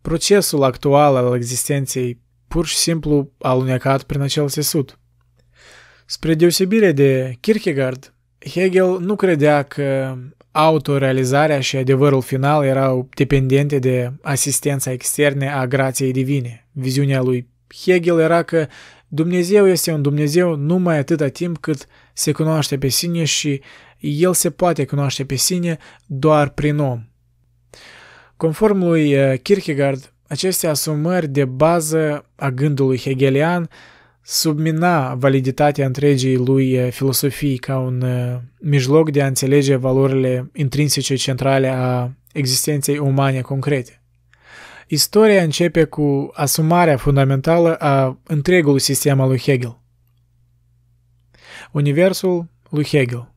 A: procesul actual al existenței pur și simplu alunecat prin acel țesut, Spre deosebire de Kierkegaard, Hegel nu credea că autorealizarea și adevărul final erau dependente de asistența externe a grației divine. Viziunea lui Hegel era că Dumnezeu este un Dumnezeu numai atâta timp cât se cunoaște pe sine și el se poate cunoaște pe sine doar prin om. Conform lui eh, Kierkegaard, aceste asumări de bază a gândului hegelian submina validitatea întregii lui eh, filosofii ca un eh, mijloc de a înțelege valorile intrinsece centrale a existenței umane concrete. Istoria începe cu asumarea fundamentală a întregului sistem al lui Hegel. Universul lui Hegel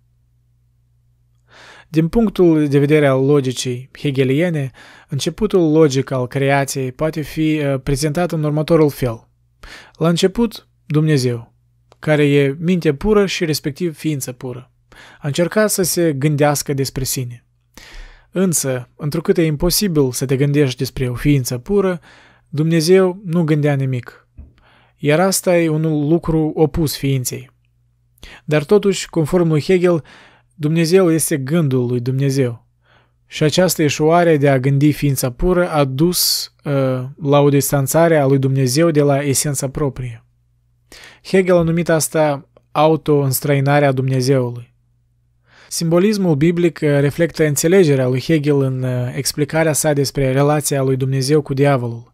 A: Din punctul de vedere al logicii hegeliene, începutul logic al creației poate fi eh, prezentat în următorul fel – la început, Dumnezeu, care e minte pură și respectiv ființă pură. A încercat să se gândească despre sine. Însă, întrucât e imposibil să te gândești despre o ființă pură, Dumnezeu nu gândea nimic. Iar asta e un lucru opus ființei. Dar totuși, conform lui Hegel, Dumnezeu este gândul lui Dumnezeu. Și această eșuare de a gândi ființa pură a dus uh, la o distanțare a lui Dumnezeu de la esența proprie. Hegel a numit asta auto-înstrăinarea Dumnezeului. Simbolismul biblic uh, reflectă înțelegerea lui Hegel în uh, explicarea sa despre relația lui Dumnezeu cu diavolul.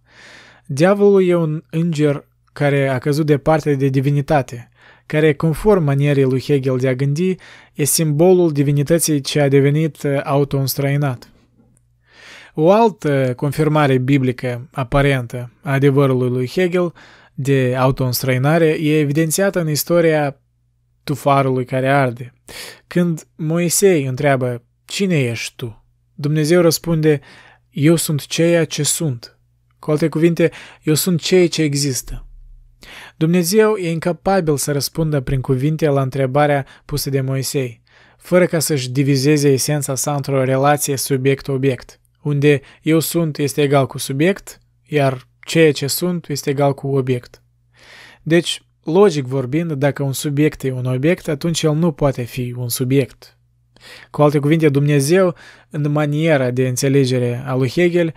A: Diavolul e un înger care a căzut departe de divinitate, care, conform manierii lui Hegel de a gândi, e simbolul divinității ce a devenit uh, auto-înstrăinat. O altă confirmare biblică aparentă a adevărului lui Hegel – de autoînstrăinare e evidențiată în istoria tufarului care arde. Când Moisei întreabă, cine ești tu? Dumnezeu răspunde, eu sunt ceea ce sunt. Cu alte cuvinte, eu sunt ceea ce există. Dumnezeu e incapabil să răspundă prin cuvinte la întrebarea pusă de Moisei, fără ca să-și divizeze esența sa într-o relație subiect-obiect, unde eu sunt este egal cu subiect, iar Ceea ce sunt este egal cu obiect. Deci, logic vorbind, dacă un subiect e un obiect, atunci el nu poate fi un subiect. Cu alte cuvinte, Dumnezeu, în maniera de înțelegere a lui Hegel,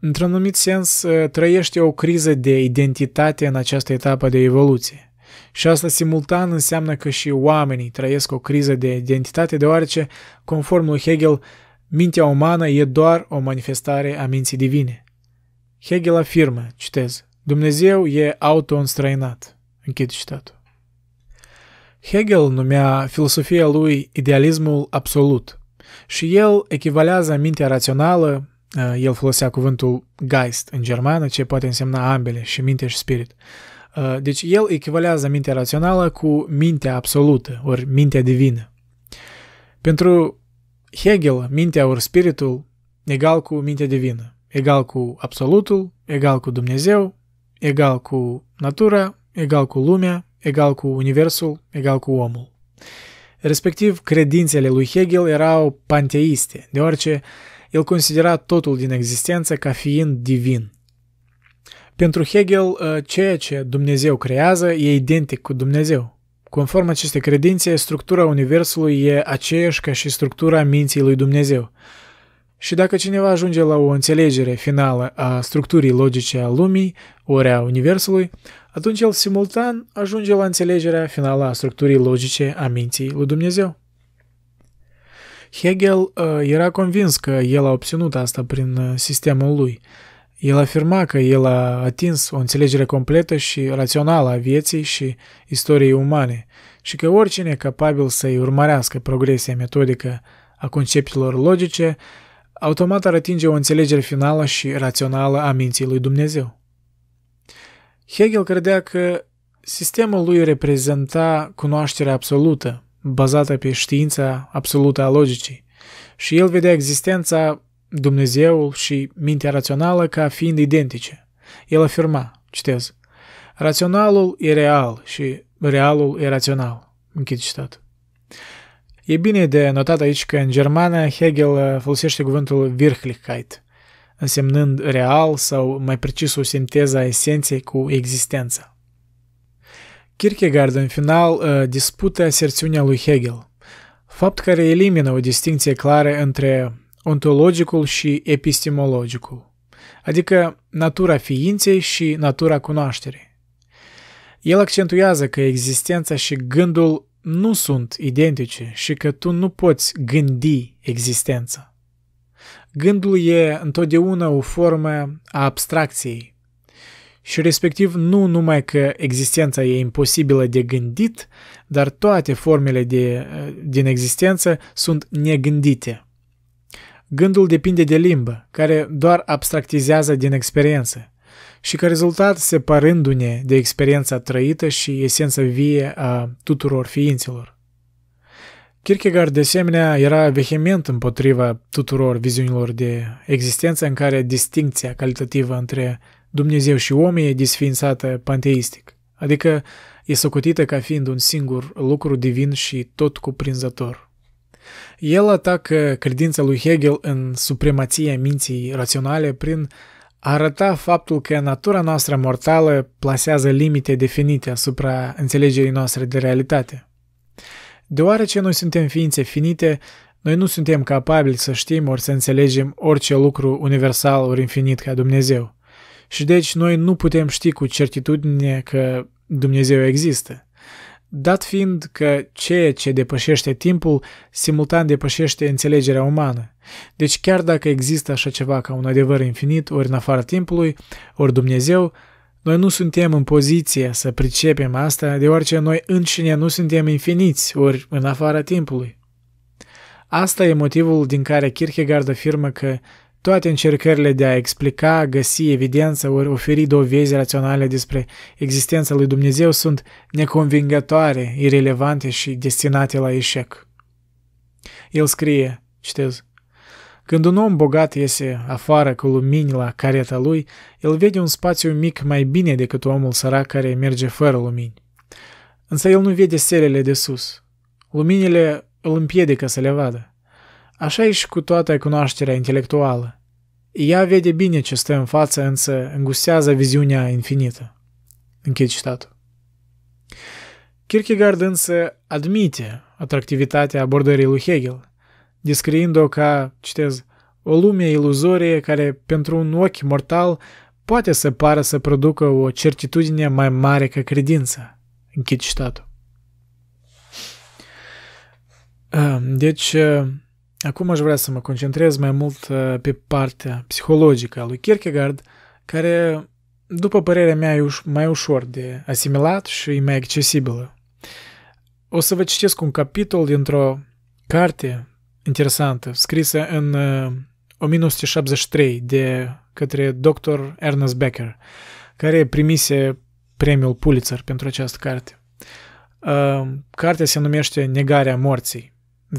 A: într-un anumit sens, ă, trăiește o criză de identitate în această etapă de evoluție. Și asta simultan înseamnă că și oamenii trăiesc o criză de identitate, deoarece, conform lui Hegel, mintea umană e doar o manifestare a minții divine. Hegel afirmă, citez, Dumnezeu e auto-înstrăinat. Închid citatul. Hegel numea filosofia lui idealismul absolut și el echivalează mintea rațională, eh, el folosea cuvântul Geist în germană, ce poate însemna ambele, și minte și spirit. Eh, deci el echivalează mintea rațională cu mintea absolută, ori mintea divină. Pentru Hegel, mintea ori spiritul egal cu mintea divină egal cu absolutul, egal cu Dumnezeu, egal cu natura, egal cu lumea, egal cu universul, egal cu omul. Respectiv, credințele lui Hegel erau panteiste, deoarece el considera totul din existență ca fiind divin. Pentru Hegel, ă, ceea ce Dumnezeu creează e identic cu Dumnezeu. Conform acestei credințe, structura Universului e aceeași ca și structura minții lui Dumnezeu. Și dacă cineva ajunge la o înțelegere finală a structurii logice a lumii, ori a Universului, atunci el simultan ajunge la înțelegerea finală a structurii logice a minții lui Dumnezeu. Hegel uh, era convins că el a obținut asta prin uh, sistemul lui. El afirma că el a atins o înțelegere completă și rațională a vieții și istoriei umane și că oricine capabil să-i urmărească progresia metodică a conceptelor logice automat ar atinge o înțelegere finală și rațională a minții lui Dumnezeu. Hegel credea că sistemul lui reprezenta cunoașterea absolută, bazată pe știința absolută a logicii, și el vedea existența, Dumnezeul și mintea rațională ca fiind identice. El afirma, citez, Raționalul e real și realul e rațional. Închid citat. E bine de notat aici că în germană Hegel uh, folosește cuvântul Wirklichkeit, însemnând real sau mai precis o sinteză a esenței cu existența. Kierkegaard în final uh, dispută aserțiunea lui Hegel, fapt care elimină o distinție clară între ontologicul și epistemologicul, adică natura ființei și natura cunoașterii. El accentuează că existența și gândul nu sunt identice și că tu nu poți gândi existența. Gândul e întotdeauna o formă a abstracției și respectiv nu numai că existența e imposibilă de gândit, dar toate formele de, din existență sunt negândite. Gândul depinde de limbă, care doar abstractizează din experiență și ca rezultat separându-ne de experiența trăită și esența vie a tuturor ființelor. Kierkegaard de asemenea era vehement împotriva tuturor viziunilor de existență în care distincția calitativă între Dumnezeu și om e disfințată panteistic, adică e socotită ca fiind un singur lucru divin și tot cuprinzător. El atacă credința lui Hegel în supremația minții raționale prin arăta faptul că natura noastră mortală plasează limite definite asupra înțelegerii noastre de realitate. Deoarece noi suntem ființe finite, noi nu suntem capabili să știm ori să înțelegem orice lucru universal ori infinit ca Dumnezeu. Și deci noi nu putem ști cu certitudine că Dumnezeu există. Dat fiind că ceea ce depășește timpul, simultan depășește înțelegerea umană. Deci chiar dacă există așa ceva ca un adevăr infinit, ori în afara timpului, ori Dumnezeu, noi nu suntem în poziție să pricepem asta, deoarece noi înșine nu suntem infiniți, ori în afara timpului. Asta e motivul din care Kierkegaard afirmă că toate încercările de a explica, găsi evidență ori oferi dovezi raționale despre existența lui Dumnezeu sunt neconvingătoare, irelevante și destinate la eșec. El scrie, citez, când un om bogat iese afară cu lumini la careta lui, el vede un spațiu mic mai bine decât omul sărac care merge fără lumini. Însă el nu vede stelele de sus. Luminile îl împiedică să le vadă. Așa e și cu toată cunoașterea intelectuală. Ea vede bine ce stă în față, însă îngustează viziunea infinită. Închid citatul. Kierkegaard însă admite atractivitatea abordării lui Hegel – descriind-o ca, citez, o lume iluzorie care, pentru un ochi mortal, poate să pară să producă o certitudine mai mare ca credința. Închid citatul. Deci, uh, acum aș vrea să mă concentrez mai mult uh, pe partea psihologică a lui Kierkegaard, care, după părerea mea, e mai ușor de asimilat și e mai accesibilă. O să vă citesc un capitol dintr-o carte interesantă, scrisă în 1973 uh, de către dr. Ernest Becker, care primise premiul Pulitzer pentru această carte. Uh, cartea se numește Negarea morții,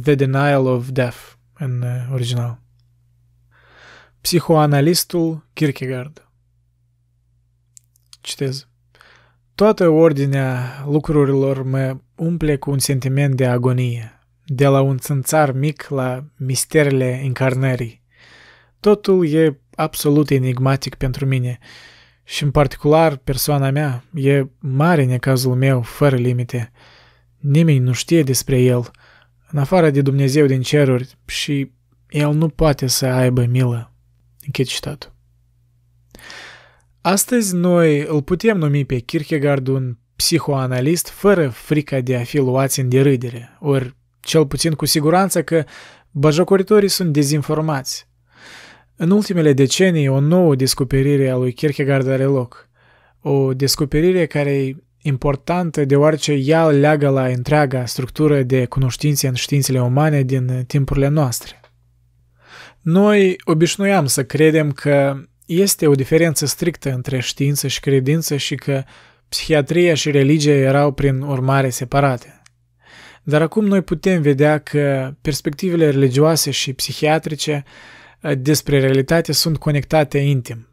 A: The Denial of Death în uh, original. Psihoanalistul Kierkegaard Citez. Toată ordinea lucrurilor mă umple cu un sentiment de agonie, de la un țânțar mic la misterele încarnării. Totul e absolut enigmatic pentru mine și în particular persoana mea e mare necazul meu fără limite. Nimeni nu știe despre el, în afară de Dumnezeu din ceruri și el nu poate să aibă milă. Închid citatul. Astăzi noi îl putem numi pe Kierkegaard un psihoanalist fără frica de a fi luați în derâdere, ori cel puțin cu siguranță că băjocoritorii sunt dezinformați. În ultimele decenii, o nouă descoperire a lui Kierkegaard are loc. O descoperire care e importantă deoarece ea leagă la întreaga structură de cunoștințe în științele umane din timpurile noastre. Noi obișnuiam să credem că este o diferență strictă între știință și credință și că psihiatria și religia erau prin urmare separate. Dar acum noi putem vedea că perspectivele religioase și psihiatrice uh, despre realitate sunt conectate intim.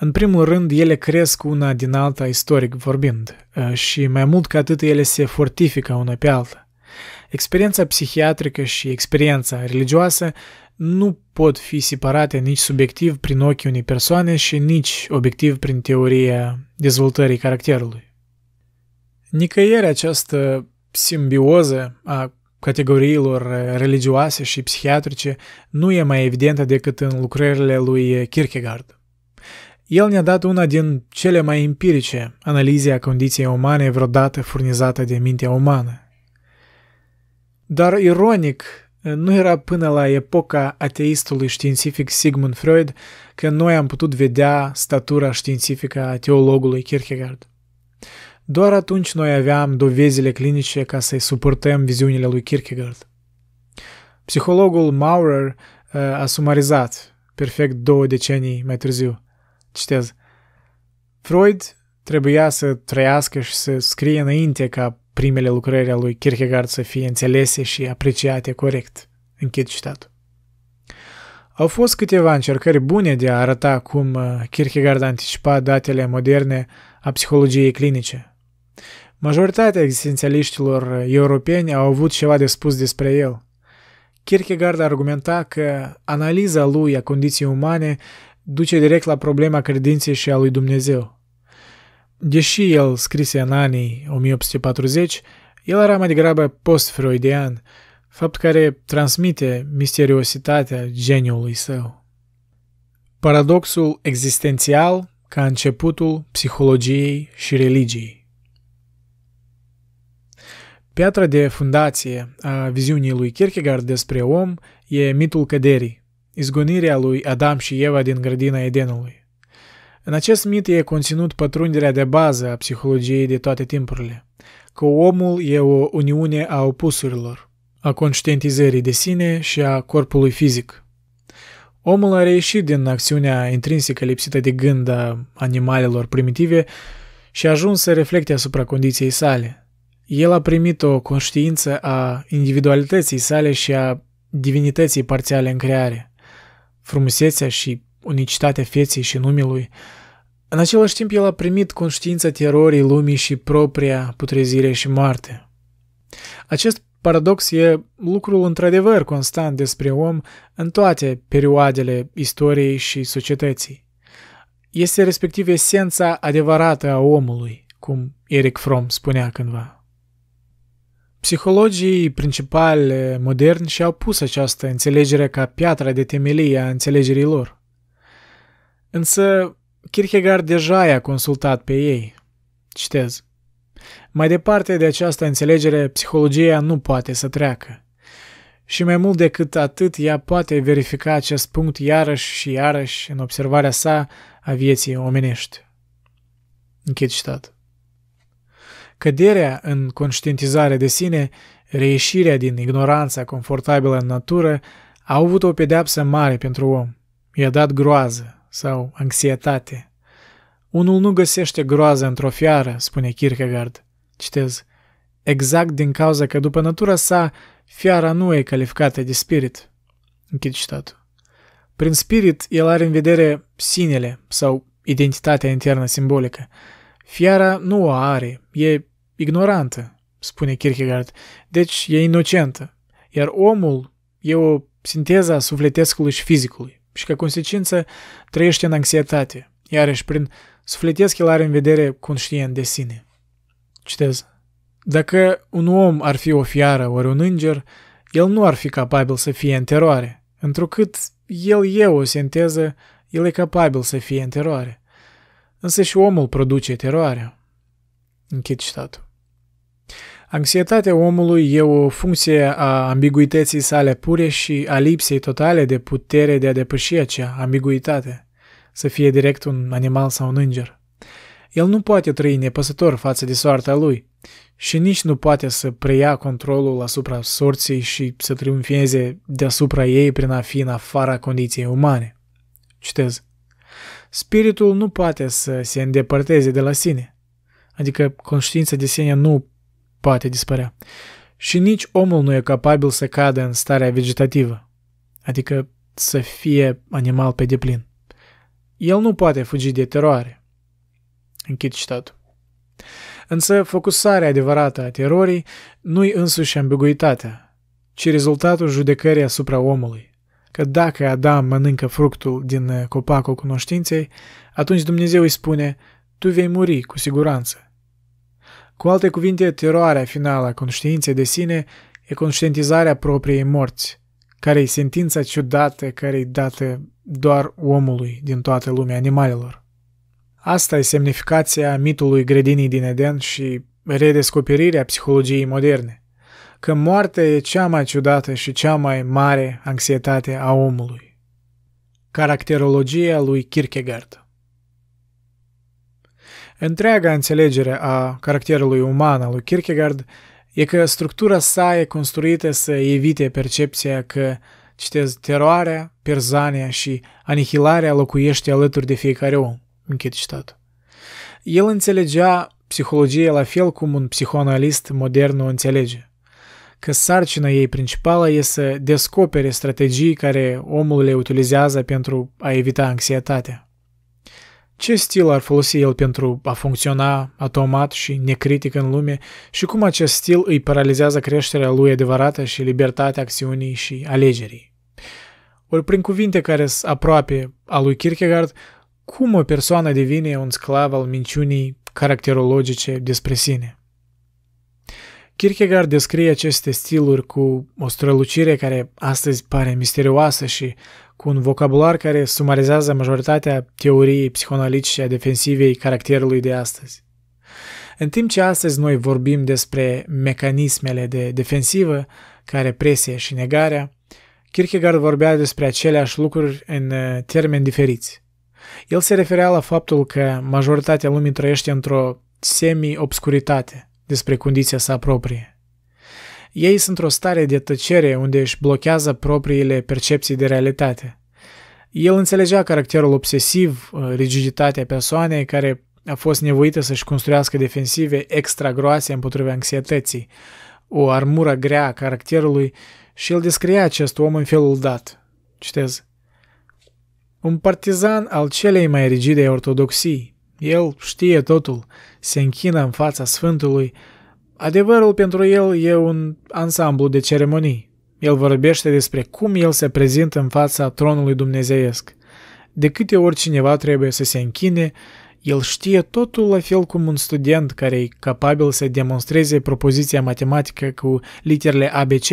A: În primul rând, ele cresc una din alta istoric vorbind uh, și mai mult ca atât ele se fortifică una pe alta. Experiența psihiatrică și experiența religioasă nu pot fi separate nici subiectiv prin ochii unei persoane și nici obiectiv prin teoria dezvoltării caracterului. Nicăieri această simbioză a categoriilor uh, religioase și psihiatrice nu e mai evidentă decât în lucrările lui Kierkegaard. El ne-a dat una din cele mai empirice analize a condiției umane vreodată furnizată de mintea umană. Dar ironic, uh, nu era până la epoca ateistului științific Sigmund Freud că noi am putut vedea statura științifică a teologului Kierkegaard. Doar atunci noi aveam dovezile clinice ca să-i suportăm viziunile lui Kierkegaard. Psihologul Maurer uh, a sumarizat perfect două decenii mai târziu. Citez. Freud trebuia să trăiască și să scrie înainte ca primele lucrări ale lui Kierkegaard să fie înțelese și apreciate corect. Închid citatul. Au fost câteva încercări bune de a arăta cum uh, Kierkegaard anticipa datele moderne a psihologiei clinice, Majoritatea existențialiștilor europeni au avut ceva de spus despre el. Kierkegaard argumenta că analiza lui a condiției umane duce direct la problema credinței și a lui Dumnezeu. Deși el scrise în anii 1840, el era mai degrabă post-freudian, fapt care transmite misteriositatea geniului său. Paradoxul existențial ca începutul psihologiei și religiei Piatra de fundație a viziunii lui Kierkegaard despre om e mitul căderii, izgonirea lui Adam și Eva din grădina Edenului. În acest mit e conținut pătrunderea de bază a psihologiei de toate timpurile, că omul e o uniune a opusurilor, a conștientizării de sine și a corpului fizic. Omul a reieșit din acțiunea intrinsecă lipsită de gând a animalelor primitive și a ajuns să reflecte asupra condiției sale – el a primit o conștiință a individualității sale și a divinității parțiale în creare, frumusețea și unicitatea feței și numelui. În același timp, el a primit conștiința terorii lumii și propria putrezire și moarte. Acest paradox e lucrul într-adevăr constant despre om în toate perioadele istoriei și societății. Este respectiv esența adevărată a omului, cum Eric Fromm spunea cândva. Psihologii principali moderni și-au pus această înțelegere ca piatra de temelie a înțelegerii lor. Însă, Kierkegaard deja i-a consultat pe ei. Citez. Mai departe de această înțelegere, psihologia nu poate să treacă. Și mai mult decât atât, ea poate verifica acest punct iarăși și iarăși în observarea sa a vieții omenești. Închid citatul. Căderea în conștientizare de sine, reieșirea din ignoranța confortabilă în natură, au avut o pedeapsă mare pentru om. I-a dat groază sau anxietate. Unul nu găsește groază într-o fiară, spune Kierkegaard. Citez. Exact din cauza că după natura sa, fiara nu e calificată de spirit. Închid citatul. Prin spirit, el are în vedere sinele sau identitatea internă simbolică. Fiara nu o are, e ignorantă, spune Kierkegaard, deci e inocentă, iar omul e o sinteză a sufletescului și fizicului și ca consecință trăiește în anxietate, iarăși prin sufletesc el are în vedere conștient de sine. Citez. Dacă un om ar fi o fiară ori un înger, el nu ar fi capabil să fie în teroare, întrucât el e o sinteză, el e capabil să fie în teroare. Însă și omul produce teroarea. Închid citatul. Anxietatea omului e o funcție a ambiguității sale pure și a lipsei totale de putere de a depăși acea ambiguitate, să fie direct un animal sau un înger. El nu poate trăi nepăsător față de soarta lui și nici nu poate să preia controlul asupra sorții și să triumfieze deasupra ei prin a fi în afara condiției umane. Citez. Spiritul nu poate să se îndepărteze de la sine, adică conștiința de sine nu poate dispărea. Și nici omul nu e capabil să cadă în starea vegetativă, adică să fie animal pe deplin. El nu poate fugi de teroare. Închid citatul. Însă focusarea adevărată a terorii nu-i însuși ambiguitatea, ci rezultatul judecării asupra omului. Că dacă Adam mănâncă fructul din copacul cunoștinței, atunci Dumnezeu îi spune, tu vei muri cu siguranță cu alte cuvinte, teroarea finală a conștiinței de sine e conștientizarea propriei morți, care e sentința ciudată care e dată doar omului din toată lumea animalelor. Asta e semnificația mitului grădinii din Eden și redescoperirea psihologiei moderne, că moartea e cea mai ciudată și cea mai mare anxietate a omului. Caracterologia lui Kierkegaard Întreaga înțelegere a caracterului uman al lui Kierkegaard e că structura sa e construită să evite percepția că, citez, teroarea, perzania și anihilarea locuiește alături de fiecare om. Închid citat. El înțelegea psihologia la fel cum un psihoanalist modern o înțelege, că sarcina ei principală e să descopere strategii care omul le utilizează pentru a evita anxietatea. Ce stil ar folosi el pentru a funcționa automat și necritic în lume și cum acest stil îi paralizează creșterea lui adevărată și libertatea acțiunii și alegerii? Ori prin cuvinte care sunt aproape a lui Kierkegaard, cum o persoană devine un sclav al minciunii caracterologice despre sine? Kierkegaard descrie aceste stiluri cu o strălucire care astăzi pare misterioasă și cu un vocabular care sumarizează majoritatea teoriei psihoanalitice a defensivei caracterului de astăzi. În timp ce astăzi noi vorbim despre mecanismele de defensivă, care presie și negarea, Kierkegaard vorbea despre aceleași lucruri în uh, termeni diferiți. El se referea la faptul că majoritatea lumii trăiește într-o semi-obscuritate, despre condiția sa proprie. Ei sunt o stare de tăcere unde își blochează propriile percepții de realitate. El înțelegea caracterul obsesiv, uh, rigiditatea persoanei care a fost nevoită să-și construiască defensive extra groase împotriva anxietății, o armură grea a caracterului și el descria acest om în felul dat. Citez. Un partizan al celei mai rigide ortodoxii, el știe totul, se închină în fața Sfântului. Adevărul pentru el e un ansamblu de ceremonii. El vorbește despre cum el se prezintă în fața tronului dumnezeiesc. De câte ori cineva trebuie să se închine, el știe totul la fel cum un student care e capabil să demonstreze propoziția matematică cu literele ABC,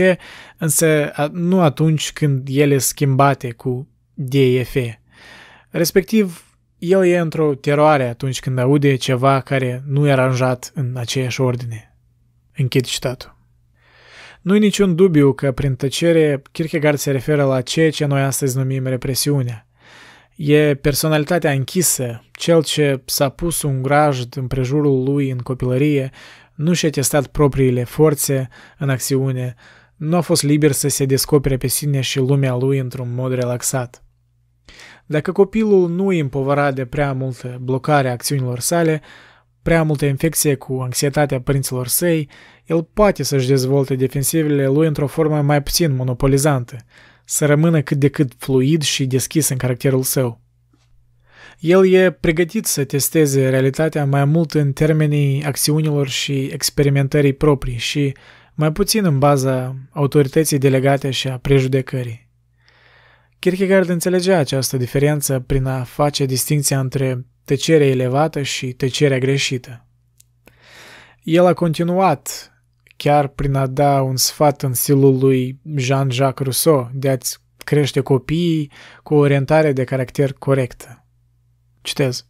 A: însă nu atunci când ele schimbate cu DEF. Respectiv, el e într-o teroare atunci când aude ceva care nu e aranjat în aceeași ordine. Închid citatul. Nu-i niciun dubiu că prin tăcere Kierkegaard se referă la ceea ce noi astăzi numim represiunea. E personalitatea închisă, cel ce s-a pus un grajd în lui în copilărie, nu și-a testat propriile forțe în acțiune, nu a fost liber să se descopere pe sine și lumea lui într-un mod relaxat. Dacă copilul nu îi împovăra de prea multă blocare a acțiunilor sale, prea multă infecție cu anxietatea părinților săi, el poate să-și dezvolte defensivele lui într-o formă mai puțin monopolizantă, să rămână cât de cât fluid și deschis în caracterul său. El e pregătit să testeze realitatea mai mult în termenii acțiunilor și experimentării proprii și mai puțin în baza autorității delegate și a prejudecării. Kierkegaard înțelegea această diferență prin a face distinția între tăcerea elevată și tăcerea greșită. El a continuat chiar prin a da un sfat în stilul lui Jean-Jacques Rousseau de a-ți crește copiii cu o orientare de caracter corectă. Citez.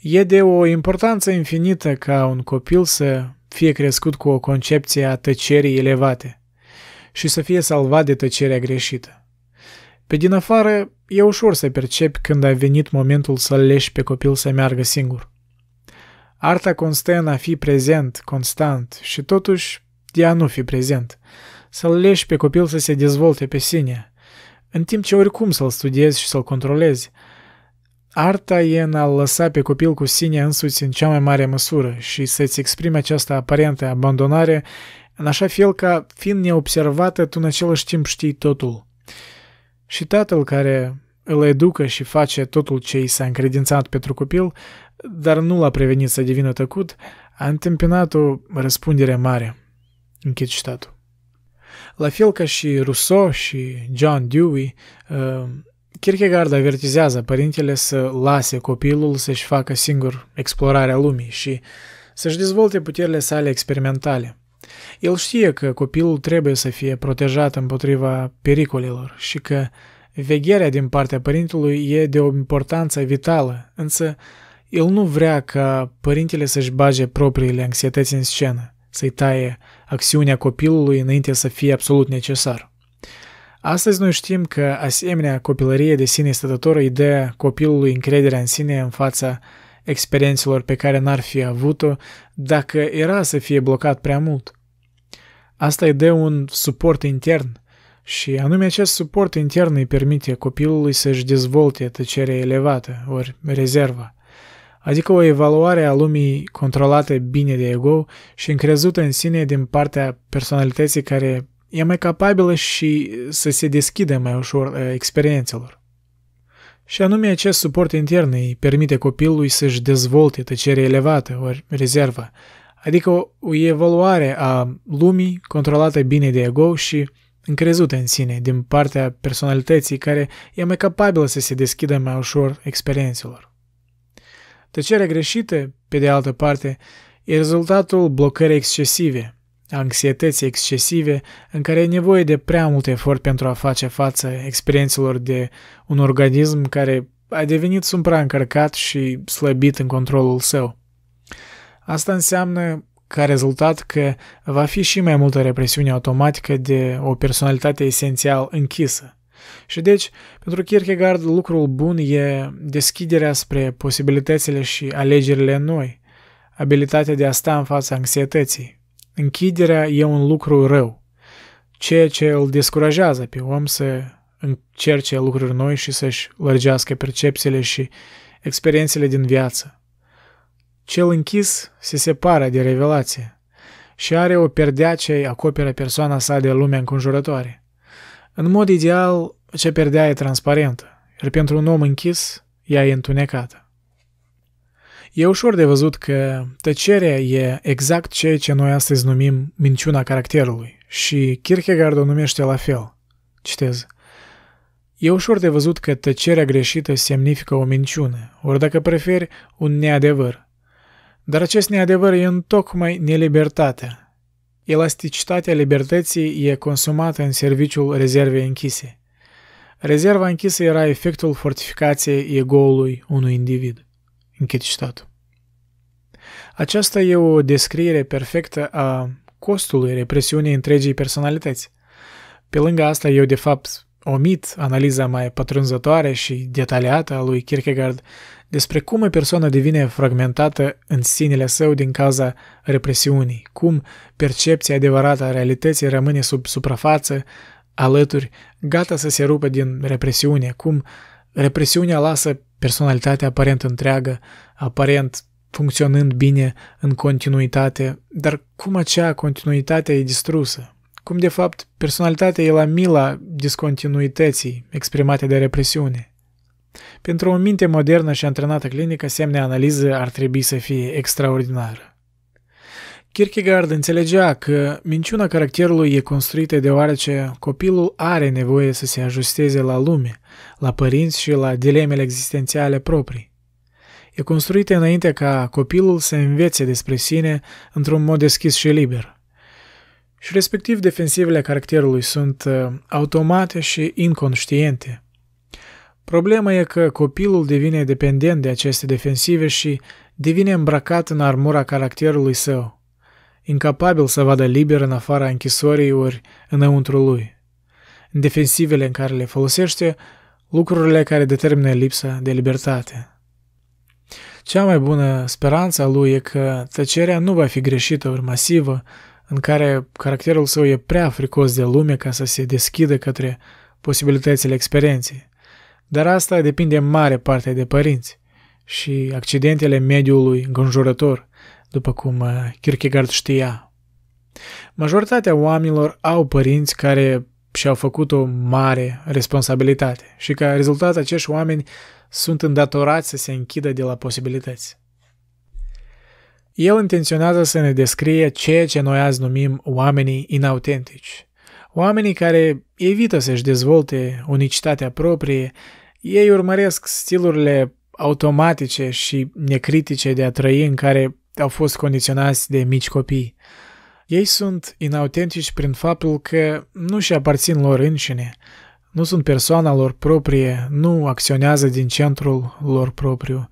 A: E de o importanță infinită ca un copil să fie crescut cu o concepție a tăcerii elevate și să fie salvat de tăcerea greșită. Pe din afară, e ușor să percepi când a venit momentul să-l leși pe copil să meargă singur. Arta constă în a fi prezent, constant și totuși de a nu fi prezent. Să-l leși pe copil să se dezvolte pe sine, în timp ce oricum să-l studiezi și să-l controlezi. Arta e în a lăsa pe copil cu sine însuți în cea mai mare măsură și să-ți exprime această aparentă abandonare în așa fel ca, fiind neobservată, tu în același timp știi totul. Și tatăl care îl educă și face totul ce i s-a încredințat pentru copil, dar nu l-a prevenit să devină tăcut, a întâmpinat o răspundere mare. Închid citatul. La fel ca și Rousseau și John Dewey, uh, Kierkegaard avertizează părintele să lase copilul să-și facă singur explorarea lumii și să-și dezvolte puterile sale experimentale. El știe că copilul trebuie să fie protejat împotriva pericolelor și că vegherea din partea părintelui e de o importanță vitală, însă el nu vrea ca părintele să-și bage propriile anxietăți în scenă, să-i taie acțiunea copilului înainte să fie absolut necesar. Astăzi noi știm că asemenea copilărie de sine stătătoră îi dă copilului încrederea în sine în fața experiențelor pe care n-ar fi avut-o dacă era să fie blocat prea mult. Asta îi dă un suport intern și anume acest suport intern îi permite copilului să-și dezvolte tăcerea elevată, ori rezerva, adică o evaluare a lumii controlată bine de ego și încrezută în sine din partea personalității care e mai capabilă și să se deschidă mai ușor eh, experiențelor. Și anume acest suport intern îi permite copilului să-și dezvolte tăcere elevată, ori rezervă, adică o, o evaluare a lumii controlată bine de ego și încrezută în sine din partea personalității care e mai capabilă să se deschidă mai ușor experiențelor. Tăcerea greșită, pe de altă parte, e rezultatul blocării excesive – anxietăți excesive în care e nevoie de prea mult efort pentru a face față experiențelor de un organism care a devenit supraîncărcat și slăbit în controlul său. Asta înseamnă ca rezultat că va fi și mai multă represiune automatică de o personalitate esențial închisă. Și deci, pentru Kierkegaard, lucrul bun e deschiderea spre posibilitățile și alegerile noi, abilitatea de a sta în fața anxietății, închiderea e un lucru rău, ceea ce îl descurajează pe om să încerce lucruri noi și să-și lărgească percepțiile și experiențele din viață. Cel închis se separă de revelație și are o perdea ce acoperă persoana sa de lumea înconjurătoare. În mod ideal, ce perdea e transparentă, iar pentru un om închis, ea e întunecată. E ușor de văzut că tăcerea e exact ceea ce noi astăzi numim minciuna caracterului și Kierkegaard o numește la fel. Citez. E ușor de văzut că tăcerea greșită semnifică o minciună, ori dacă preferi, un neadevăr. Dar acest neadevăr e întocmai nelibertatea. Elasticitatea libertății e consumată în serviciul rezervei închise. Rezerva închisă era efectul fortificației egoului unui individ. Închid citatul. Aceasta e o descriere perfectă a costului represiunii întregii personalități. Pe lângă asta, eu de fapt omit analiza mai pătrunzătoare și detaliată a lui Kierkegaard despre cum o persoană devine fragmentată în sinele său din cauza represiunii, cum percepția adevărată a realității rămâne sub suprafață, alături, gata să se rupă din represiune, cum Represiunea lasă personalitatea aparent întreagă, aparent funcționând bine în continuitate, dar cum acea continuitate e distrusă? Cum de fapt personalitatea e la mila discontinuității exprimate de represiune? Pentru o minte modernă și antrenată clinică, semne analiză ar trebui să fie extraordinară. Kierkegaard înțelegea că minciuna caracterului e construită deoarece copilul are nevoie să se ajusteze la lume, la părinți și la dilemele existențiale proprii. E construită înainte ca copilul să învețe despre sine într-un mod deschis și liber. Și respectiv defensivele caracterului sunt uh, automate și inconștiente. Problema e că copilul devine dependent de aceste defensive și devine îmbrăcat în armura caracterului său – incapabil să vadă liber în afara închisorii ori înăuntru lui. În defensivele în care le folosește, lucrurile care determină lipsa de libertate. Cea mai bună speranță a lui e că tăcerea nu va fi greșită ori masivă, în care caracterul său e prea fricos de lume ca să se deschidă către posibilitățile experienței. Dar asta depinde în mare parte de părinți și accidentele mediului înconjurător, după cum uh, Kierkegaard știa. Majoritatea oamenilor au părinți care și-au făcut o mare responsabilitate și ca rezultat acești oameni sunt îndatorați să se închidă de la posibilități. El intenționează să ne descrie ceea ce noi azi numim oamenii inautentici. Oamenii care evită să-și dezvolte unicitatea proprie, ei urmăresc stilurile automatice și necritice de a trăi în care au fost condiționați de mici copii. Ei sunt inautentici prin faptul că nu și aparțin lor înșine, nu sunt persoana lor proprie, nu acționează din centrul lor propriu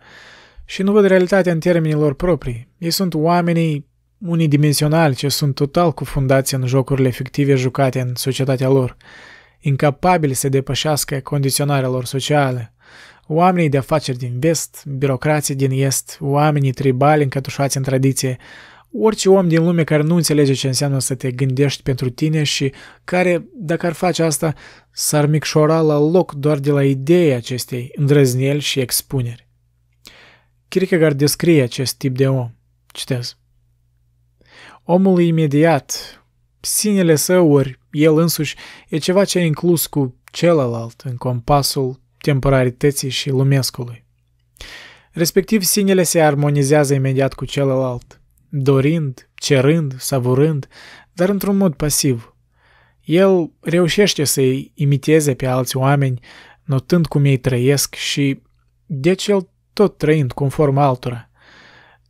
A: și nu văd realitatea în termenii lor proprii. Ei sunt oamenii unidimensionali ce sunt total cufundați în jocurile fictive jucate în societatea lor, incapabili să depășească condiționarea lor socială, Oamenii de afaceri din vest, birocrații din est, oamenii tribali încătușați în tradiție, orice om din lume care nu înțelege ce înseamnă să te gândești pentru tine și care, dacă ar face asta, s-ar micșora la loc doar de la ideea acestei îndrăzneli și expuneri. Kierkegaard descrie acest tip de om. Citez. Omul imediat, sinele său ori el însuși, e ceva ce e inclus cu celălalt în compasul temporarității și lumescului. Respectiv, sinele se armonizează imediat cu celălalt, dorind, cerând, savurând, dar într-un mod pasiv. El reușește să-i imiteze pe alți oameni, notând cum ei trăiesc și, deci, el tot trăind conform altora.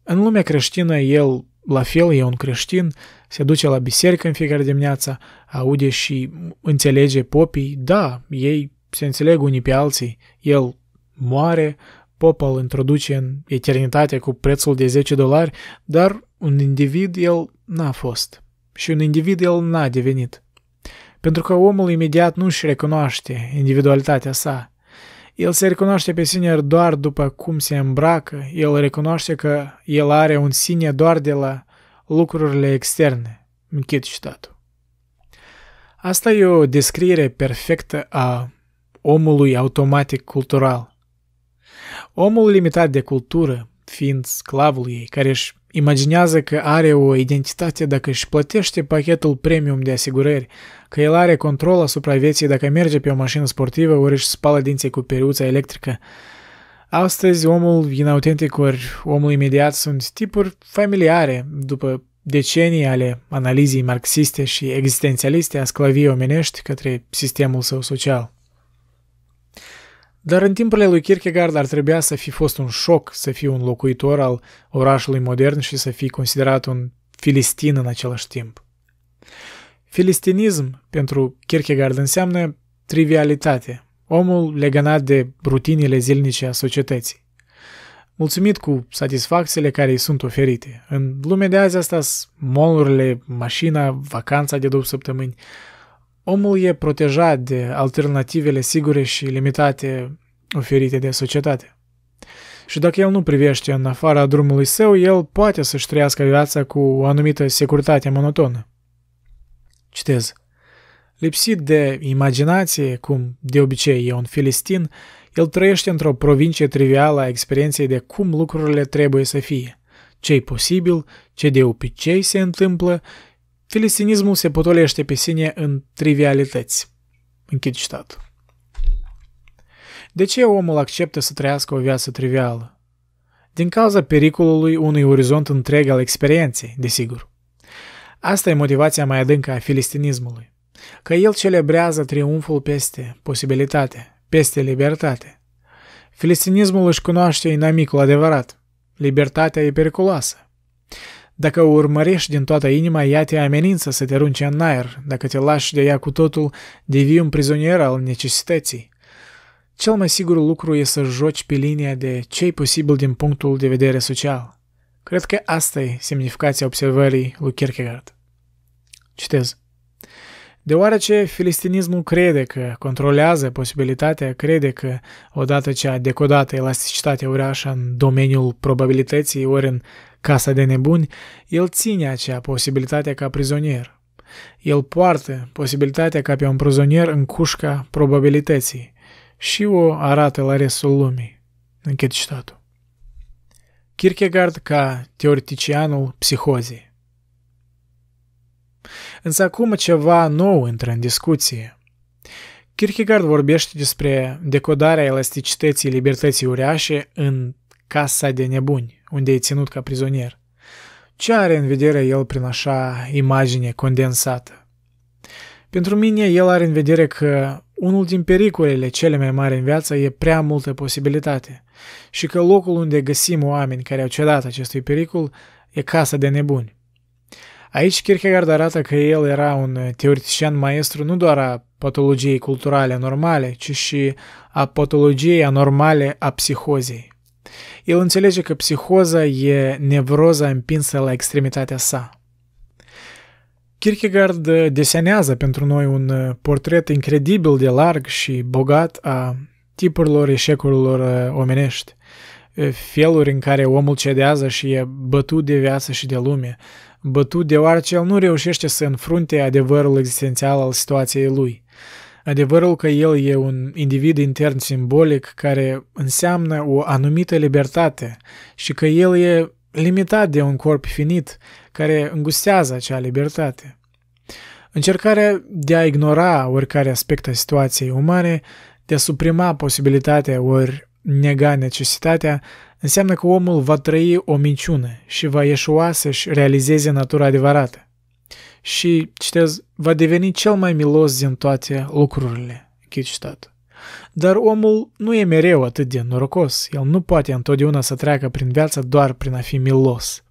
A: În lumea creștină, el, la fel, e un creștin, se duce la biserică în fiecare dimineață, aude și înțelege popii, da, ei se înțeleg unii pe alții, el moare, popa îl introduce în eternitate cu prețul de 10 dolari, dar un individ el n-a fost. Și un individ el n-a devenit. Pentru că omul imediat nu își recunoaște individualitatea sa. El se recunoaște pe sine doar după cum se îmbracă, el recunoaște că el are un sine doar de la lucrurile externe. Închid citatul. Asta e o descriere perfectă a omului automatic cultural. Omul limitat de cultură, fiind sclavul ei, care își imaginează că are o identitate dacă își plătește pachetul premium de asigurări, că el are control asupra vieții dacă merge pe o mașină sportivă ori își spală dinții cu periuța electrică. Astăzi, omul inautentic ori omul imediat sunt tipuri familiare după decenii ale analizei marxiste și existențialiste a sclaviei omenești către sistemul său social. Dar în timpurile lui Kierkegaard ar trebui să fi fost un șoc să fii un locuitor al orașului modern și să fii considerat un filistin în același timp. Filistinism pentru Kierkegaard înseamnă trivialitate, omul legănat de rutinile zilnice a societății. Mulțumit cu satisfacțiile care îi sunt oferite. În lumea de azi asta sunt molurile, mașina, vacanța de două săptămâni, omul e protejat de alternativele sigure și limitate oferite de societate. Și dacă el nu privește în afara drumului său, el poate să-și trăiască viața cu o anumită securitate monotonă. Citez. Lipsit de imaginație, cum de obicei e un filistin, el trăiește într-o provincie trivială a experienței de cum lucrurile trebuie să fie, ce e posibil, ce de obicei se întâmplă Filistinismul se potolește pe sine în trivialități. Închid citat. De ce omul acceptă să trăiască o viață trivială? Din cauza pericolului unui orizont întreg al experienței, desigur. Asta e motivația mai adâncă a filistinismului. Că el celebrează triumful peste posibilitate, peste libertate. Filistinismul își cunoaște inamicul adevărat. Libertatea e periculoasă. Dacă o urmărești din toată inima, ea te amenință să te runce în aer. Dacă te lași de ea cu totul, devii un prizonier al necesității. Cel mai sigur lucru e să joci pe linia de ce posibil din punctul de vedere social. Cred că asta e semnificația observării lui Kierkegaard. Citez. Deoarece filistinismul crede că controlează posibilitatea, crede că odată ce a decodat elasticitatea ureașă în domeniul probabilității ori în casa de nebuni, el ține acea posibilitate ca prizonier. El poartă posibilitatea ca pe un prizonier în cușca probabilității și o arată la restul lumii. Închid citatul. Kierkegaard ca teoreticianul psihozei. Însă acum ceva nou intră în discuție. Kierkegaard vorbește despre decodarea elasticității libertății uriașe în casa de nebuni unde e ținut ca prizonier. Ce are în vedere el prin așa imagine condensată? Pentru mine, el are în vedere că unul din pericolele cele mai mari în viață e prea multă posibilitate și că locul unde găsim oameni care au cedat acestui pericol e casa de nebuni. Aici Kierkegaard arată că el era un teoretician maestru nu doar a patologiei culturale normale, ci și a patologiei anormale a psihozei el înțelege că psihoza e nevroza împinsă la extremitatea sa. Kierkegaard desenează pentru noi un uh, portret incredibil de larg și bogat a tipurilor eșecurilor uh, omenești, uh, feluri în care omul cedează și e bătut de viață și de lume, bătut deoarece el nu reușește să înfrunte adevărul existențial al situației lui – Adevărul că el e un individ intern simbolic care înseamnă o anumită libertate și că el e limitat de un corp finit care îngustează acea libertate. Încercarea de a ignora oricare aspect a situației umane, de a suprima posibilitatea ori nega necesitatea, înseamnă că omul va trăi o minciună și va ieșua să-și realizeze natura adevărată și, citez, va deveni cel mai milos din toate lucrurile. Chit citat. Dar omul nu e mereu atât de norocos. El nu poate întotdeauna să treacă prin viață doar prin a fi milos.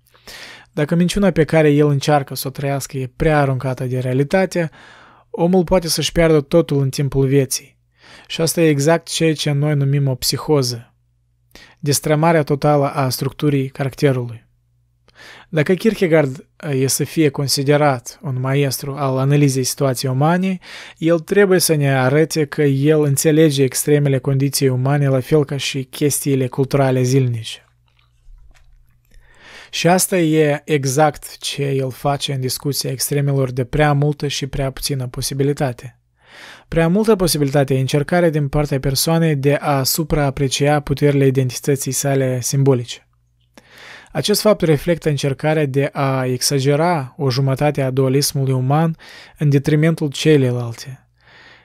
A: Dacă minciuna pe care el încearcă să o trăiască e prea aruncată de realitate, omul poate să-și piardă totul în timpul vieții. Și asta e exact ceea ce noi numim o psihoză. Destrămarea totală a structurii caracterului. Dacă Kierkegaard uh, e să fie considerat un maestru al analizei situației umane, el trebuie să ne arate că el înțelege extremele condiții umane la fel ca și chestiile culturale zilnice. Și asta e exact ce el face în discuția extremelor de prea multă și prea puțină posibilitate. Prea multă posibilitate e încercarea din partea persoanei de a supraaprecia puterile identității sale simbolice. Acest fapt reflectă încercarea de a exagera o jumătate a dualismului uman în detrimentul celelalte.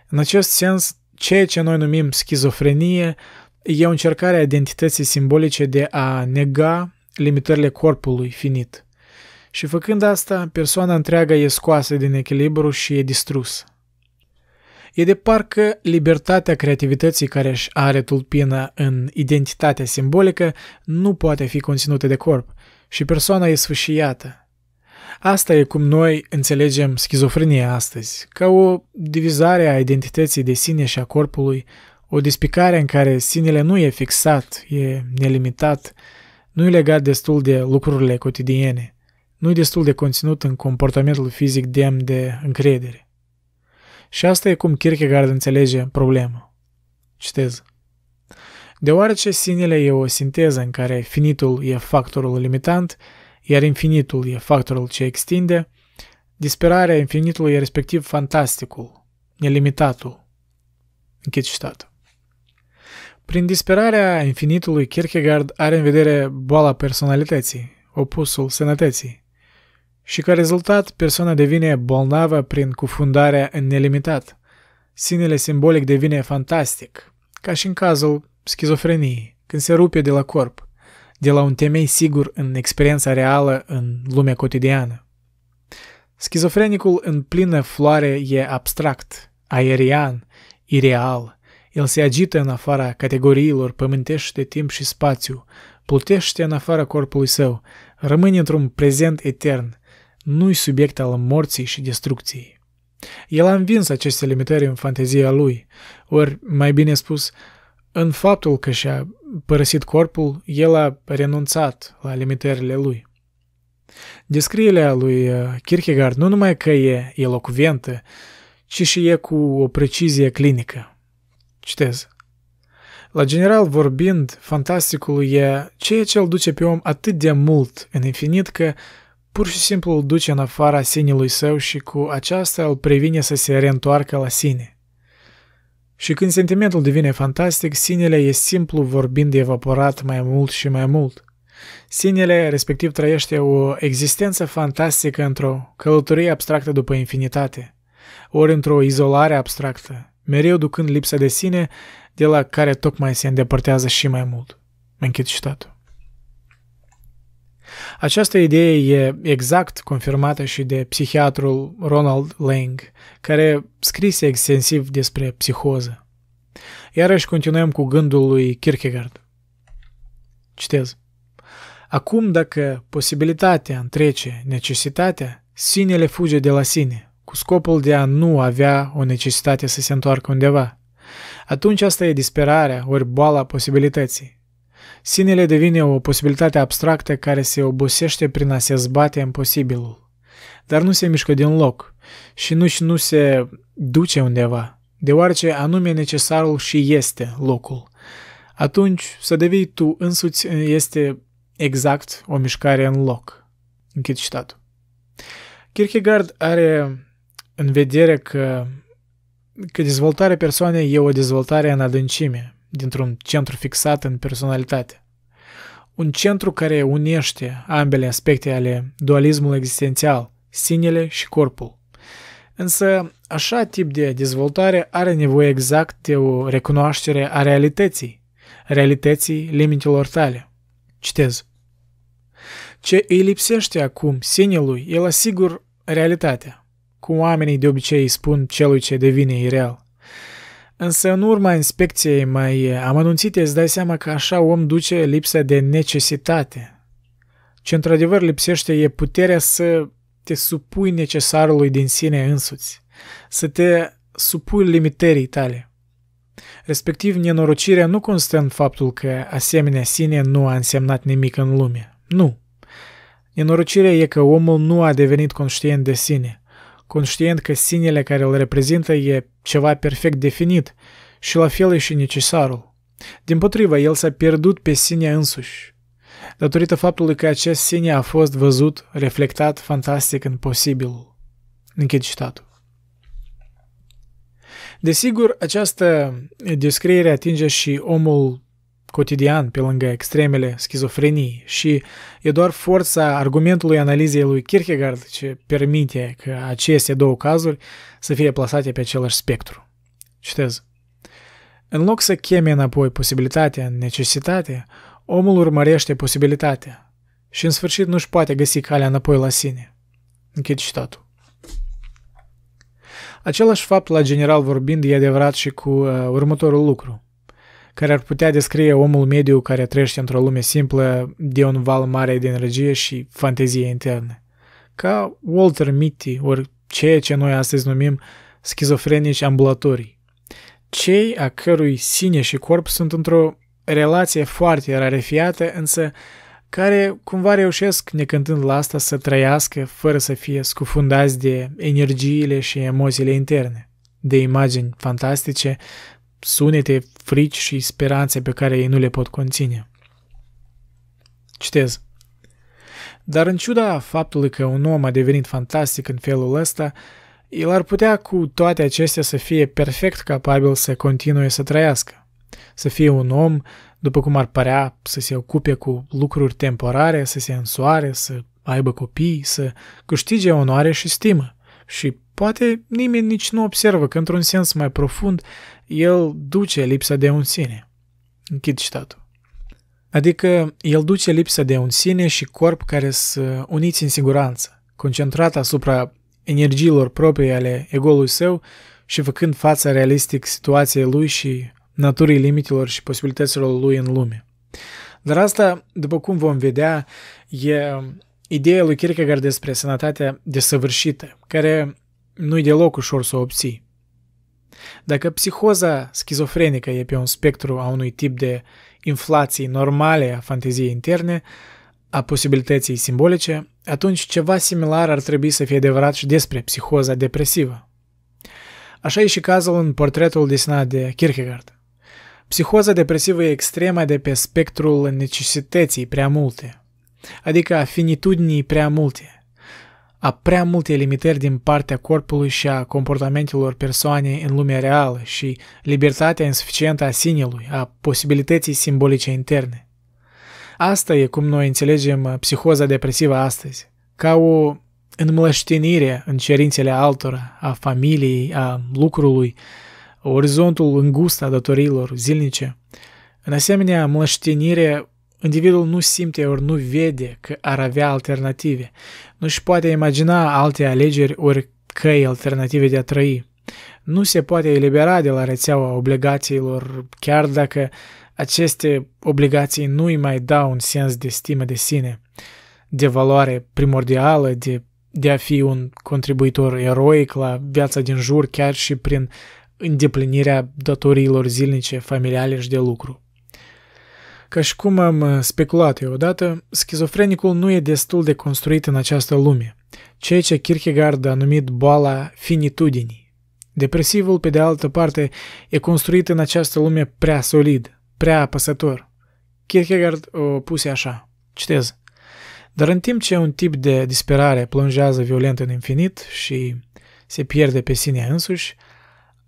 A: În acest sens, ceea ce noi numim schizofrenie e o încercare a identității simbolice de a nega limitările corpului finit. Și făcând asta, persoana întreagă e scoasă din echilibru și e distrusă. E de parcă libertatea creativității care își are tulpina în identitatea simbolică nu poate fi conținută de corp și persoana e sfâșiată. Asta e cum noi înțelegem schizofrenia astăzi, ca o divizare a identității de sine și a corpului, o despicare în care sinele nu e fixat, e nelimitat, nu e legat destul de lucrurile cotidiene, nu e destul de conținut în comportamentul fizic demn de încredere. Și asta e cum Kierkegaard înțelege problema. Citez. Deoarece sinele e o sinteză în care finitul e factorul limitant, iar infinitul e factorul ce extinde, disperarea infinitului e respectiv fantasticul, nelimitatul. Închid citatul. Prin disperarea infinitului, Kierkegaard are în vedere boala personalității, opusul sănătății, și ca rezultat persoana devine bolnavă prin cufundarea în nelimitat. Sinele simbolic devine fantastic, ca și în cazul schizofreniei, când se rupe de la corp, de la un temei sigur în experiența reală în lumea cotidiană. Schizofrenicul în plină floare e abstract, aerian, ireal. El se agită în afara categoriilor, pământește de timp și spațiu, plutește în afara corpului său, rămâne într-un prezent etern – nu-i subiect al morții și destrucției. El a învins aceste limitări în fantezia lui, ori, mai bine spus, în faptul că și-a părăsit corpul, el a renunțat la limitările lui. Descrierea lui uh, Kierkegaard nu numai că e elocventă, ci și e cu o precizie clinică. Citez. La general vorbind, fantasticul e ceea ce îl duce pe om atât de mult în infinit că pur și simplu îl duce în afara sinelui său și cu aceasta îl previne să se reîntoarcă la sine. Și când sentimentul devine fantastic, sinele e simplu vorbind evaporat mai mult și mai mult. Sinele respectiv trăiește o existență fantastică într-o călătorie abstractă după infinitate, ori într-o izolare abstractă, mereu ducând lipsa de sine de la care tocmai se îndepărtează și mai mult. Închid citatul. Această idee e exact confirmată și de psihiatrul Ronald Lang, care scrise extensiv despre psihoză. Iarăși continuăm cu gândul lui Kierkegaard. Citez. Acum, dacă posibilitatea întrece necesitatea, sinele fuge de la sine, cu scopul de a nu avea o necesitate să se întoarcă undeva. Atunci asta e disperarea ori boala posibilității, Sinele devine o posibilitate abstractă care se obosește prin a se zbate posibilul. Dar nu se mișcă din loc și nu și nu se duce undeva, deoarece anume necesarul și este locul. Atunci, să devii tu însuți este exact o mișcare în loc. Închid citatul. Kierkegaard are în vedere că, că dezvoltarea persoanei e o dezvoltare în adâncime, dintr-un centru fixat în personalitate. Un centru care unește ambele aspecte ale dualismului existențial, sinele și corpul. Însă, așa tip de dezvoltare are nevoie exact de o recunoaștere a realității, realității limitelor tale. Citez. Ce îi lipsește acum sinelui, el asigur realitatea, cum oamenii de obicei spun celui ce devine ireal. Însă în urma inspecției mai eh, amănunțite îți dai seama că așa om duce lipsa de necesitate. Ce într-adevăr lipsește e puterea să te supui necesarului din sine însuți, să te supui limitării tale. Respectiv, nenorocirea nu constă în faptul că asemenea sine nu a însemnat nimic în lume. Nu. Nenorocirea e că omul nu a devenit conștient de sine, conștient că sinele care îl reprezintă e ceva perfect definit și la fel e și necesarul. Din potrivă, el s-a pierdut pe sine însuși, datorită faptului că acest sine a fost văzut, reflectat fantastic în posibilul. Închid citatul. Desigur, această descriere atinge și omul cotidian pe lângă extremele schizofrenii și e doar forța argumentului analizei lui Kierkegaard ce permite că aceste două cazuri să fie plasate pe același spectru. Citez. În loc să cheme înapoi posibilitatea în necesitate, omul urmărește posibilitatea și în sfârșit nu-și poate găsi calea înapoi la sine. Închid citatul. Același fapt, la general vorbind, e adevărat și cu uh, următorul lucru care ar putea descrie omul mediu care trăiește într-o lume simplă de un val mare de energie și fantezie interne. Ca Walter Mitty, ori ceea ce noi astăzi numim schizofrenici ambulatorii. Cei a cărui sine și corp sunt într-o relație foarte rarefiată, însă care cumva reușesc, necântând la asta, să trăiască fără să fie scufundați de energiile și emoțiile interne, de imagini fantastice, sunete frici și speranțe pe care ei nu le pot conține. Citez. Dar în ciuda faptului că un om a devenit fantastic în felul ăsta, el ar putea cu toate acestea să fie perfect capabil să continue să trăiască, să fie un om, după cum ar părea, să se ocupe cu lucruri temporare, să se însoare, să aibă copii, să câștige onoare și stimă și Poate nimeni nici nu observă că, într-un sens mai profund, el duce lipsa de un sine. Închid citatul. Adică el duce lipsa de un sine și corp care să uniți în siguranță, concentrat asupra energiilor proprii ale egoului său și făcând fața realistic situației lui și naturii limitelor și posibilităților lui în lume. Dar asta, după cum vom vedea, e ideea lui Kierkegaard despre sănătatea desăvârșită, care nu-i deloc ușor să o obții. Dacă psihoza schizofrenică e pe un spectru a unui tip de inflații normale a fanteziei interne, a posibilității simbolice, atunci ceva similar ar trebui să fie adevărat și despre psihoza depresivă. Așa e și cazul în portretul desenat de Kierkegaard. Psihoza depresivă e extremă de pe spectrul necesității prea multe, adică a finitudinii prea multe – a prea multe limitări din partea corpului și a comportamentelor persoanei în lumea reală și libertatea insuficientă a sinelui, a posibilității simbolice interne. Asta e cum noi înțelegem uh, psihoza depresivă astăzi, ca o înmlăștinire în cerințele altora, a familiei, a lucrului, orizontul îngust a datorilor zilnice. În asemenea, mlăștinire Individul nu simte ori nu vede că ar avea alternative. Nu și poate imagina alte alegeri ori căi alternative de a trăi. Nu se poate elibera de la rețeaua obligațiilor, chiar dacă aceste obligații nu îi mai dau un sens de stimă de sine, de valoare primordială, de, de a fi un contribuitor eroic la viața din jur, chiar și prin îndeplinirea datoriilor zilnice, familiale și de lucru. Ca și cum am uh, speculat eu odată, schizofrenicul nu e destul de construit în această lume, ceea ce Kierkegaard a numit boala finitudinii. Depresivul, pe de altă parte, e construit în această lume prea solid, prea apăsător. Kierkegaard o puse așa, citez, Dar în timp ce un tip de disperare plonjează violent în infinit și se pierde pe sine însuși,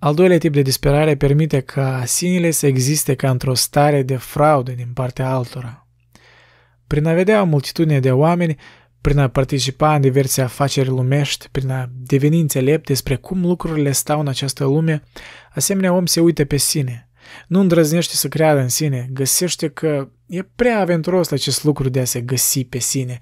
A: al doilea tip de disperare permite ca sinele să existe ca într-o stare de fraudă din partea altora. Prin a vedea o multitudine de oameni, prin a participa în diverse afaceri lumești, prin a deveni înțelept despre cum lucrurile stau în această lume, asemenea om se uită pe sine. Nu îndrăznește să creadă în sine, găsește că e prea aventuros la acest lucru de a se găsi pe sine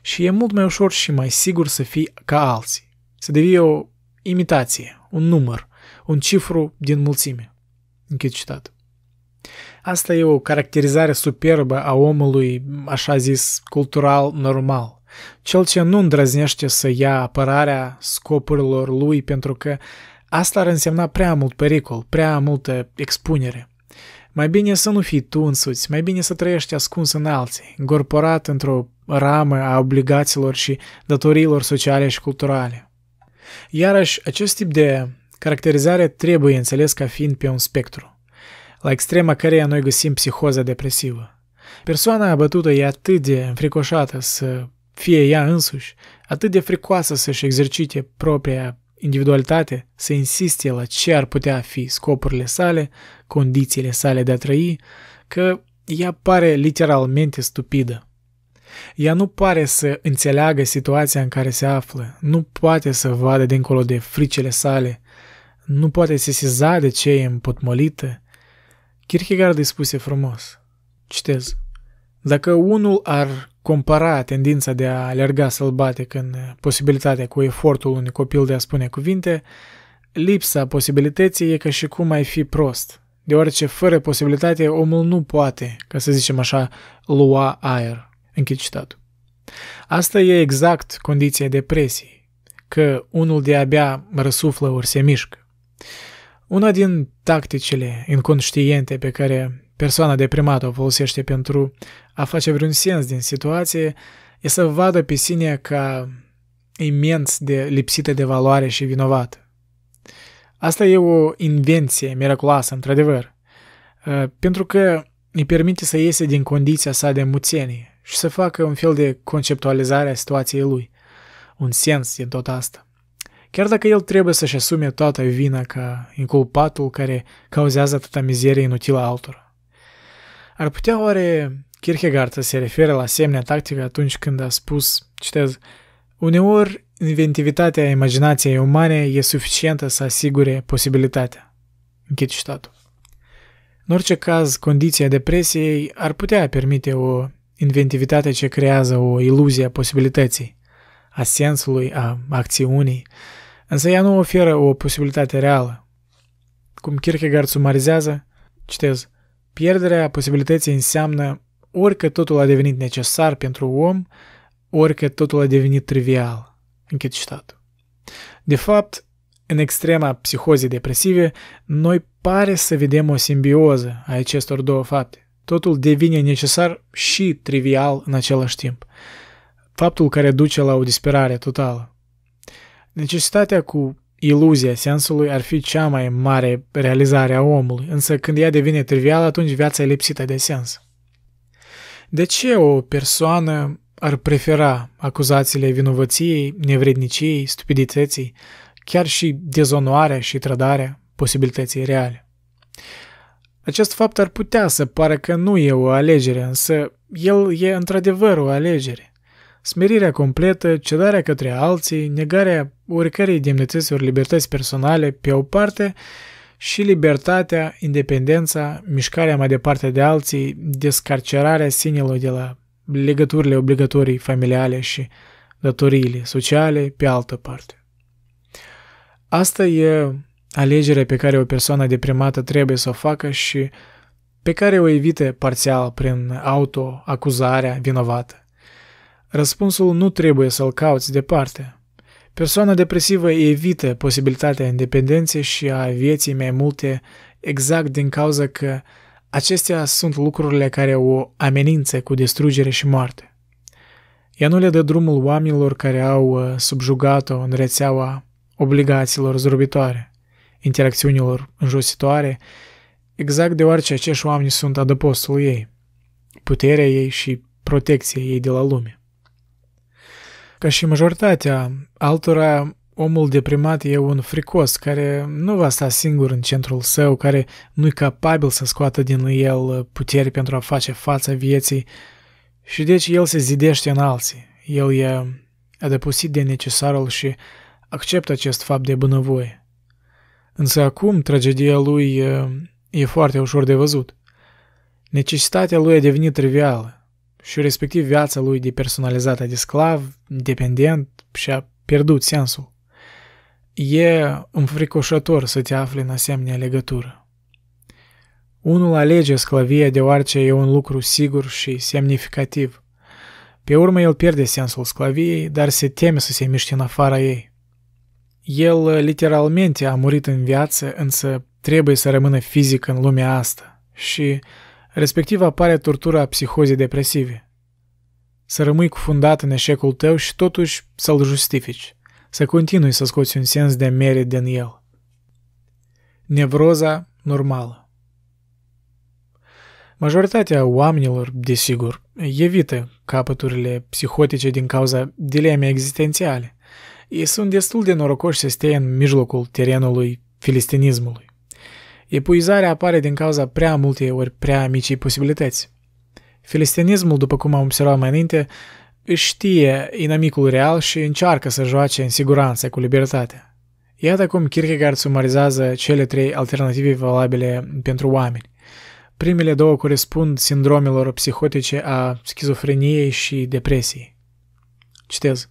A: și e mult mai ușor și mai sigur să fii ca alții, să devii o imitație, un număr, un cifru din mulțime. Închid citat. Asta e o caracterizare superbă a omului, așa zis, cultural normal, cel ce nu îndrăznește să ia apărarea scopurilor lui pentru că asta ar însemna prea mult pericol, prea multă expunere. Mai bine să nu fii tu însuți, mai bine să trăiești ascuns în alții, încorporat într-o ramă a obligațiilor și datoriilor sociale și culturale. Iarăși, acest tip de Caracterizarea trebuie înțeles ca fiind pe un spectru, la extrema căreia noi găsim psihoza depresivă. Persoana abătută e atât de înfricoșată să fie ea însuși, atât de fricoasă să-și exercite propria individualitate, să insiste la ce ar putea fi scopurile sale, condițiile sale de a trăi, că ea pare literalmente stupidă. Ea nu pare să înțeleagă situația în care se află, nu poate să vadă dincolo de fricele sale, nu poate sesiza de ce e împotmolită, Kierkegaard îi spuse frumos. Citez. Dacă unul ar compara tendința de a alerga sălbatic în posibilitatea cu efortul unui copil de a spune cuvinte, lipsa posibilității e ca și cum ai fi prost, deoarece fără posibilitate omul nu poate, ca să zicem așa, lua aer. Închid citatul. Asta e exact condiția depresiei, că unul de abia răsuflă ori se mișcă. Una din tacticile inconștiente pe care persoana deprimată o folosește pentru a face vreun sens din situație e să vadă pe sine ca imens de lipsită de valoare și vinovată. Asta e o invenție miraculoasă, într-adevăr, ă, pentru că îi permite să iese din condiția sa de muțenie și să facă un fel de conceptualizare a situației lui, un sens din tot asta chiar dacă el trebuie să-și asume toată vina ca inculpatul care cauzează atâta mizerie inutilă altora. Ar putea oare Kierkegaard să se refere la asemenea tactică atunci când a spus, citez, Uneori, inventivitatea imaginației umane e suficientă să asigure posibilitatea. Închid citatul. În orice caz, condiția depresiei ar putea permite o inventivitate ce creează o iluzie a posibilității, a sensului, a acțiunii, însă ea nu oferă o posibilitate reală. Cum Kierkegaard sumarizează, citez, pierderea posibilității înseamnă orică totul a devenit necesar pentru om, orică totul a devenit trivial. Închid citatul. De fapt, în extrema psihozei depresive, noi pare să vedem o simbioză a acestor două fapte. Totul devine necesar și trivial în același timp faptul care duce la o disperare totală. Necesitatea cu iluzia sensului ar fi cea mai mare realizare a omului, însă când ea devine trivială, atunci viața e lipsită de sens. De ce o persoană ar prefera acuzațiile vinovăției, nevredniciei, stupidității, chiar și dezonoarea și trădarea posibilității reale? Acest fapt ar putea să pară că nu e o alegere, însă el e într-adevăr o alegere smerirea completă, cedarea către alții, negarea oricărei demnități ori libertăți personale pe o parte și libertatea, independența, mișcarea mai departe de alții, descarcerarea sinelor de la legăturile obligatorii familiale și datoriile sociale pe altă parte. Asta e alegerea pe care o persoană deprimată trebuie să o facă și pe care o evite parțial prin autoacuzarea vinovată. Răspunsul nu trebuie să-l cauți departe. Persoana depresivă evită posibilitatea independenței și a vieții mai multe exact din cauza că acestea sunt lucrurile care o amenință cu distrugere și moarte. Ea nu le dă drumul oamenilor care au uh, subjugat-o în rețeaua obligațiilor zorbitoare, interacțiunilor înjositoare, exact deoarece acești oameni sunt adăpostul ei, puterea ei și protecția ei de la lume. Ca și majoritatea altora, omul deprimat e un fricos care nu va sta singur în centrul său, care nu-i capabil să scoată din el puteri pentru a face față vieții și deci el se zidește în alții. El e adăpusit de necesarul și acceptă acest fapt de bunăvoie. Însă acum tragedia lui e, e foarte ușor de văzut. Necesitatea lui a devenit trivială și respectiv viața lui de personalizată adică de sclav, dependent și-a pierdut sensul. E înfricoșător să te afli în asemenea legătură. Unul alege sclavia deoarece e un lucru sigur și semnificativ. Pe urmă el pierde sensul sclaviei, dar se teme să se miște în afara ei. El literalmente a murit în viață, însă trebuie să rămână fizic în lumea asta și respectiv apare tortura psihozei depresive. Să rămâi cufundat în eșecul tău și totuși să-l justifici, să continui să scoți un sens de merit din el. Nevroza normală Majoritatea oamenilor, desigur, evită capăturile psihotice din cauza dilemei existențiale. Ei sunt destul de norocoși să stea în mijlocul terenului filistinismului. Epuizarea apare din cauza prea multe ori prea micii posibilități. Filistinismul, după cum am observat mai înainte, își știe inamicul real și încearcă să joace în siguranță cu libertatea. Iată cum Kierkegaard sumarizează cele trei alternative valabile pentru oameni. Primele două corespund sindromelor psihotice a schizofreniei și depresiei. Citez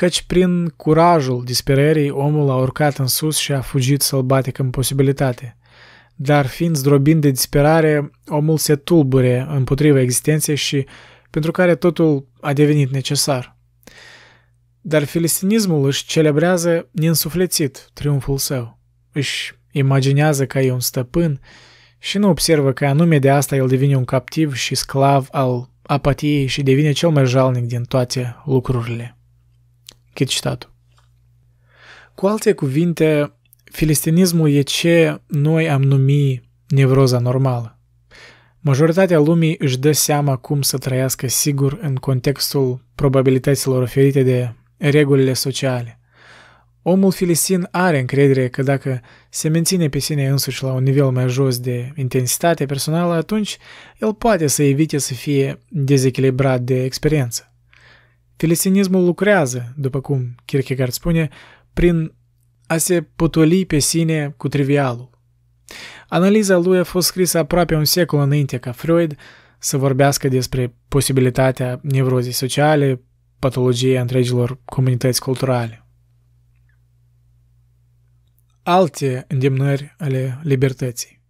A: căci prin curajul disperării omul a urcat în sus și a fugit sălbatic în posibilitate. Dar fiind zdrobind de disperare, omul se tulbure împotriva existenței și pentru care totul a devenit necesar. Dar filistinismul își celebrează neînsuflețit triumful său, își imaginează că e un stăpân și nu observă că anume de asta el devine un captiv și sclav al apatiei și devine cel mai jalnic din toate lucrurile cât și statul. Cu alte cuvinte, filistinismul e ce noi am numit nevroza normală. Majoritatea lumii își dă seama cum să trăiască sigur în contextul probabilităților oferite de regulile sociale. Omul filistin are încredere că dacă se menține pe sine însuși la un nivel mai jos de intensitate personală, atunci el poate să evite să fie dezechilibrat de experiență. Filistinismul lucrează, după cum Kierkegaard spune, prin a se potoli pe sine cu trivialul. Analiza lui a fost scrisă aproape un secol înainte ca Freud să vorbească despre posibilitatea nevrozii sociale, patologiei întregilor comunități culturale. Alte îndemnări ale libertății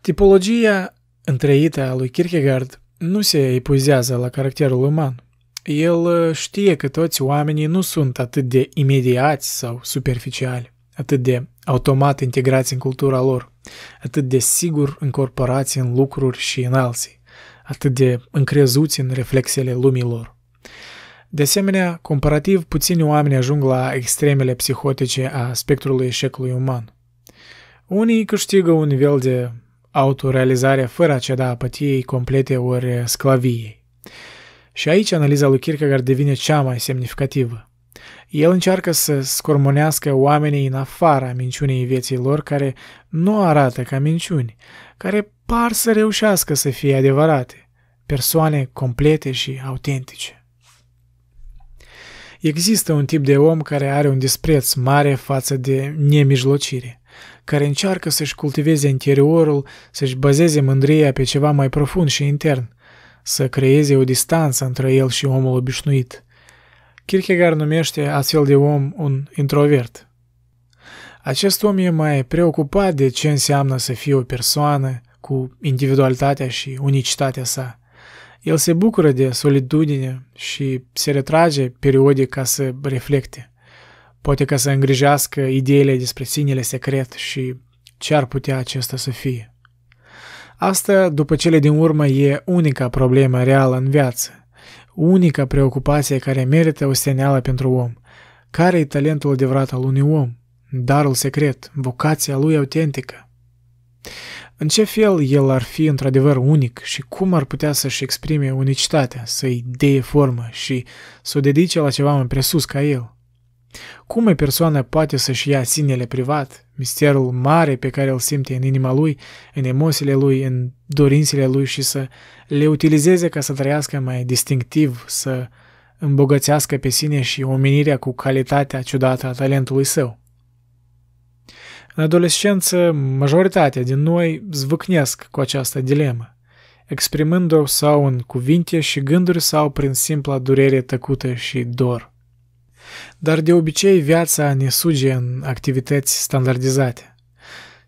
A: Tipologia întreită a lui Kierkegaard nu se epuizează la caracterul uman. El uh, știe că toți oamenii nu sunt atât de imediați sau superficiali, atât de automat integrați în cultura lor, atât de sigur încorporați în lucruri și în alții, atât de încrezuți în reflexele lumii lor. De asemenea, comparativ, puțini oameni ajung la extremele psihotice a spectrului eșecului uman. Unii câștigă un nivel de autorealizarea fără a ceda apătiei complete ori sclaviei. Și aici analiza lui Kierkegaard devine cea mai semnificativă. El încearcă să scormonească oamenii în afara minciunii vieții lor care nu arată ca minciuni, care par să reușească să fie adevărate, persoane complete și autentice. Există un tip de om care are un dispreț mare față de nemijlocire – care încearcă să-și cultiveze interiorul, să-și bazeze mândria pe ceva mai profund și intern, să creeze o distanță între el și omul obișnuit. Kierkegaard numește astfel de om un introvert. Acest om e mai preocupat de ce înseamnă să fie o persoană cu individualitatea și unicitatea sa – el se bucură de solitudine și se retrage periodic ca să reflecte poate ca să îngrijească ideile despre sinele secret și ce ar putea acesta să fie. Asta, după cele din urmă, e unica problemă reală în viață, unica preocupație care merită o steneală pentru om. Care e talentul adevărat al unui om? Darul secret, vocația lui autentică. În ce fel el ar fi într-adevăr unic și cum ar putea să-și exprime unicitatea, să-i deie formă și să o dedice la ceva mai presus ca el? Cum o persoană poate să-și ia sinele privat, misterul mare pe care îl simte în inima lui, în emoțiile lui, în dorințele lui și să le utilizeze ca să trăiască mai distinctiv, să îmbogățească pe sine și omenirea cu calitatea ciudată a talentului său? În adolescență, majoritatea din noi zvâcnesc cu această dilemă, exprimând-o sau în cuvinte și gânduri sau prin simpla durere tăcută și dor – dar de obicei viața ne suge în activități standardizate.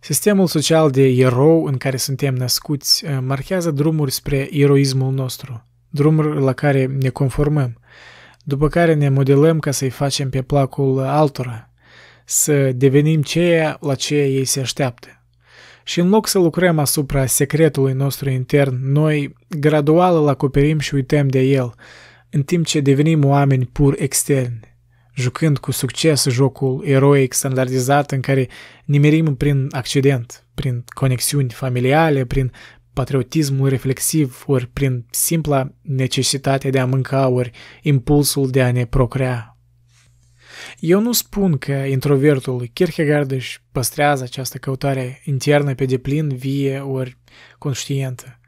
A: Sistemul social de erou în care suntem născuți eh, marchează drumuri spre eroismul nostru, drumuri la care ne conformăm, după care ne modelăm ca să-i facem pe placul altora, să devenim ceea la ce ei se așteaptă. Și în loc să lucrăm asupra secretului nostru intern, noi gradual îl acoperim și uităm de el, în timp ce devenim oameni pur externi, jucând cu succes jocul eroic standardizat în care nimerim prin accident, prin conexiuni familiale, prin patriotismul reflexiv, ori prin simpla necesitate de a mânca, ori impulsul de a ne procrea. Eu nu spun că introvertul Kierkegaard își păstrează această căutare internă pe deplin, vie ori conștientă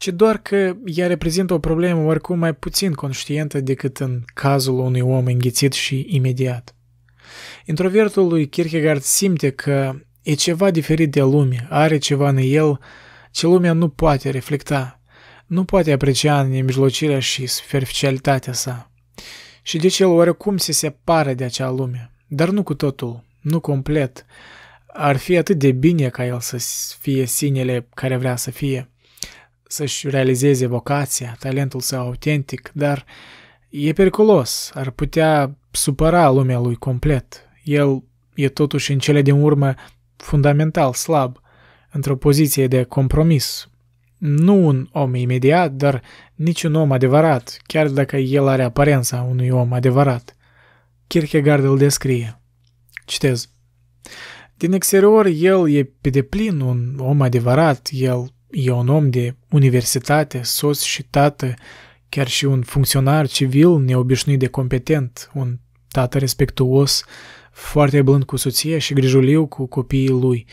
A: ci doar că ea reprezintă o problemă oricum mai puțin conștientă decât în cazul unui om înghițit și imediat. Introvertul lui Kierkegaard simte că e ceva diferit de lume, are ceva în el ce lumea nu poate reflecta, nu poate aprecia nemijlocirea și superficialitatea sa. Și de deci el oricum se separă de acea lume, dar nu cu totul, nu complet. Ar fi atât de bine ca el să fie sinele care vrea să fie să-și realizeze vocația, talentul său autentic, dar e periculos, ar putea supăra lumea lui complet. El e totuși în cele din urmă fundamental slab, într-o poziție de compromis. Nu un om imediat, dar nici un om adevărat, chiar dacă el are aparența unui om adevărat. Kierkegaard îl descrie. Citez. Din exterior, el e pe deplin un om adevărat, el e un om de universitate, sos și tată, chiar și un funcționar civil neobișnuit de competent, un tată respectuos, foarte blând cu soția și grijuliu cu copiii lui.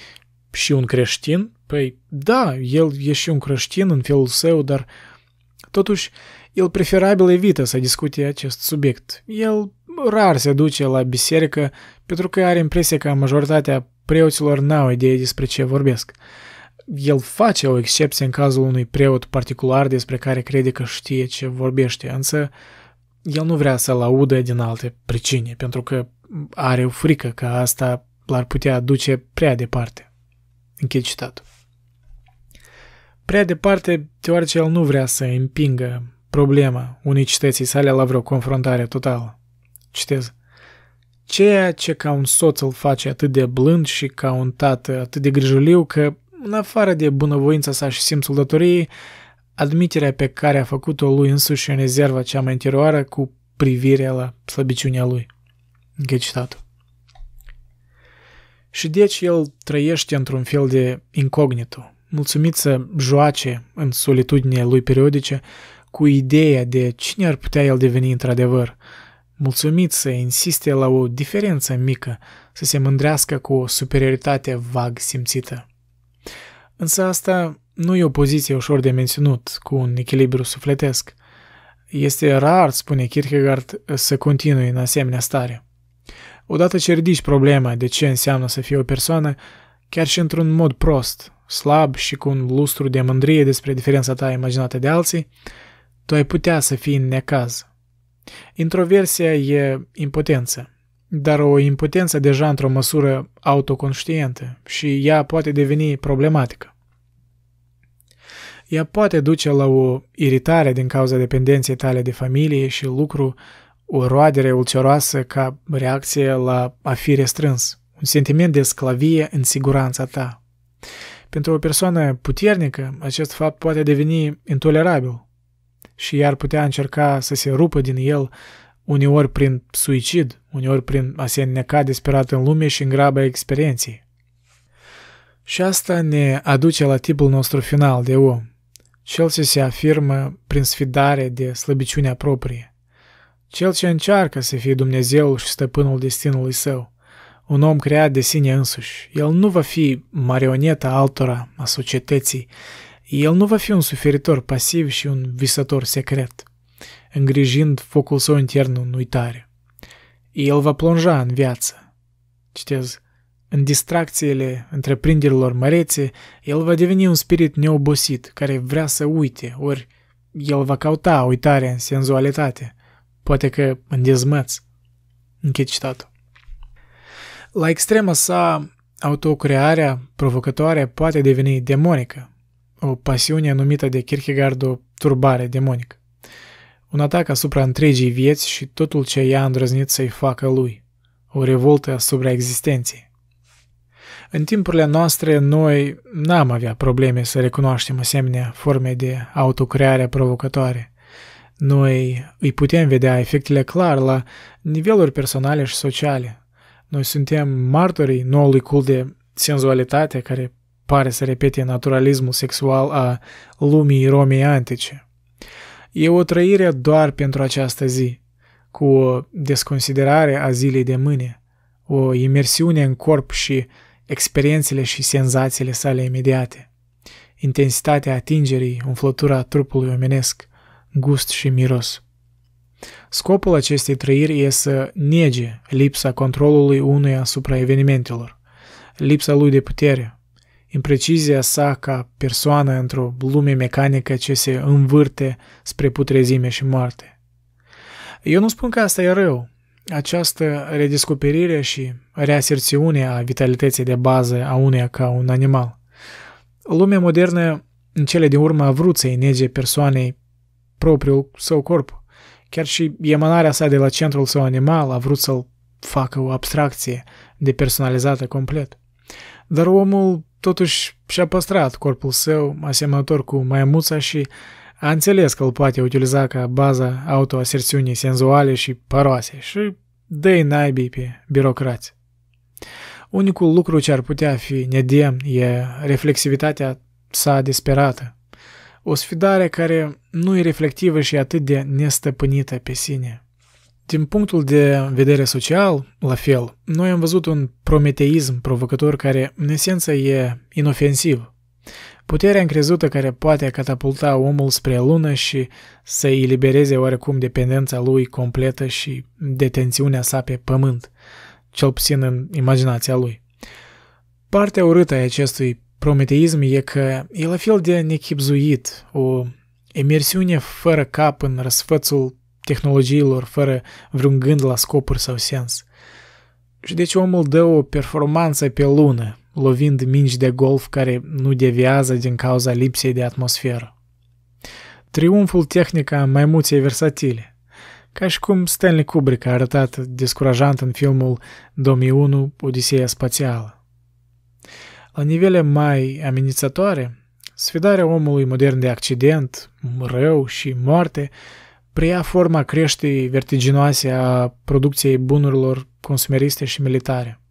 A: Și un creștin? Păi da, el e și un creștin în felul său, dar totuși el preferabil evită să discute acest subiect. El rar se duce la biserică pentru că are impresia că majoritatea preoților n-au idee despre ce vorbesc el face o excepție în cazul unui preot particular despre care crede că știe ce vorbește, însă el nu vrea să-l audă din alte pricine, pentru că are o frică că asta l-ar putea duce prea departe. Închid citatul. Prea departe, deoarece el nu vrea să împingă problema unicității sale la vreo confruntare totală. Citez. Ceea ce ca un soț îl face atât de blând și ca un tată atât de grijuliu că în afară de bunăvoința sa și simțul datoriei, admiterea pe care a făcut-o lui însuși în rezerva cea mai interioară cu privirea la slăbiciunea lui. Închei citatul. Și deci el trăiește într-un fel de incognito, mulțumit să joace în solitudinea lui periodice cu ideea de cine ar putea el deveni într-adevăr, mulțumit să insiste la o diferență mică, să se mândrească cu o superioritate vag simțită. Însă asta nu e o poziție ușor de menținut, cu un echilibru sufletesc. Este rar, spune Kierkegaard, să continui în asemenea stare. Odată ce ridici problema de ce înseamnă să fie o persoană, chiar și într-un mod prost, slab și cu un lustru de mândrie despre diferența ta imaginată de alții, tu ai putea să fii în necaz. Introversia e impotență, dar o impotență deja într-o măsură autoconștientă și ea poate deveni problematică. Ea poate duce la o iritare din cauza dependenței tale de familie și lucru, o roadere ulcioroasă ca reacție la a fi restrâns, un sentiment de sclavie în siguranța ta. Pentru o persoană puternică, acest fapt poate deveni intolerabil și iar ar putea încerca să se rupă din el uneori prin suicid, uneori prin a se înneca desperat în lume și în grabă experienței. Și asta ne aduce la tipul nostru final de om, cel ce se afirmă prin sfidare de slăbiciunea proprie, cel ce încearcă să fie Dumnezeul și stăpânul destinului său, un om creat de sine însuși. El nu va fi marioneta altora a societății, el nu va fi un suferitor pasiv și un visător secret – îngrijind focul său intern în uitare. El va plonja în viață. Citez, în distracțiile întreprinderilor mărețe, el va deveni un spirit neobosit care vrea să uite, ori el va cauta uitarea în senzualitate, poate că în dezmăț. Închid citatul. La extrema sa, autocrearea provocătoare poate deveni demonică, o pasiune numită de Kierkegaard o turbare demonică un atac asupra întregii vieți și totul ce ea a îndrăznit să-i facă lui, o revoltă asupra existenței. În timpurile noastre, noi n-am avea probleme să recunoaștem asemenea forme de autocreare provocatoare. Noi îi putem vedea efectele clar la niveluri personale și sociale. Noi suntem martorii noului cult de senzualitate care pare să repete naturalismul sexual a lumii romei antice. E o trăire doar pentru această zi, cu o desconsiderare a zilei de mâine, o imersiune în corp și experiențele și senzațiile sale imediate, intensitatea atingerii, umflătura trupului omenesc, gust și miros. Scopul acestei trăiri e să nege lipsa controlului unui asupra evenimentelor, lipsa lui de putere, imprecizia sa ca persoană într-o lume mecanică ce se învârte spre putrezime și moarte. Eu nu spun că asta e rău. Această redescoperire și reaserțiune a vitalității de bază a uneia ca un animal. Lumea modernă în cele din urmă a vrut să nege persoanei propriul său corp. Chiar și emanarea sa de la centrul său animal a vrut să-l facă o abstracție depersonalizată complet. Dar omul totuși și-a păstrat corpul său asemănător cu maimuța și a înțeles că îl poate utiliza ca baza autoaserțiunii senzuale și paroase și dă naibii pe birocrați. Unicul lucru ce ar putea fi nedemn e reflexivitatea sa disperată, o sfidare care nu e reflectivă și atât de nestăpânită pe sine – din punctul de vedere social, la fel, noi am văzut un prometeism provocător care, în esență, e inofensiv. Puterea încrezută care poate catapulta omul spre lună și să libereze oarecum dependența lui completă și detențiunea sa pe pământ, cel puțin în imaginația lui. Partea urâtă a acestui prometeism e că e la fel de nechipzuit, o emersiune fără cap în răsfățul tehnologiilor fără vreun gând la scopuri sau sens. Și deci omul dă o performanță pe lună, lovind mingi de golf care nu deviază din cauza lipsei de atmosferă. Triumful tehnica, a maimuței versatile. Ca și cum Stanley Kubrick a arătat descurajant în filmul 2001 Odiseea spațială. La nivele mai amenințătoare, sfidarea omului modern de accident, rău și moarte preia forma creșterii vertiginoase a producției bunurilor consumeriste și militare.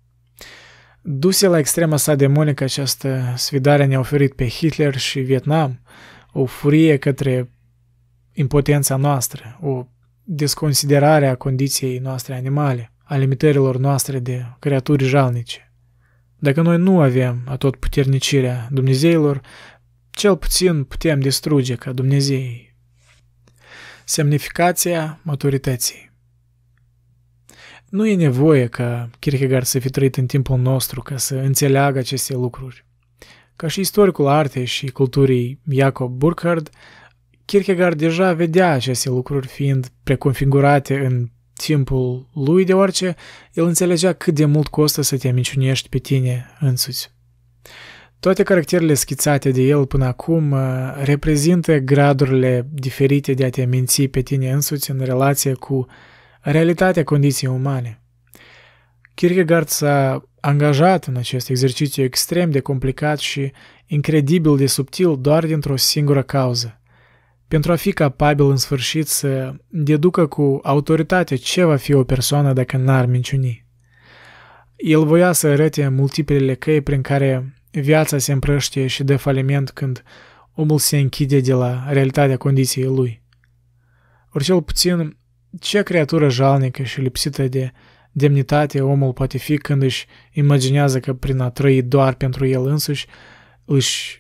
A: Duse la extrema sa demonică această sfidare ne-a oferit pe Hitler și Vietnam o furie către impotența noastră, o desconsiderare a condiției noastre animale, a limitărilor noastre de creaturi jalnice. Dacă noi nu avem atot puternicirea Dumnezeilor, cel puțin putem distruge ca Dumnezei Semnificația maturității Nu e nevoie ca Kierkegaard să fi trăit în timpul nostru ca să înțeleagă aceste lucruri. Ca și istoricul artei și culturii Jacob Burckhardt, Kierkegaard deja vedea aceste lucruri fiind preconfigurate în timpul lui, deoarece el înțelegea cât de mult costă să te minciunești pe tine însuți. Toate caracterele schițate de el până acum uh, reprezintă gradurile diferite de a te minți pe tine însuți în relație cu realitatea condiției umane. Kierkegaard s-a angajat în acest exercițiu extrem de complicat și incredibil de subtil doar dintr-o singură cauză. Pentru a fi capabil în sfârșit să deducă cu autoritate ce va fi o persoană dacă n-ar minciuni. El voia să arăte multiplele căi prin care Viața se împrăștie și de faliment când omul se închide de la realitatea condiției lui. Ori cel puțin, ce creatură jalnică și lipsită de demnitate omul poate fi când își imaginează că prin a trăi doar pentru el însuși își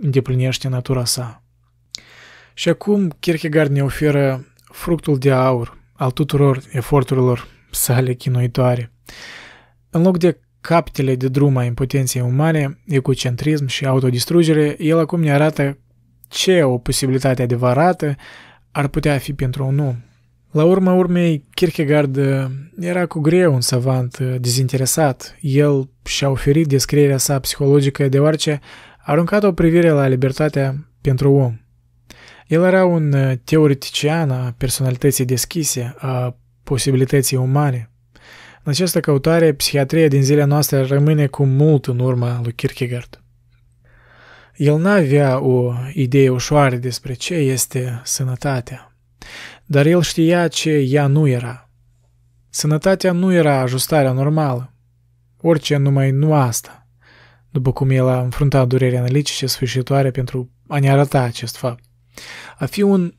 A: îndeplinește natura sa. Și acum Kierkegaard ne oferă fructul de aur al tuturor eforturilor sale chinuitoare. În loc de captele de drum a impotenței umane, ecocentrism și autodistrugere, el acum ne arată ce o posibilitate adevărată ar putea fi pentru un om. La urma urmei, Kierkegaard uh, era cu greu un savant uh, dezinteresat. El și-a oferit descrierea sa psihologică deoarece a aruncat o privire la libertatea pentru om. El era un uh, teoretician a personalității deschise, a posibilității umane. În această căutare, psihiatria din zilele noastre rămâne cu mult în urma lui Kierkegaard. El n-avea o idee ușoară despre ce este sănătatea, dar el știa ce ea nu era. Sănătatea nu era ajustarea normală, orice numai nu asta, după cum el a înfruntat dureri analitice sfârșitoare pentru a ne arăta acest fapt. A fi un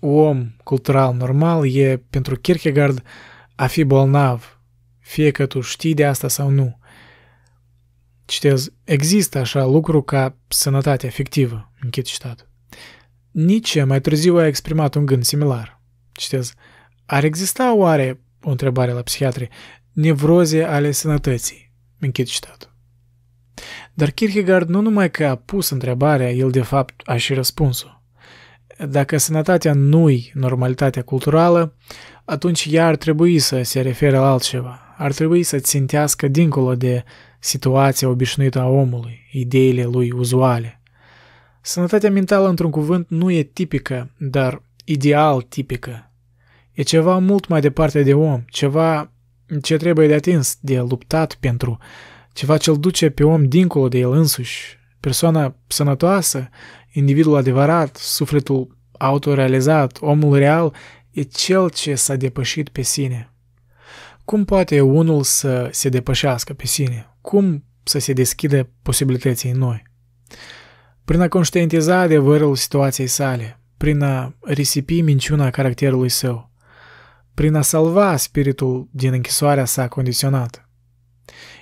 A: om cultural normal e, pentru Kierkegaard, a fi bolnav fie că tu știi de asta sau nu. Citez, există așa lucru ca sănătatea fictivă, închid citat. Nici mai târziu a exprimat un gând similar. Citez, ar exista oare, o întrebare la psihiatri, nevroze ale sănătății? Închid citat. Dar Kierkegaard nu numai că a pus întrebarea, el de fapt a și răspunsul. Dacă sănătatea nu-i normalitatea culturală, atunci ea ar trebui să se refere la altceva, ar trebui să țintească dincolo de situația obișnuită a omului, ideile lui uzuale. Sănătatea mentală, într-un cuvânt, nu e tipică, dar ideal tipică. E ceva mult mai departe de om, ceva ce trebuie de atins, de luptat pentru, ceva ce îl duce pe om dincolo de el însuși. Persoana sănătoasă, individul adevărat, sufletul autorealizat, omul real, e cel ce s-a depășit pe sine – cum poate unul să se depășească pe sine? Cum să se deschidă posibilității noi? Prin a conștientiza adevărul situației sale, prin a risipi minciuna caracterului său, prin a salva spiritul din închisoarea sa condiționată.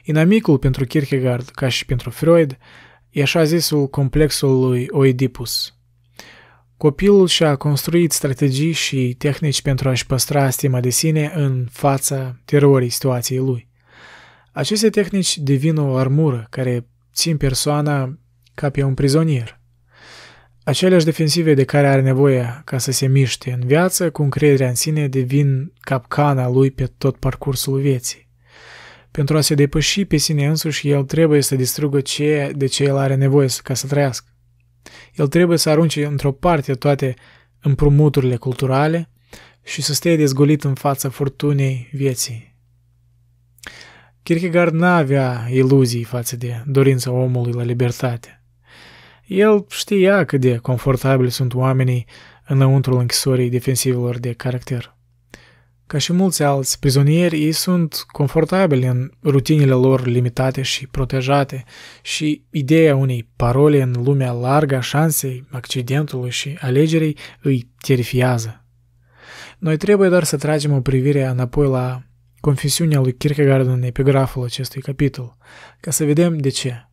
A: Inamicul pentru Kierkegaard, ca și pentru Freud, e așa zisul complexul lui Oedipus – Copilul și-a construit strategii și tehnici pentru a-și păstra stima de sine în fața terorii situației lui. Aceste tehnici devin o armură care țin persoana ca pe un prizonier. Aceleași defensive de care are nevoie ca să se miște în viață, cu încrederea în sine, devin capcana lui pe tot parcursul vieții. Pentru a se depăși pe sine însuși, el trebuie să distrugă ceea de ce el are nevoie ca să trăiască. El trebuie să arunce într-o parte toate împrumuturile culturale și să stea dezgolit în fața furtunei vieții. Kierkegaard nu avea iluzii față de dorința omului la libertate. El știa cât de confortabili sunt oamenii înăuntrul închisorii defensivilor de caracter. Ca și mulți alți prizonieri, ei sunt confortabili în rutinile lor limitate și protejate și ideea unei parole în lumea largă a șansei, accidentului și alegerii îi terifiază. Noi trebuie doar să tragem o privire înapoi la confesiunea lui Kierkegaard în epigraful acestui capitol, ca să vedem de ce.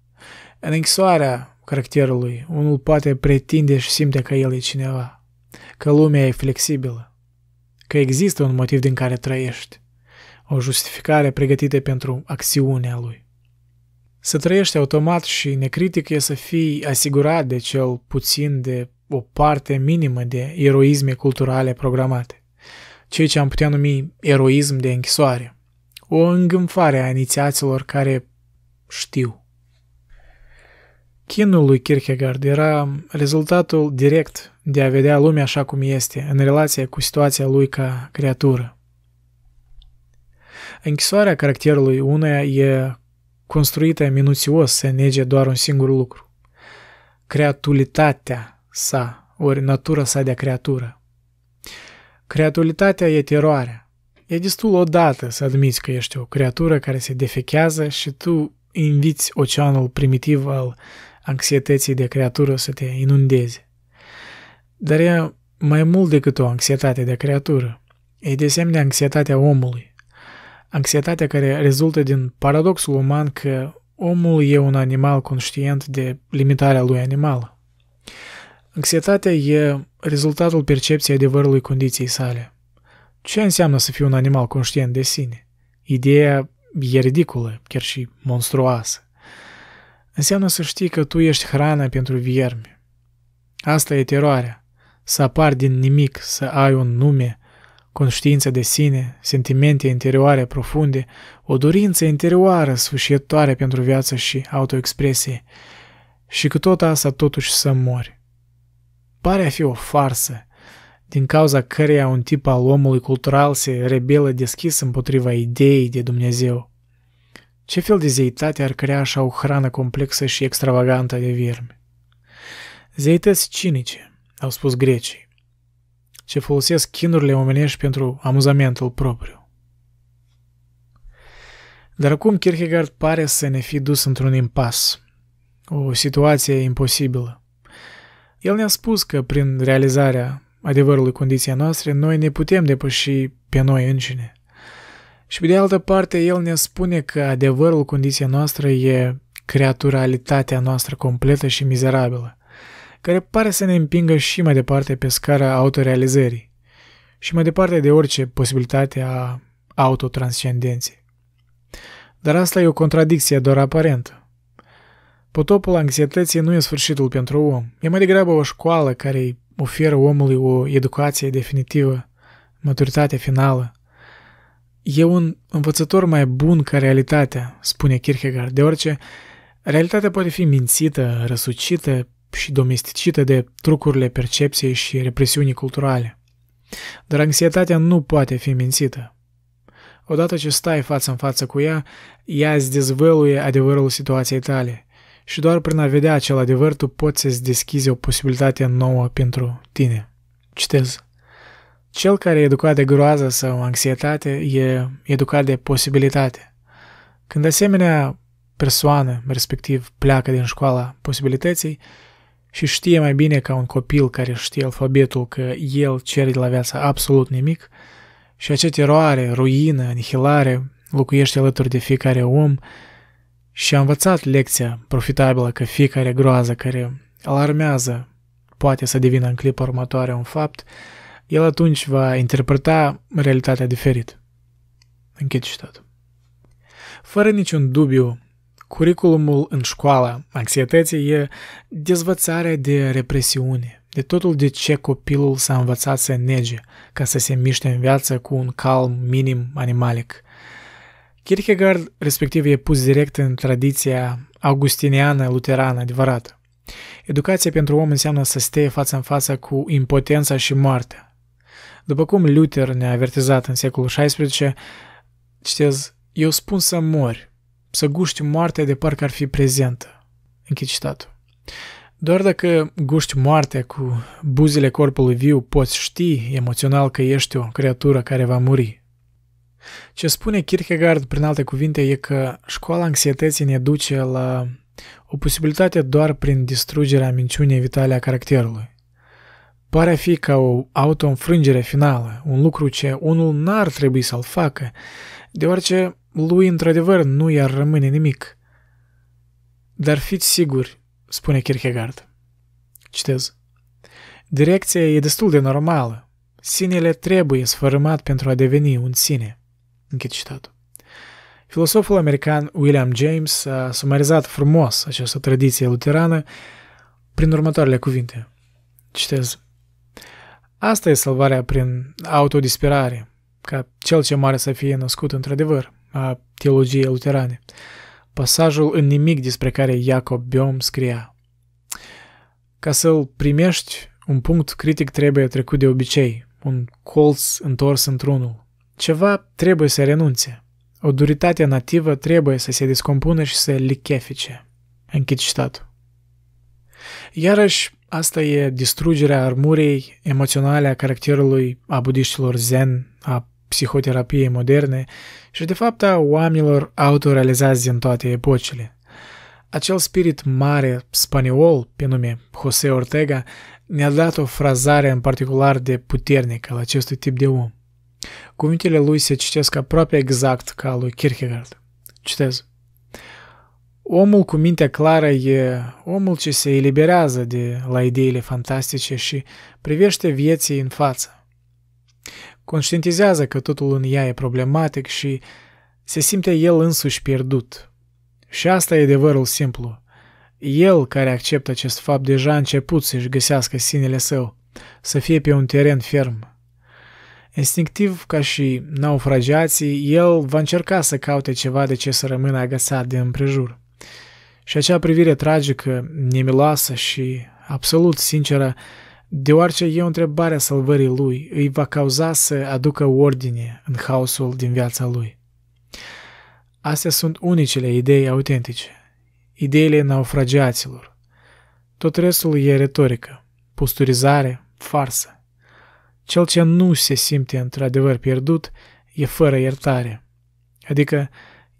A: În închisoarea caracterului, unul poate pretinde și simte că el e cineva, că lumea e flexibilă, că există un motiv din care trăiești, o justificare pregătită pentru acțiunea lui. Să trăiești automat și necritic e să fii asigurat de cel puțin de o parte minimă de eroisme culturale programate, ceea ce am putea numi eroism de închisoare, o îngânfare a inițiaților care știu Chinul lui Kierkegaard era rezultatul direct de a vedea lumea așa cum este, în relație cu situația lui ca creatură. Închisoarea caracterului uneia e construită minuțios să nege doar un singur lucru. Creatulitatea sa, ori natura sa de creatură. Creatulitatea e teroarea. E destul odată să admiți că ești o creatură care se defechează și tu inviți oceanul primitiv al anxietății de creatură să te inundeze. Dar e mai mult decât o anxietate de creatură. E de asemenea anxietatea omului. Anxietatea care rezultă din paradoxul uman că omul e un animal conștient de limitarea lui animal. Anxietatea e rezultatul percepției adevărului condiției sale. Ce înseamnă să fii un animal conștient de sine? Ideea e ridiculă, chiar și monstruoasă înseamnă să știi că tu ești hrana pentru viermi. Asta e teroarea, să apar din nimic, să ai un nume, conștiință de sine, sentimente interioare profunde, o dorință interioară sfârșitoare pentru viață și autoexpresie, și că tot asta totuși să mori. Pare a fi o farsă, din cauza căreia un tip al omului cultural se rebelă deschis împotriva ideii de Dumnezeu. Ce fel de zeitate ar crea așa o hrană complexă și extravagantă de vierme? Zeități cinice, au spus grecii, ce folosesc chinurile omenești pentru amuzamentul propriu. Dar acum Kierkegaard pare să ne fi dus într-un impas, o situație imposibilă. El ne-a spus că prin realizarea adevărului condiția noastră, noi ne putem depăși pe noi înșine. Și pe de altă parte, el ne spune că adevărul condiția noastră e creaturalitatea noastră completă și mizerabilă, care pare să ne împingă și mai departe pe scara autorealizării și mai departe de orice posibilitate a autotranscendenței. Dar asta e o contradicție doar aparentă. Potopul anxietății nu e sfârșitul pentru om, e mai degrabă o școală care îi oferă omului o educație definitivă, maturitate finală, E un învățător mai bun ca realitatea, spune Kierkegaard, deoarece realitatea poate fi mințită, răsucită și domesticită de trucurile percepției și represiunii culturale. Dar anxietatea nu poate fi mințită. Odată ce stai față în față cu ea, ea îți dezvăluie adevărul situației tale și doar prin a vedea acel adevăr tu poți să-ți deschizi o posibilitate nouă pentru tine. Citez. Cel care e educat de groază sau anxietate e educat de posibilitate. Când asemenea persoană, respectiv, pleacă din școala posibilității și știe mai bine ca un copil care știe alfabetul că el cere de la viață absolut nimic și acea teroare, ruină, anihilare locuiește alături de fiecare om și a învățat lecția profitabilă că fiecare groază care alarmează poate să devină în clipa următoare un fapt – el atunci va interpreta realitatea diferit. Închid citatul. Fără niciun dubiu, curiculumul în școală anxietății e dezvățarea de represiune, de totul de ce copilul s-a învățat să nege ca să se miște în viață cu un calm minim animalic. Kierkegaard, respectiv, e pus direct în tradiția augustiniană luterană adevărată. Educația pentru om înseamnă să stea față în față cu impotența și moartea, după cum Luther ne-a avertizat în secolul XVI, citez, eu spun să mori, să guști moartea de parcă ar fi prezentă. Închid citatul. Doar dacă guști moartea cu buzele corpului viu, poți ști emoțional că ești o creatură care va muri. Ce spune Kierkegaard, prin alte cuvinte, e că școala anxietății ne duce la o posibilitate doar prin distrugerea minciunii vitale a caracterului pare a fi ca o autoînfrângere finală, un lucru ce unul n-ar trebui să-l facă, deoarece lui într-adevăr nu i-ar rămâne nimic. Dar fiți siguri, spune Kierkegaard. Citez. Direcția e destul de normală. Sinele trebuie sfărâmat pentru a deveni un sine. Închid citatul. Filosoful american William James a sumarizat frumos această tradiție luterană prin următoarele cuvinte. Citez. Asta e salvarea prin autodisperare, ca cel ce mare să fie născut într-adevăr, a teologiei luterane, pasajul în nimic despre care Iacob Biom scria. Ca să-l primești, un punct critic trebuie trecut de obicei, un colț întors într-unul. Ceva trebuie să renunțe. O duritate nativă trebuie să se descompună și să lichefice. Închid citatul. Iarăși, Asta e distrugerea armurii emoționale a caracterului a budiștilor zen, a psihoterapiei moderne și de fapt a oamenilor autorealizați din toate epocile. Acel spirit mare spaniol, pe nume José Ortega, ne-a dat o frazare în particular de puternică la acestui tip de om. Cuvintele lui se citesc aproape exact ca lui Kierkegaard. Citez. Omul cu mintea clară e omul ce se eliberează de la ideile fantastice și privește vieții în față. Conștientizează că totul în ea e problematic și se simte el însuși pierdut. Și asta e adevărul simplu. El care acceptă acest fapt deja a început să-și găsească sinele său, să fie pe un teren ferm. Instinctiv, ca și naufragiații, el va încerca să caute ceva de ce să rămână agățat de împrejur. Și acea privire tragică, nemilasă și absolut sinceră, deoarece e o întrebare a salvării lui, îi va cauza să aducă ordine în haosul din viața lui. Astea sunt unicele idei autentice, ideile naufragiaților. Tot restul e retorică, posturizare, farsă. Cel ce nu se simte într-adevăr pierdut e fără iertare, adică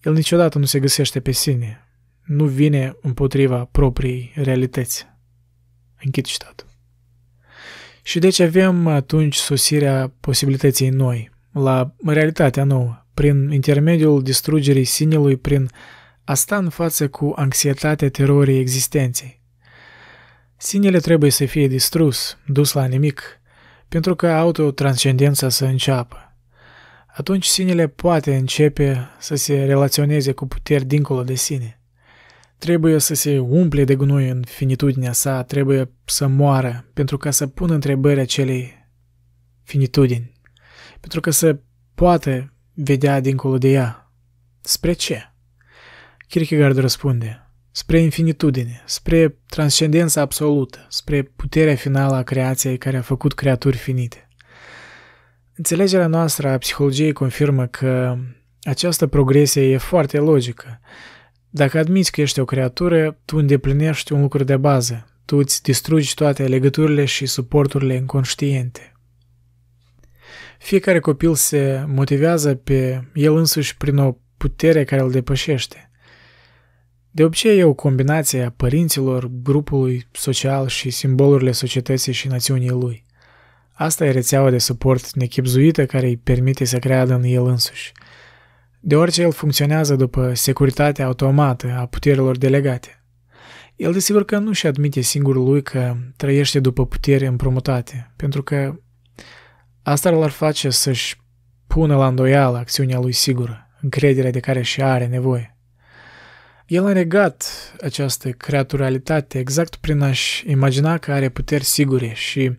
A: el niciodată nu se găsește pe sine, nu vine împotriva propriei realități. Închid citatul. Și deci avem atunci sosirea posibilității noi, la realitatea nouă, prin intermediul distrugerii sinelui prin a sta în față cu anxietatea terorii existenței. Sinele trebuie să fie distrus, dus la nimic, pentru că autotranscendența să înceapă. Atunci sinele poate începe să se relaționeze cu puteri dincolo de sine. Trebuie să se umple de gunoi în finitudinea sa, trebuie să moară, pentru ca să pună întrebări acelei finitudini, pentru că să poată vedea dincolo de ea. Spre ce? Kierkegaard răspunde, spre infinitudine, spre transcendența absolută, spre puterea finală a creației care a făcut creaturi finite. Înțelegerea noastră a psihologiei confirmă că această progresie e foarte logică, dacă admiți că ești o creatură, tu îndeplinești un lucru de bază. Tu îți distrugi toate legăturile și suporturile inconștiente. Fiecare copil se motivează pe el însuși prin o putere care îl depășește. De obicei e o combinație a părinților, grupului social și simbolurile societății și națiunii lui. Asta e rețeaua de suport nechipzuită care îi permite să creadă în el însuși – deoarece el funcționează după securitatea automată a puterilor delegate. El desigur că nu și admite singurul lui că trăiește după putere împrumutate, pentru că asta l-ar face să-și pună la îndoială acțiunea lui sigură, încrederea de care și are nevoie. El a negat această creaturalitate exact prin a-și imagina că are puteri sigure și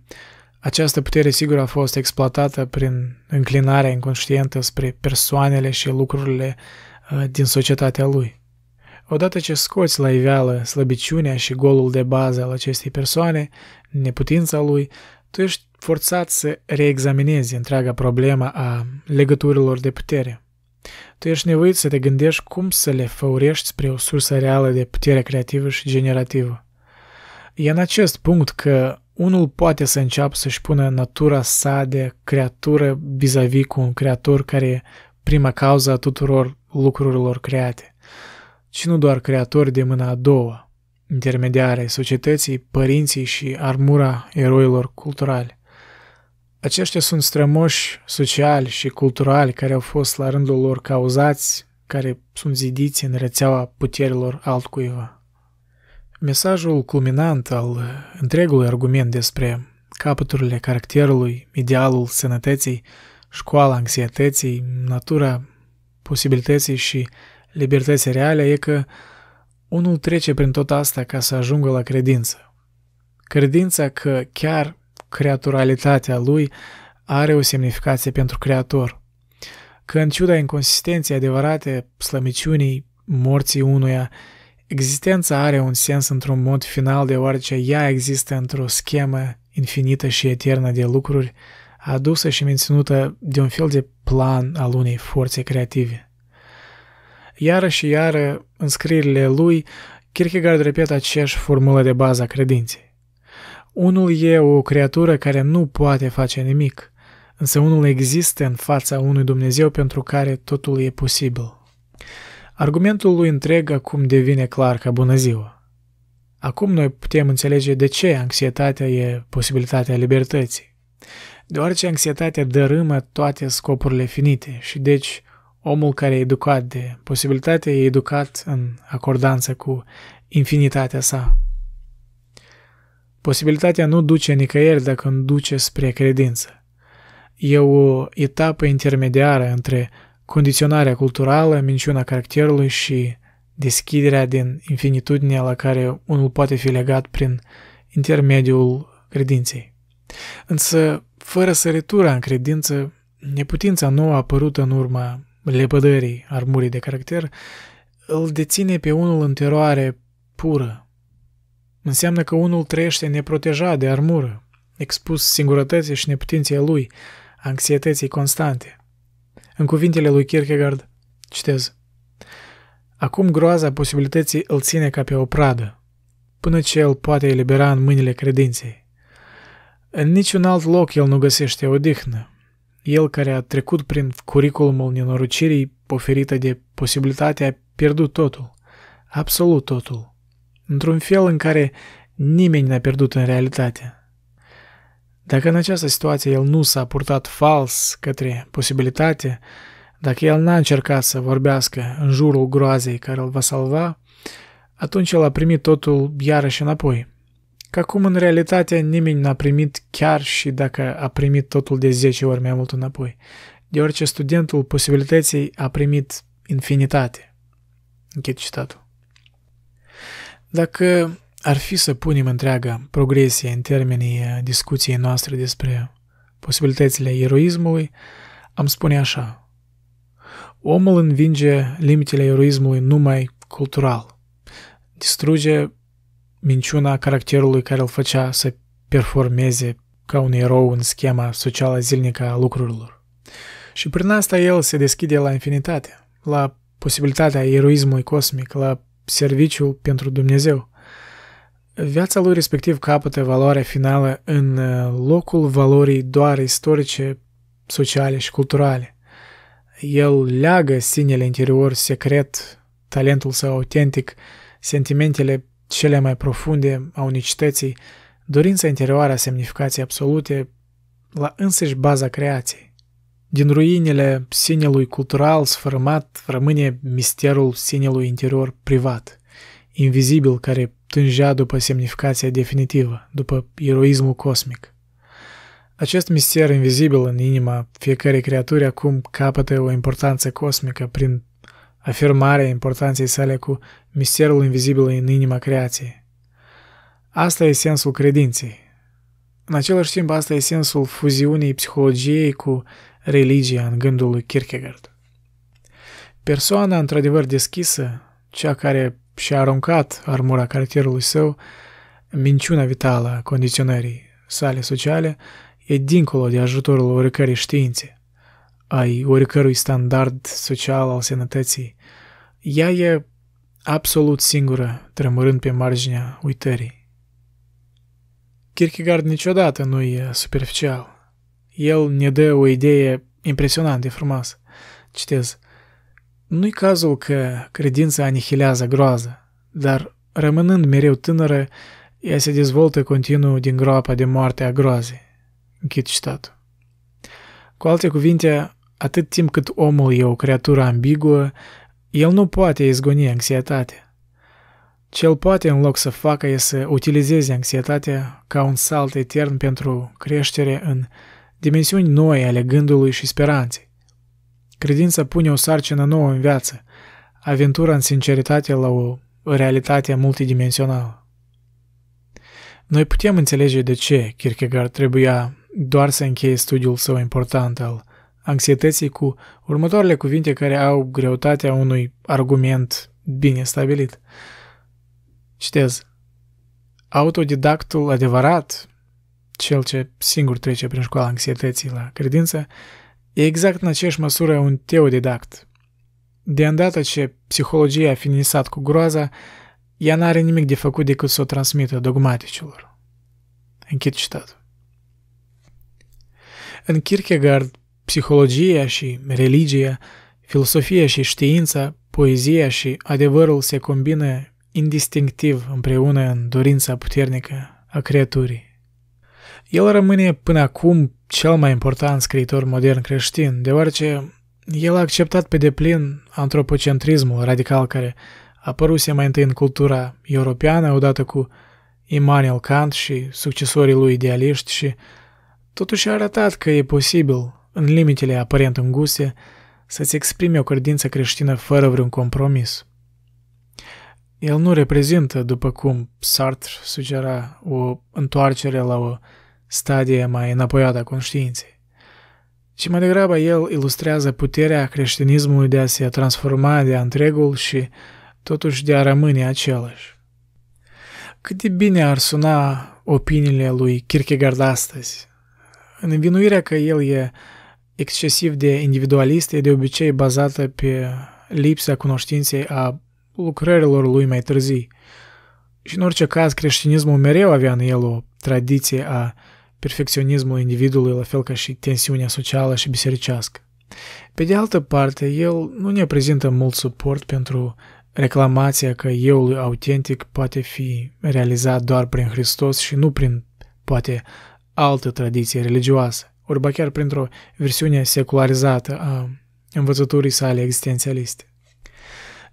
A: această putere sigur a fost exploatată prin înclinarea inconștientă spre persoanele și lucrurile uh, din societatea lui. Odată ce scoți la iveală slăbiciunea și golul de bază al acestei persoane, neputința lui, tu ești forțat să reexaminezi întreaga problemă a legăturilor de putere. Tu ești nevoit să te gândești cum să le făurești spre o sursă reală de putere creativă și generativă. E în acest punct că unul poate să înceapă să-și pună natura sa de creatură vis-a-vis cu un creator care e prima cauză a tuturor lucrurilor create, ci nu doar creatori de mâna a doua, intermediare societății, părinții și armura eroilor culturali. Aceștia sunt strămoși sociali și culturali care au fost la rândul lor cauzați, care sunt zidiți în rețeaua puterilor altcuiva. Mesajul culminant al întregului argument despre capăturile caracterului, idealul sănătății, școala anxietății, natura posibilității și libertății reale e că unul trece prin tot asta ca să ajungă la credință. Credința că chiar creaturalitatea lui are o semnificație pentru creator. Că în ciuda inconsistenței adevărate, slămiciunii, morții unuia, Existența are un sens într-un mod final deoarece ea există într-o schemă infinită și eternă de lucruri, adusă și menținută de un fel de plan al unei forțe creative. Iară și iară, în scrierile lui, Kierkegaard repetă aceeași formulă de bază a credinței. Unul e o creatură care nu poate face nimic, însă unul există în fața unui Dumnezeu pentru care totul e posibil. Argumentul lui întreg acum devine clar ca bună ziua. Acum noi putem înțelege de ce anxietatea e posibilitatea libertății. Deoarece anxietatea dărâmă toate scopurile finite și deci omul care e educat de posibilitate e educat în acordanță cu infinitatea sa. Posibilitatea nu duce nicăieri dacă nu duce spre credință. E o etapă intermediară între condiționarea culturală, minciuna caracterului și deschiderea din infinitudinea la care unul poate fi legat prin intermediul credinței. Însă, fără săritura în credință, neputința nouă apărută în urma lepădării armurii de caracter îl deține pe unul în teroare pură. Înseamnă că unul trăiește neprotejat de armură, expus singurătății și neputinței lui, anxietății constante. În cuvintele lui Kierkegaard, citez, Acum groaza posibilității îl ține ca pe o pradă, până ce el poate elibera în mâinile credinței. În niciun alt loc el nu găsește odihnă. El care a trecut prin curiculumul nenorocirii oferită de posibilitatea a pierdut totul, absolut totul, într-un fel în care nimeni n-a pierdut în realitate. Dacă în această situație el nu s-a purtat fals către posibilitate, dacă el n-a încercat să vorbească în jurul groazei care îl va salva, atunci el a primit totul iarăși înapoi. Ca cum în realitate nimeni n-a primit chiar și dacă a primit totul de 10 ori mai mult înapoi, deoarece studentul posibilității a primit infinitate. Închid citatul. Dacă ar fi să punem întreaga progresie în termenii uh, discuției noastre despre posibilitățile eroismului, am spune așa. Omul învinge limitele eroismului numai cultural. Distruge minciuna caracterului care îl făcea să performeze ca un erou în schema socială zilnică a lucrurilor. Și prin asta el se deschide la infinitate, la posibilitatea eroismului cosmic, la serviciul pentru Dumnezeu – viața lui respectiv capătă valoarea finală în uh, locul valorii doar istorice, sociale și culturale. El leagă sinele interior secret, talentul său autentic, sentimentele cele mai profunde a unicității, dorința interioară a semnificației absolute la însăși baza creației. Din ruinele sinelui cultural sfârmat rămâne misterul sinelui interior privat – invizibil care tângea după semnificația definitivă, după eroismul cosmic. Acest mister invizibil în inima fiecarei creaturi acum capătă o importanță cosmică prin afirmarea importanței sale cu misterul invizibil în inima creației. Asta e sensul credinței. În același timp, asta e sensul fuziunii psihologiei cu religia în gândul lui Kierkegaard. Persoana într-adevăr deschisă, cea care și a aruncat armura caracterului său, minciuna vitală a condiționării sale sociale e dincolo de ajutorul oricărei științe, ai oricărui standard social al sănătății. Ea e absolut singură, tremurând pe marginea uitării. Kierkegaard niciodată nu e superficial. El ne dă o idee impresionant de frumoasă. Citez – nu-i cazul că credința anihilează groaza, dar rămânând mereu tânără, ea se dezvoltă continuu din groapa de moarte a groazei. Închid citatul. Cu alte cuvinte, atât timp cât omul e o creatură ambiguă, el nu poate izgoni anxietatea. Cel poate în loc să facă e să utilizeze anxietatea ca un salt etern pentru creștere în dimensiuni noi ale gândului și speranței. Credința pune o sarcină nouă în viață, aventura în sinceritate la o realitate multidimensională. Noi putem înțelege de ce Kierkegaard trebuia doar să încheie studiul său important al anxietății cu următoarele cuvinte care au greutatea unui argument bine stabilit. Citez. Autodidactul adevărat, cel ce singur trece prin școala anxietății la credință, E exact în aceeași măsură un teodidact. De îndată ce psihologia a finisat cu groaza, ea n-are nimic de făcut decât să o transmită dogmaticilor. Închid citatul. În Kierkegaard, psihologia și religia, filosofia și știința, poezia și adevărul se combină indistinctiv împreună în dorința puternică a creaturii. El rămâne până acum cel mai important scriitor modern creștin, deoarece el a acceptat pe deplin antropocentrismul radical care păruse mai întâi în cultura europeană odată cu Immanuel Kant și succesorii lui idealiști și totuși a arătat că e posibil, în limitele aparent înguste, să-ți exprime o credință creștină fără vreun compromis. El nu reprezintă, după cum Sartre sugera, o întoarcere la o stadie mai înapoiată a conștiinței, Și, mai degrabă el ilustrează puterea creștinismului de a se transforma de întregul și totuși de a rămâne același. Cât de bine ar suna opiniile lui Kierkegaard astăzi, în învinuirea că el e excesiv de individualist e de obicei bazată pe lipsa cunoștinței a lucrărilor lui mai târzii. Și în orice caz, creștinismul mereu avea în el o tradiție a perfecționismul individului, la fel ca și tensiunea socială și bisericească. Pe de altă parte, el nu ne prezintă mult suport pentru reclamația că euul autentic poate fi realizat doar prin Hristos și nu prin, poate, altă tradiție religioasă, ori chiar printr-o versiune secularizată a învățăturii sale existențialiste.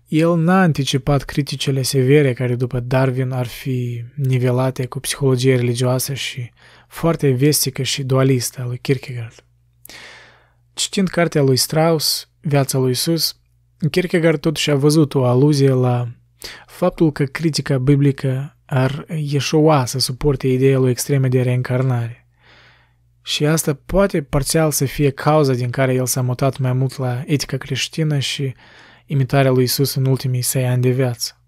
A: El n-a anticipat criticele severe care după Darwin ar fi nivelate cu psihologie religioasă și foarte vestică și dualistă a lui Kierkegaard. Citind cartea lui Strauss, Viața lui Isus, Kierkegaard totuși a văzut o aluzie la faptul că critica biblică ar ieșoa să suporte ideea lui extreme de reîncarnare. Și asta poate parțial să fie cauza din care el s-a mutat mai mult la etica creștină și imitarea lui Isus în ultimii săi ani de viață.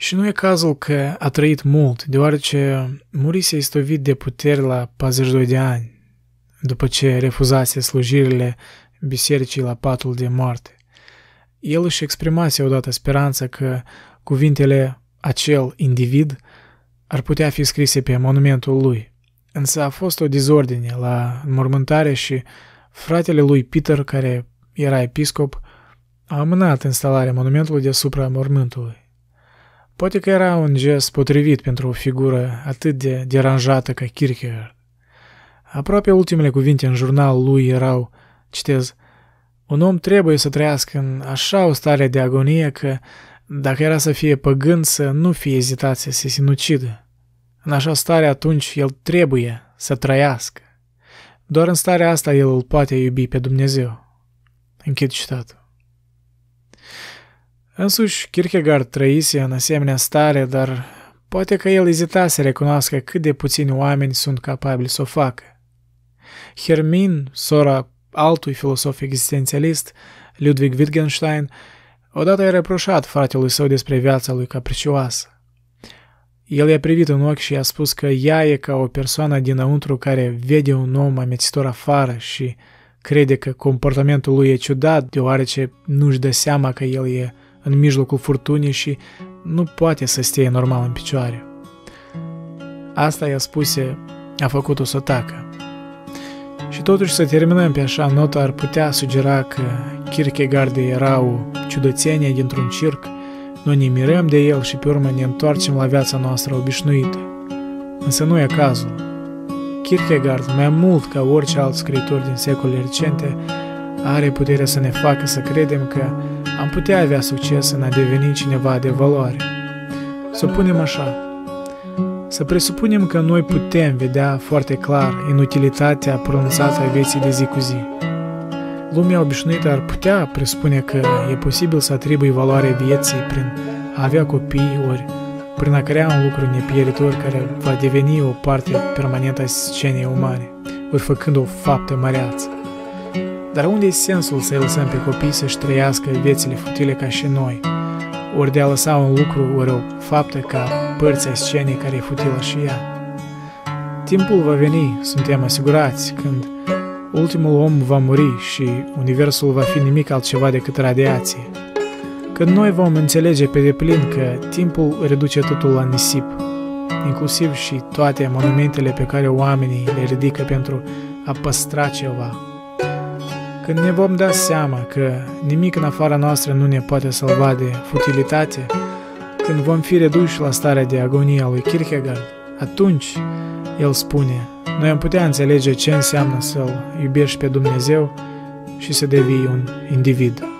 A: Și nu e cazul că a trăit mult, deoarece murise istovit de puteri la 42 de ani, după ce refuzase slujirile bisericii la patul de moarte. El își exprimase odată speranța că cuvintele acel individ ar putea fi scrise pe monumentul lui. Însă a fost o dizordine la înmormântare și fratele lui Peter, care era episcop, a amânat instalarea monumentului deasupra mormântului. Poate că era un gest potrivit pentru o figură atât de deranjată ca Kircher. Aproape ultimele cuvinte în jurnal lui erau, citez, un om trebuie să trăiască în așa o stare de agonie că, dacă era să fie păgând, să nu fie ezitație să se sinucidă. În așa stare atunci el trebuie să trăiască. Doar în starea asta el îl poate iubi pe Dumnezeu. Închid citatul. Însuși, Kierkegaard trăise în asemenea stare, dar poate că el ezita să recunoască cât de puțini oameni sunt capabili să o facă. Hermin, sora altui filosof existențialist, Ludwig Wittgenstein, odată i-a reproșat fratelui său despre viața lui capricioasă. El i-a privit în ochi și i-a spus că ea e ca o persoană dinăuntru care vede un om amețitor afară și crede că comportamentul lui e ciudat, deoarece nu-și dă seama că el e în mijlocul furtunii și nu poate să stea normal în picioare. Asta i-a spuse, a făcut-o să tacă. Și totuși să terminăm pe așa notă ar putea sugera că Kierkegaard era o ciudățenie dintr-un circ, noi ne mirăm de el și pe urmă ne întoarcem la viața noastră obișnuită. Însă nu e cazul. Kierkegaard, mai mult ca orice alt scriitor din secolele recente, are puterea să ne facă să credem că am putea avea succes în a deveni cineva de valoare. Să punem așa. Să presupunem că noi putem vedea foarte clar inutilitatea pronunțată a vieții de zi cu zi. Lumea obișnuită ar putea presupune că e posibil să atribui valoarea vieții prin a avea copii ori prin a crea un lucru nepieritor care va deveni o parte permanentă a scenei umane, ori făcând o faptă măreață. Dar unde e sensul să-i lăsăm pe copii să-și trăiască viețile futile ca și noi? Ori de a lăsa un lucru, ori o faptă ca părțea scenei care e futilă și ea. Timpul va veni, suntem asigurați, când ultimul om va muri și universul va fi nimic altceva decât radiație. Când noi vom înțelege pe deplin că timpul reduce totul la nisip, inclusiv și toate monumentele pe care oamenii le ridică pentru a păstra ceva, când ne vom da seama că nimic în afara noastră nu ne poate salva de futilitate, când vom fi reduși la starea de agonie a lui Kierkegaard, atunci, el spune, noi am putea înțelege ce înseamnă să-L iubești pe Dumnezeu și să devii un individ.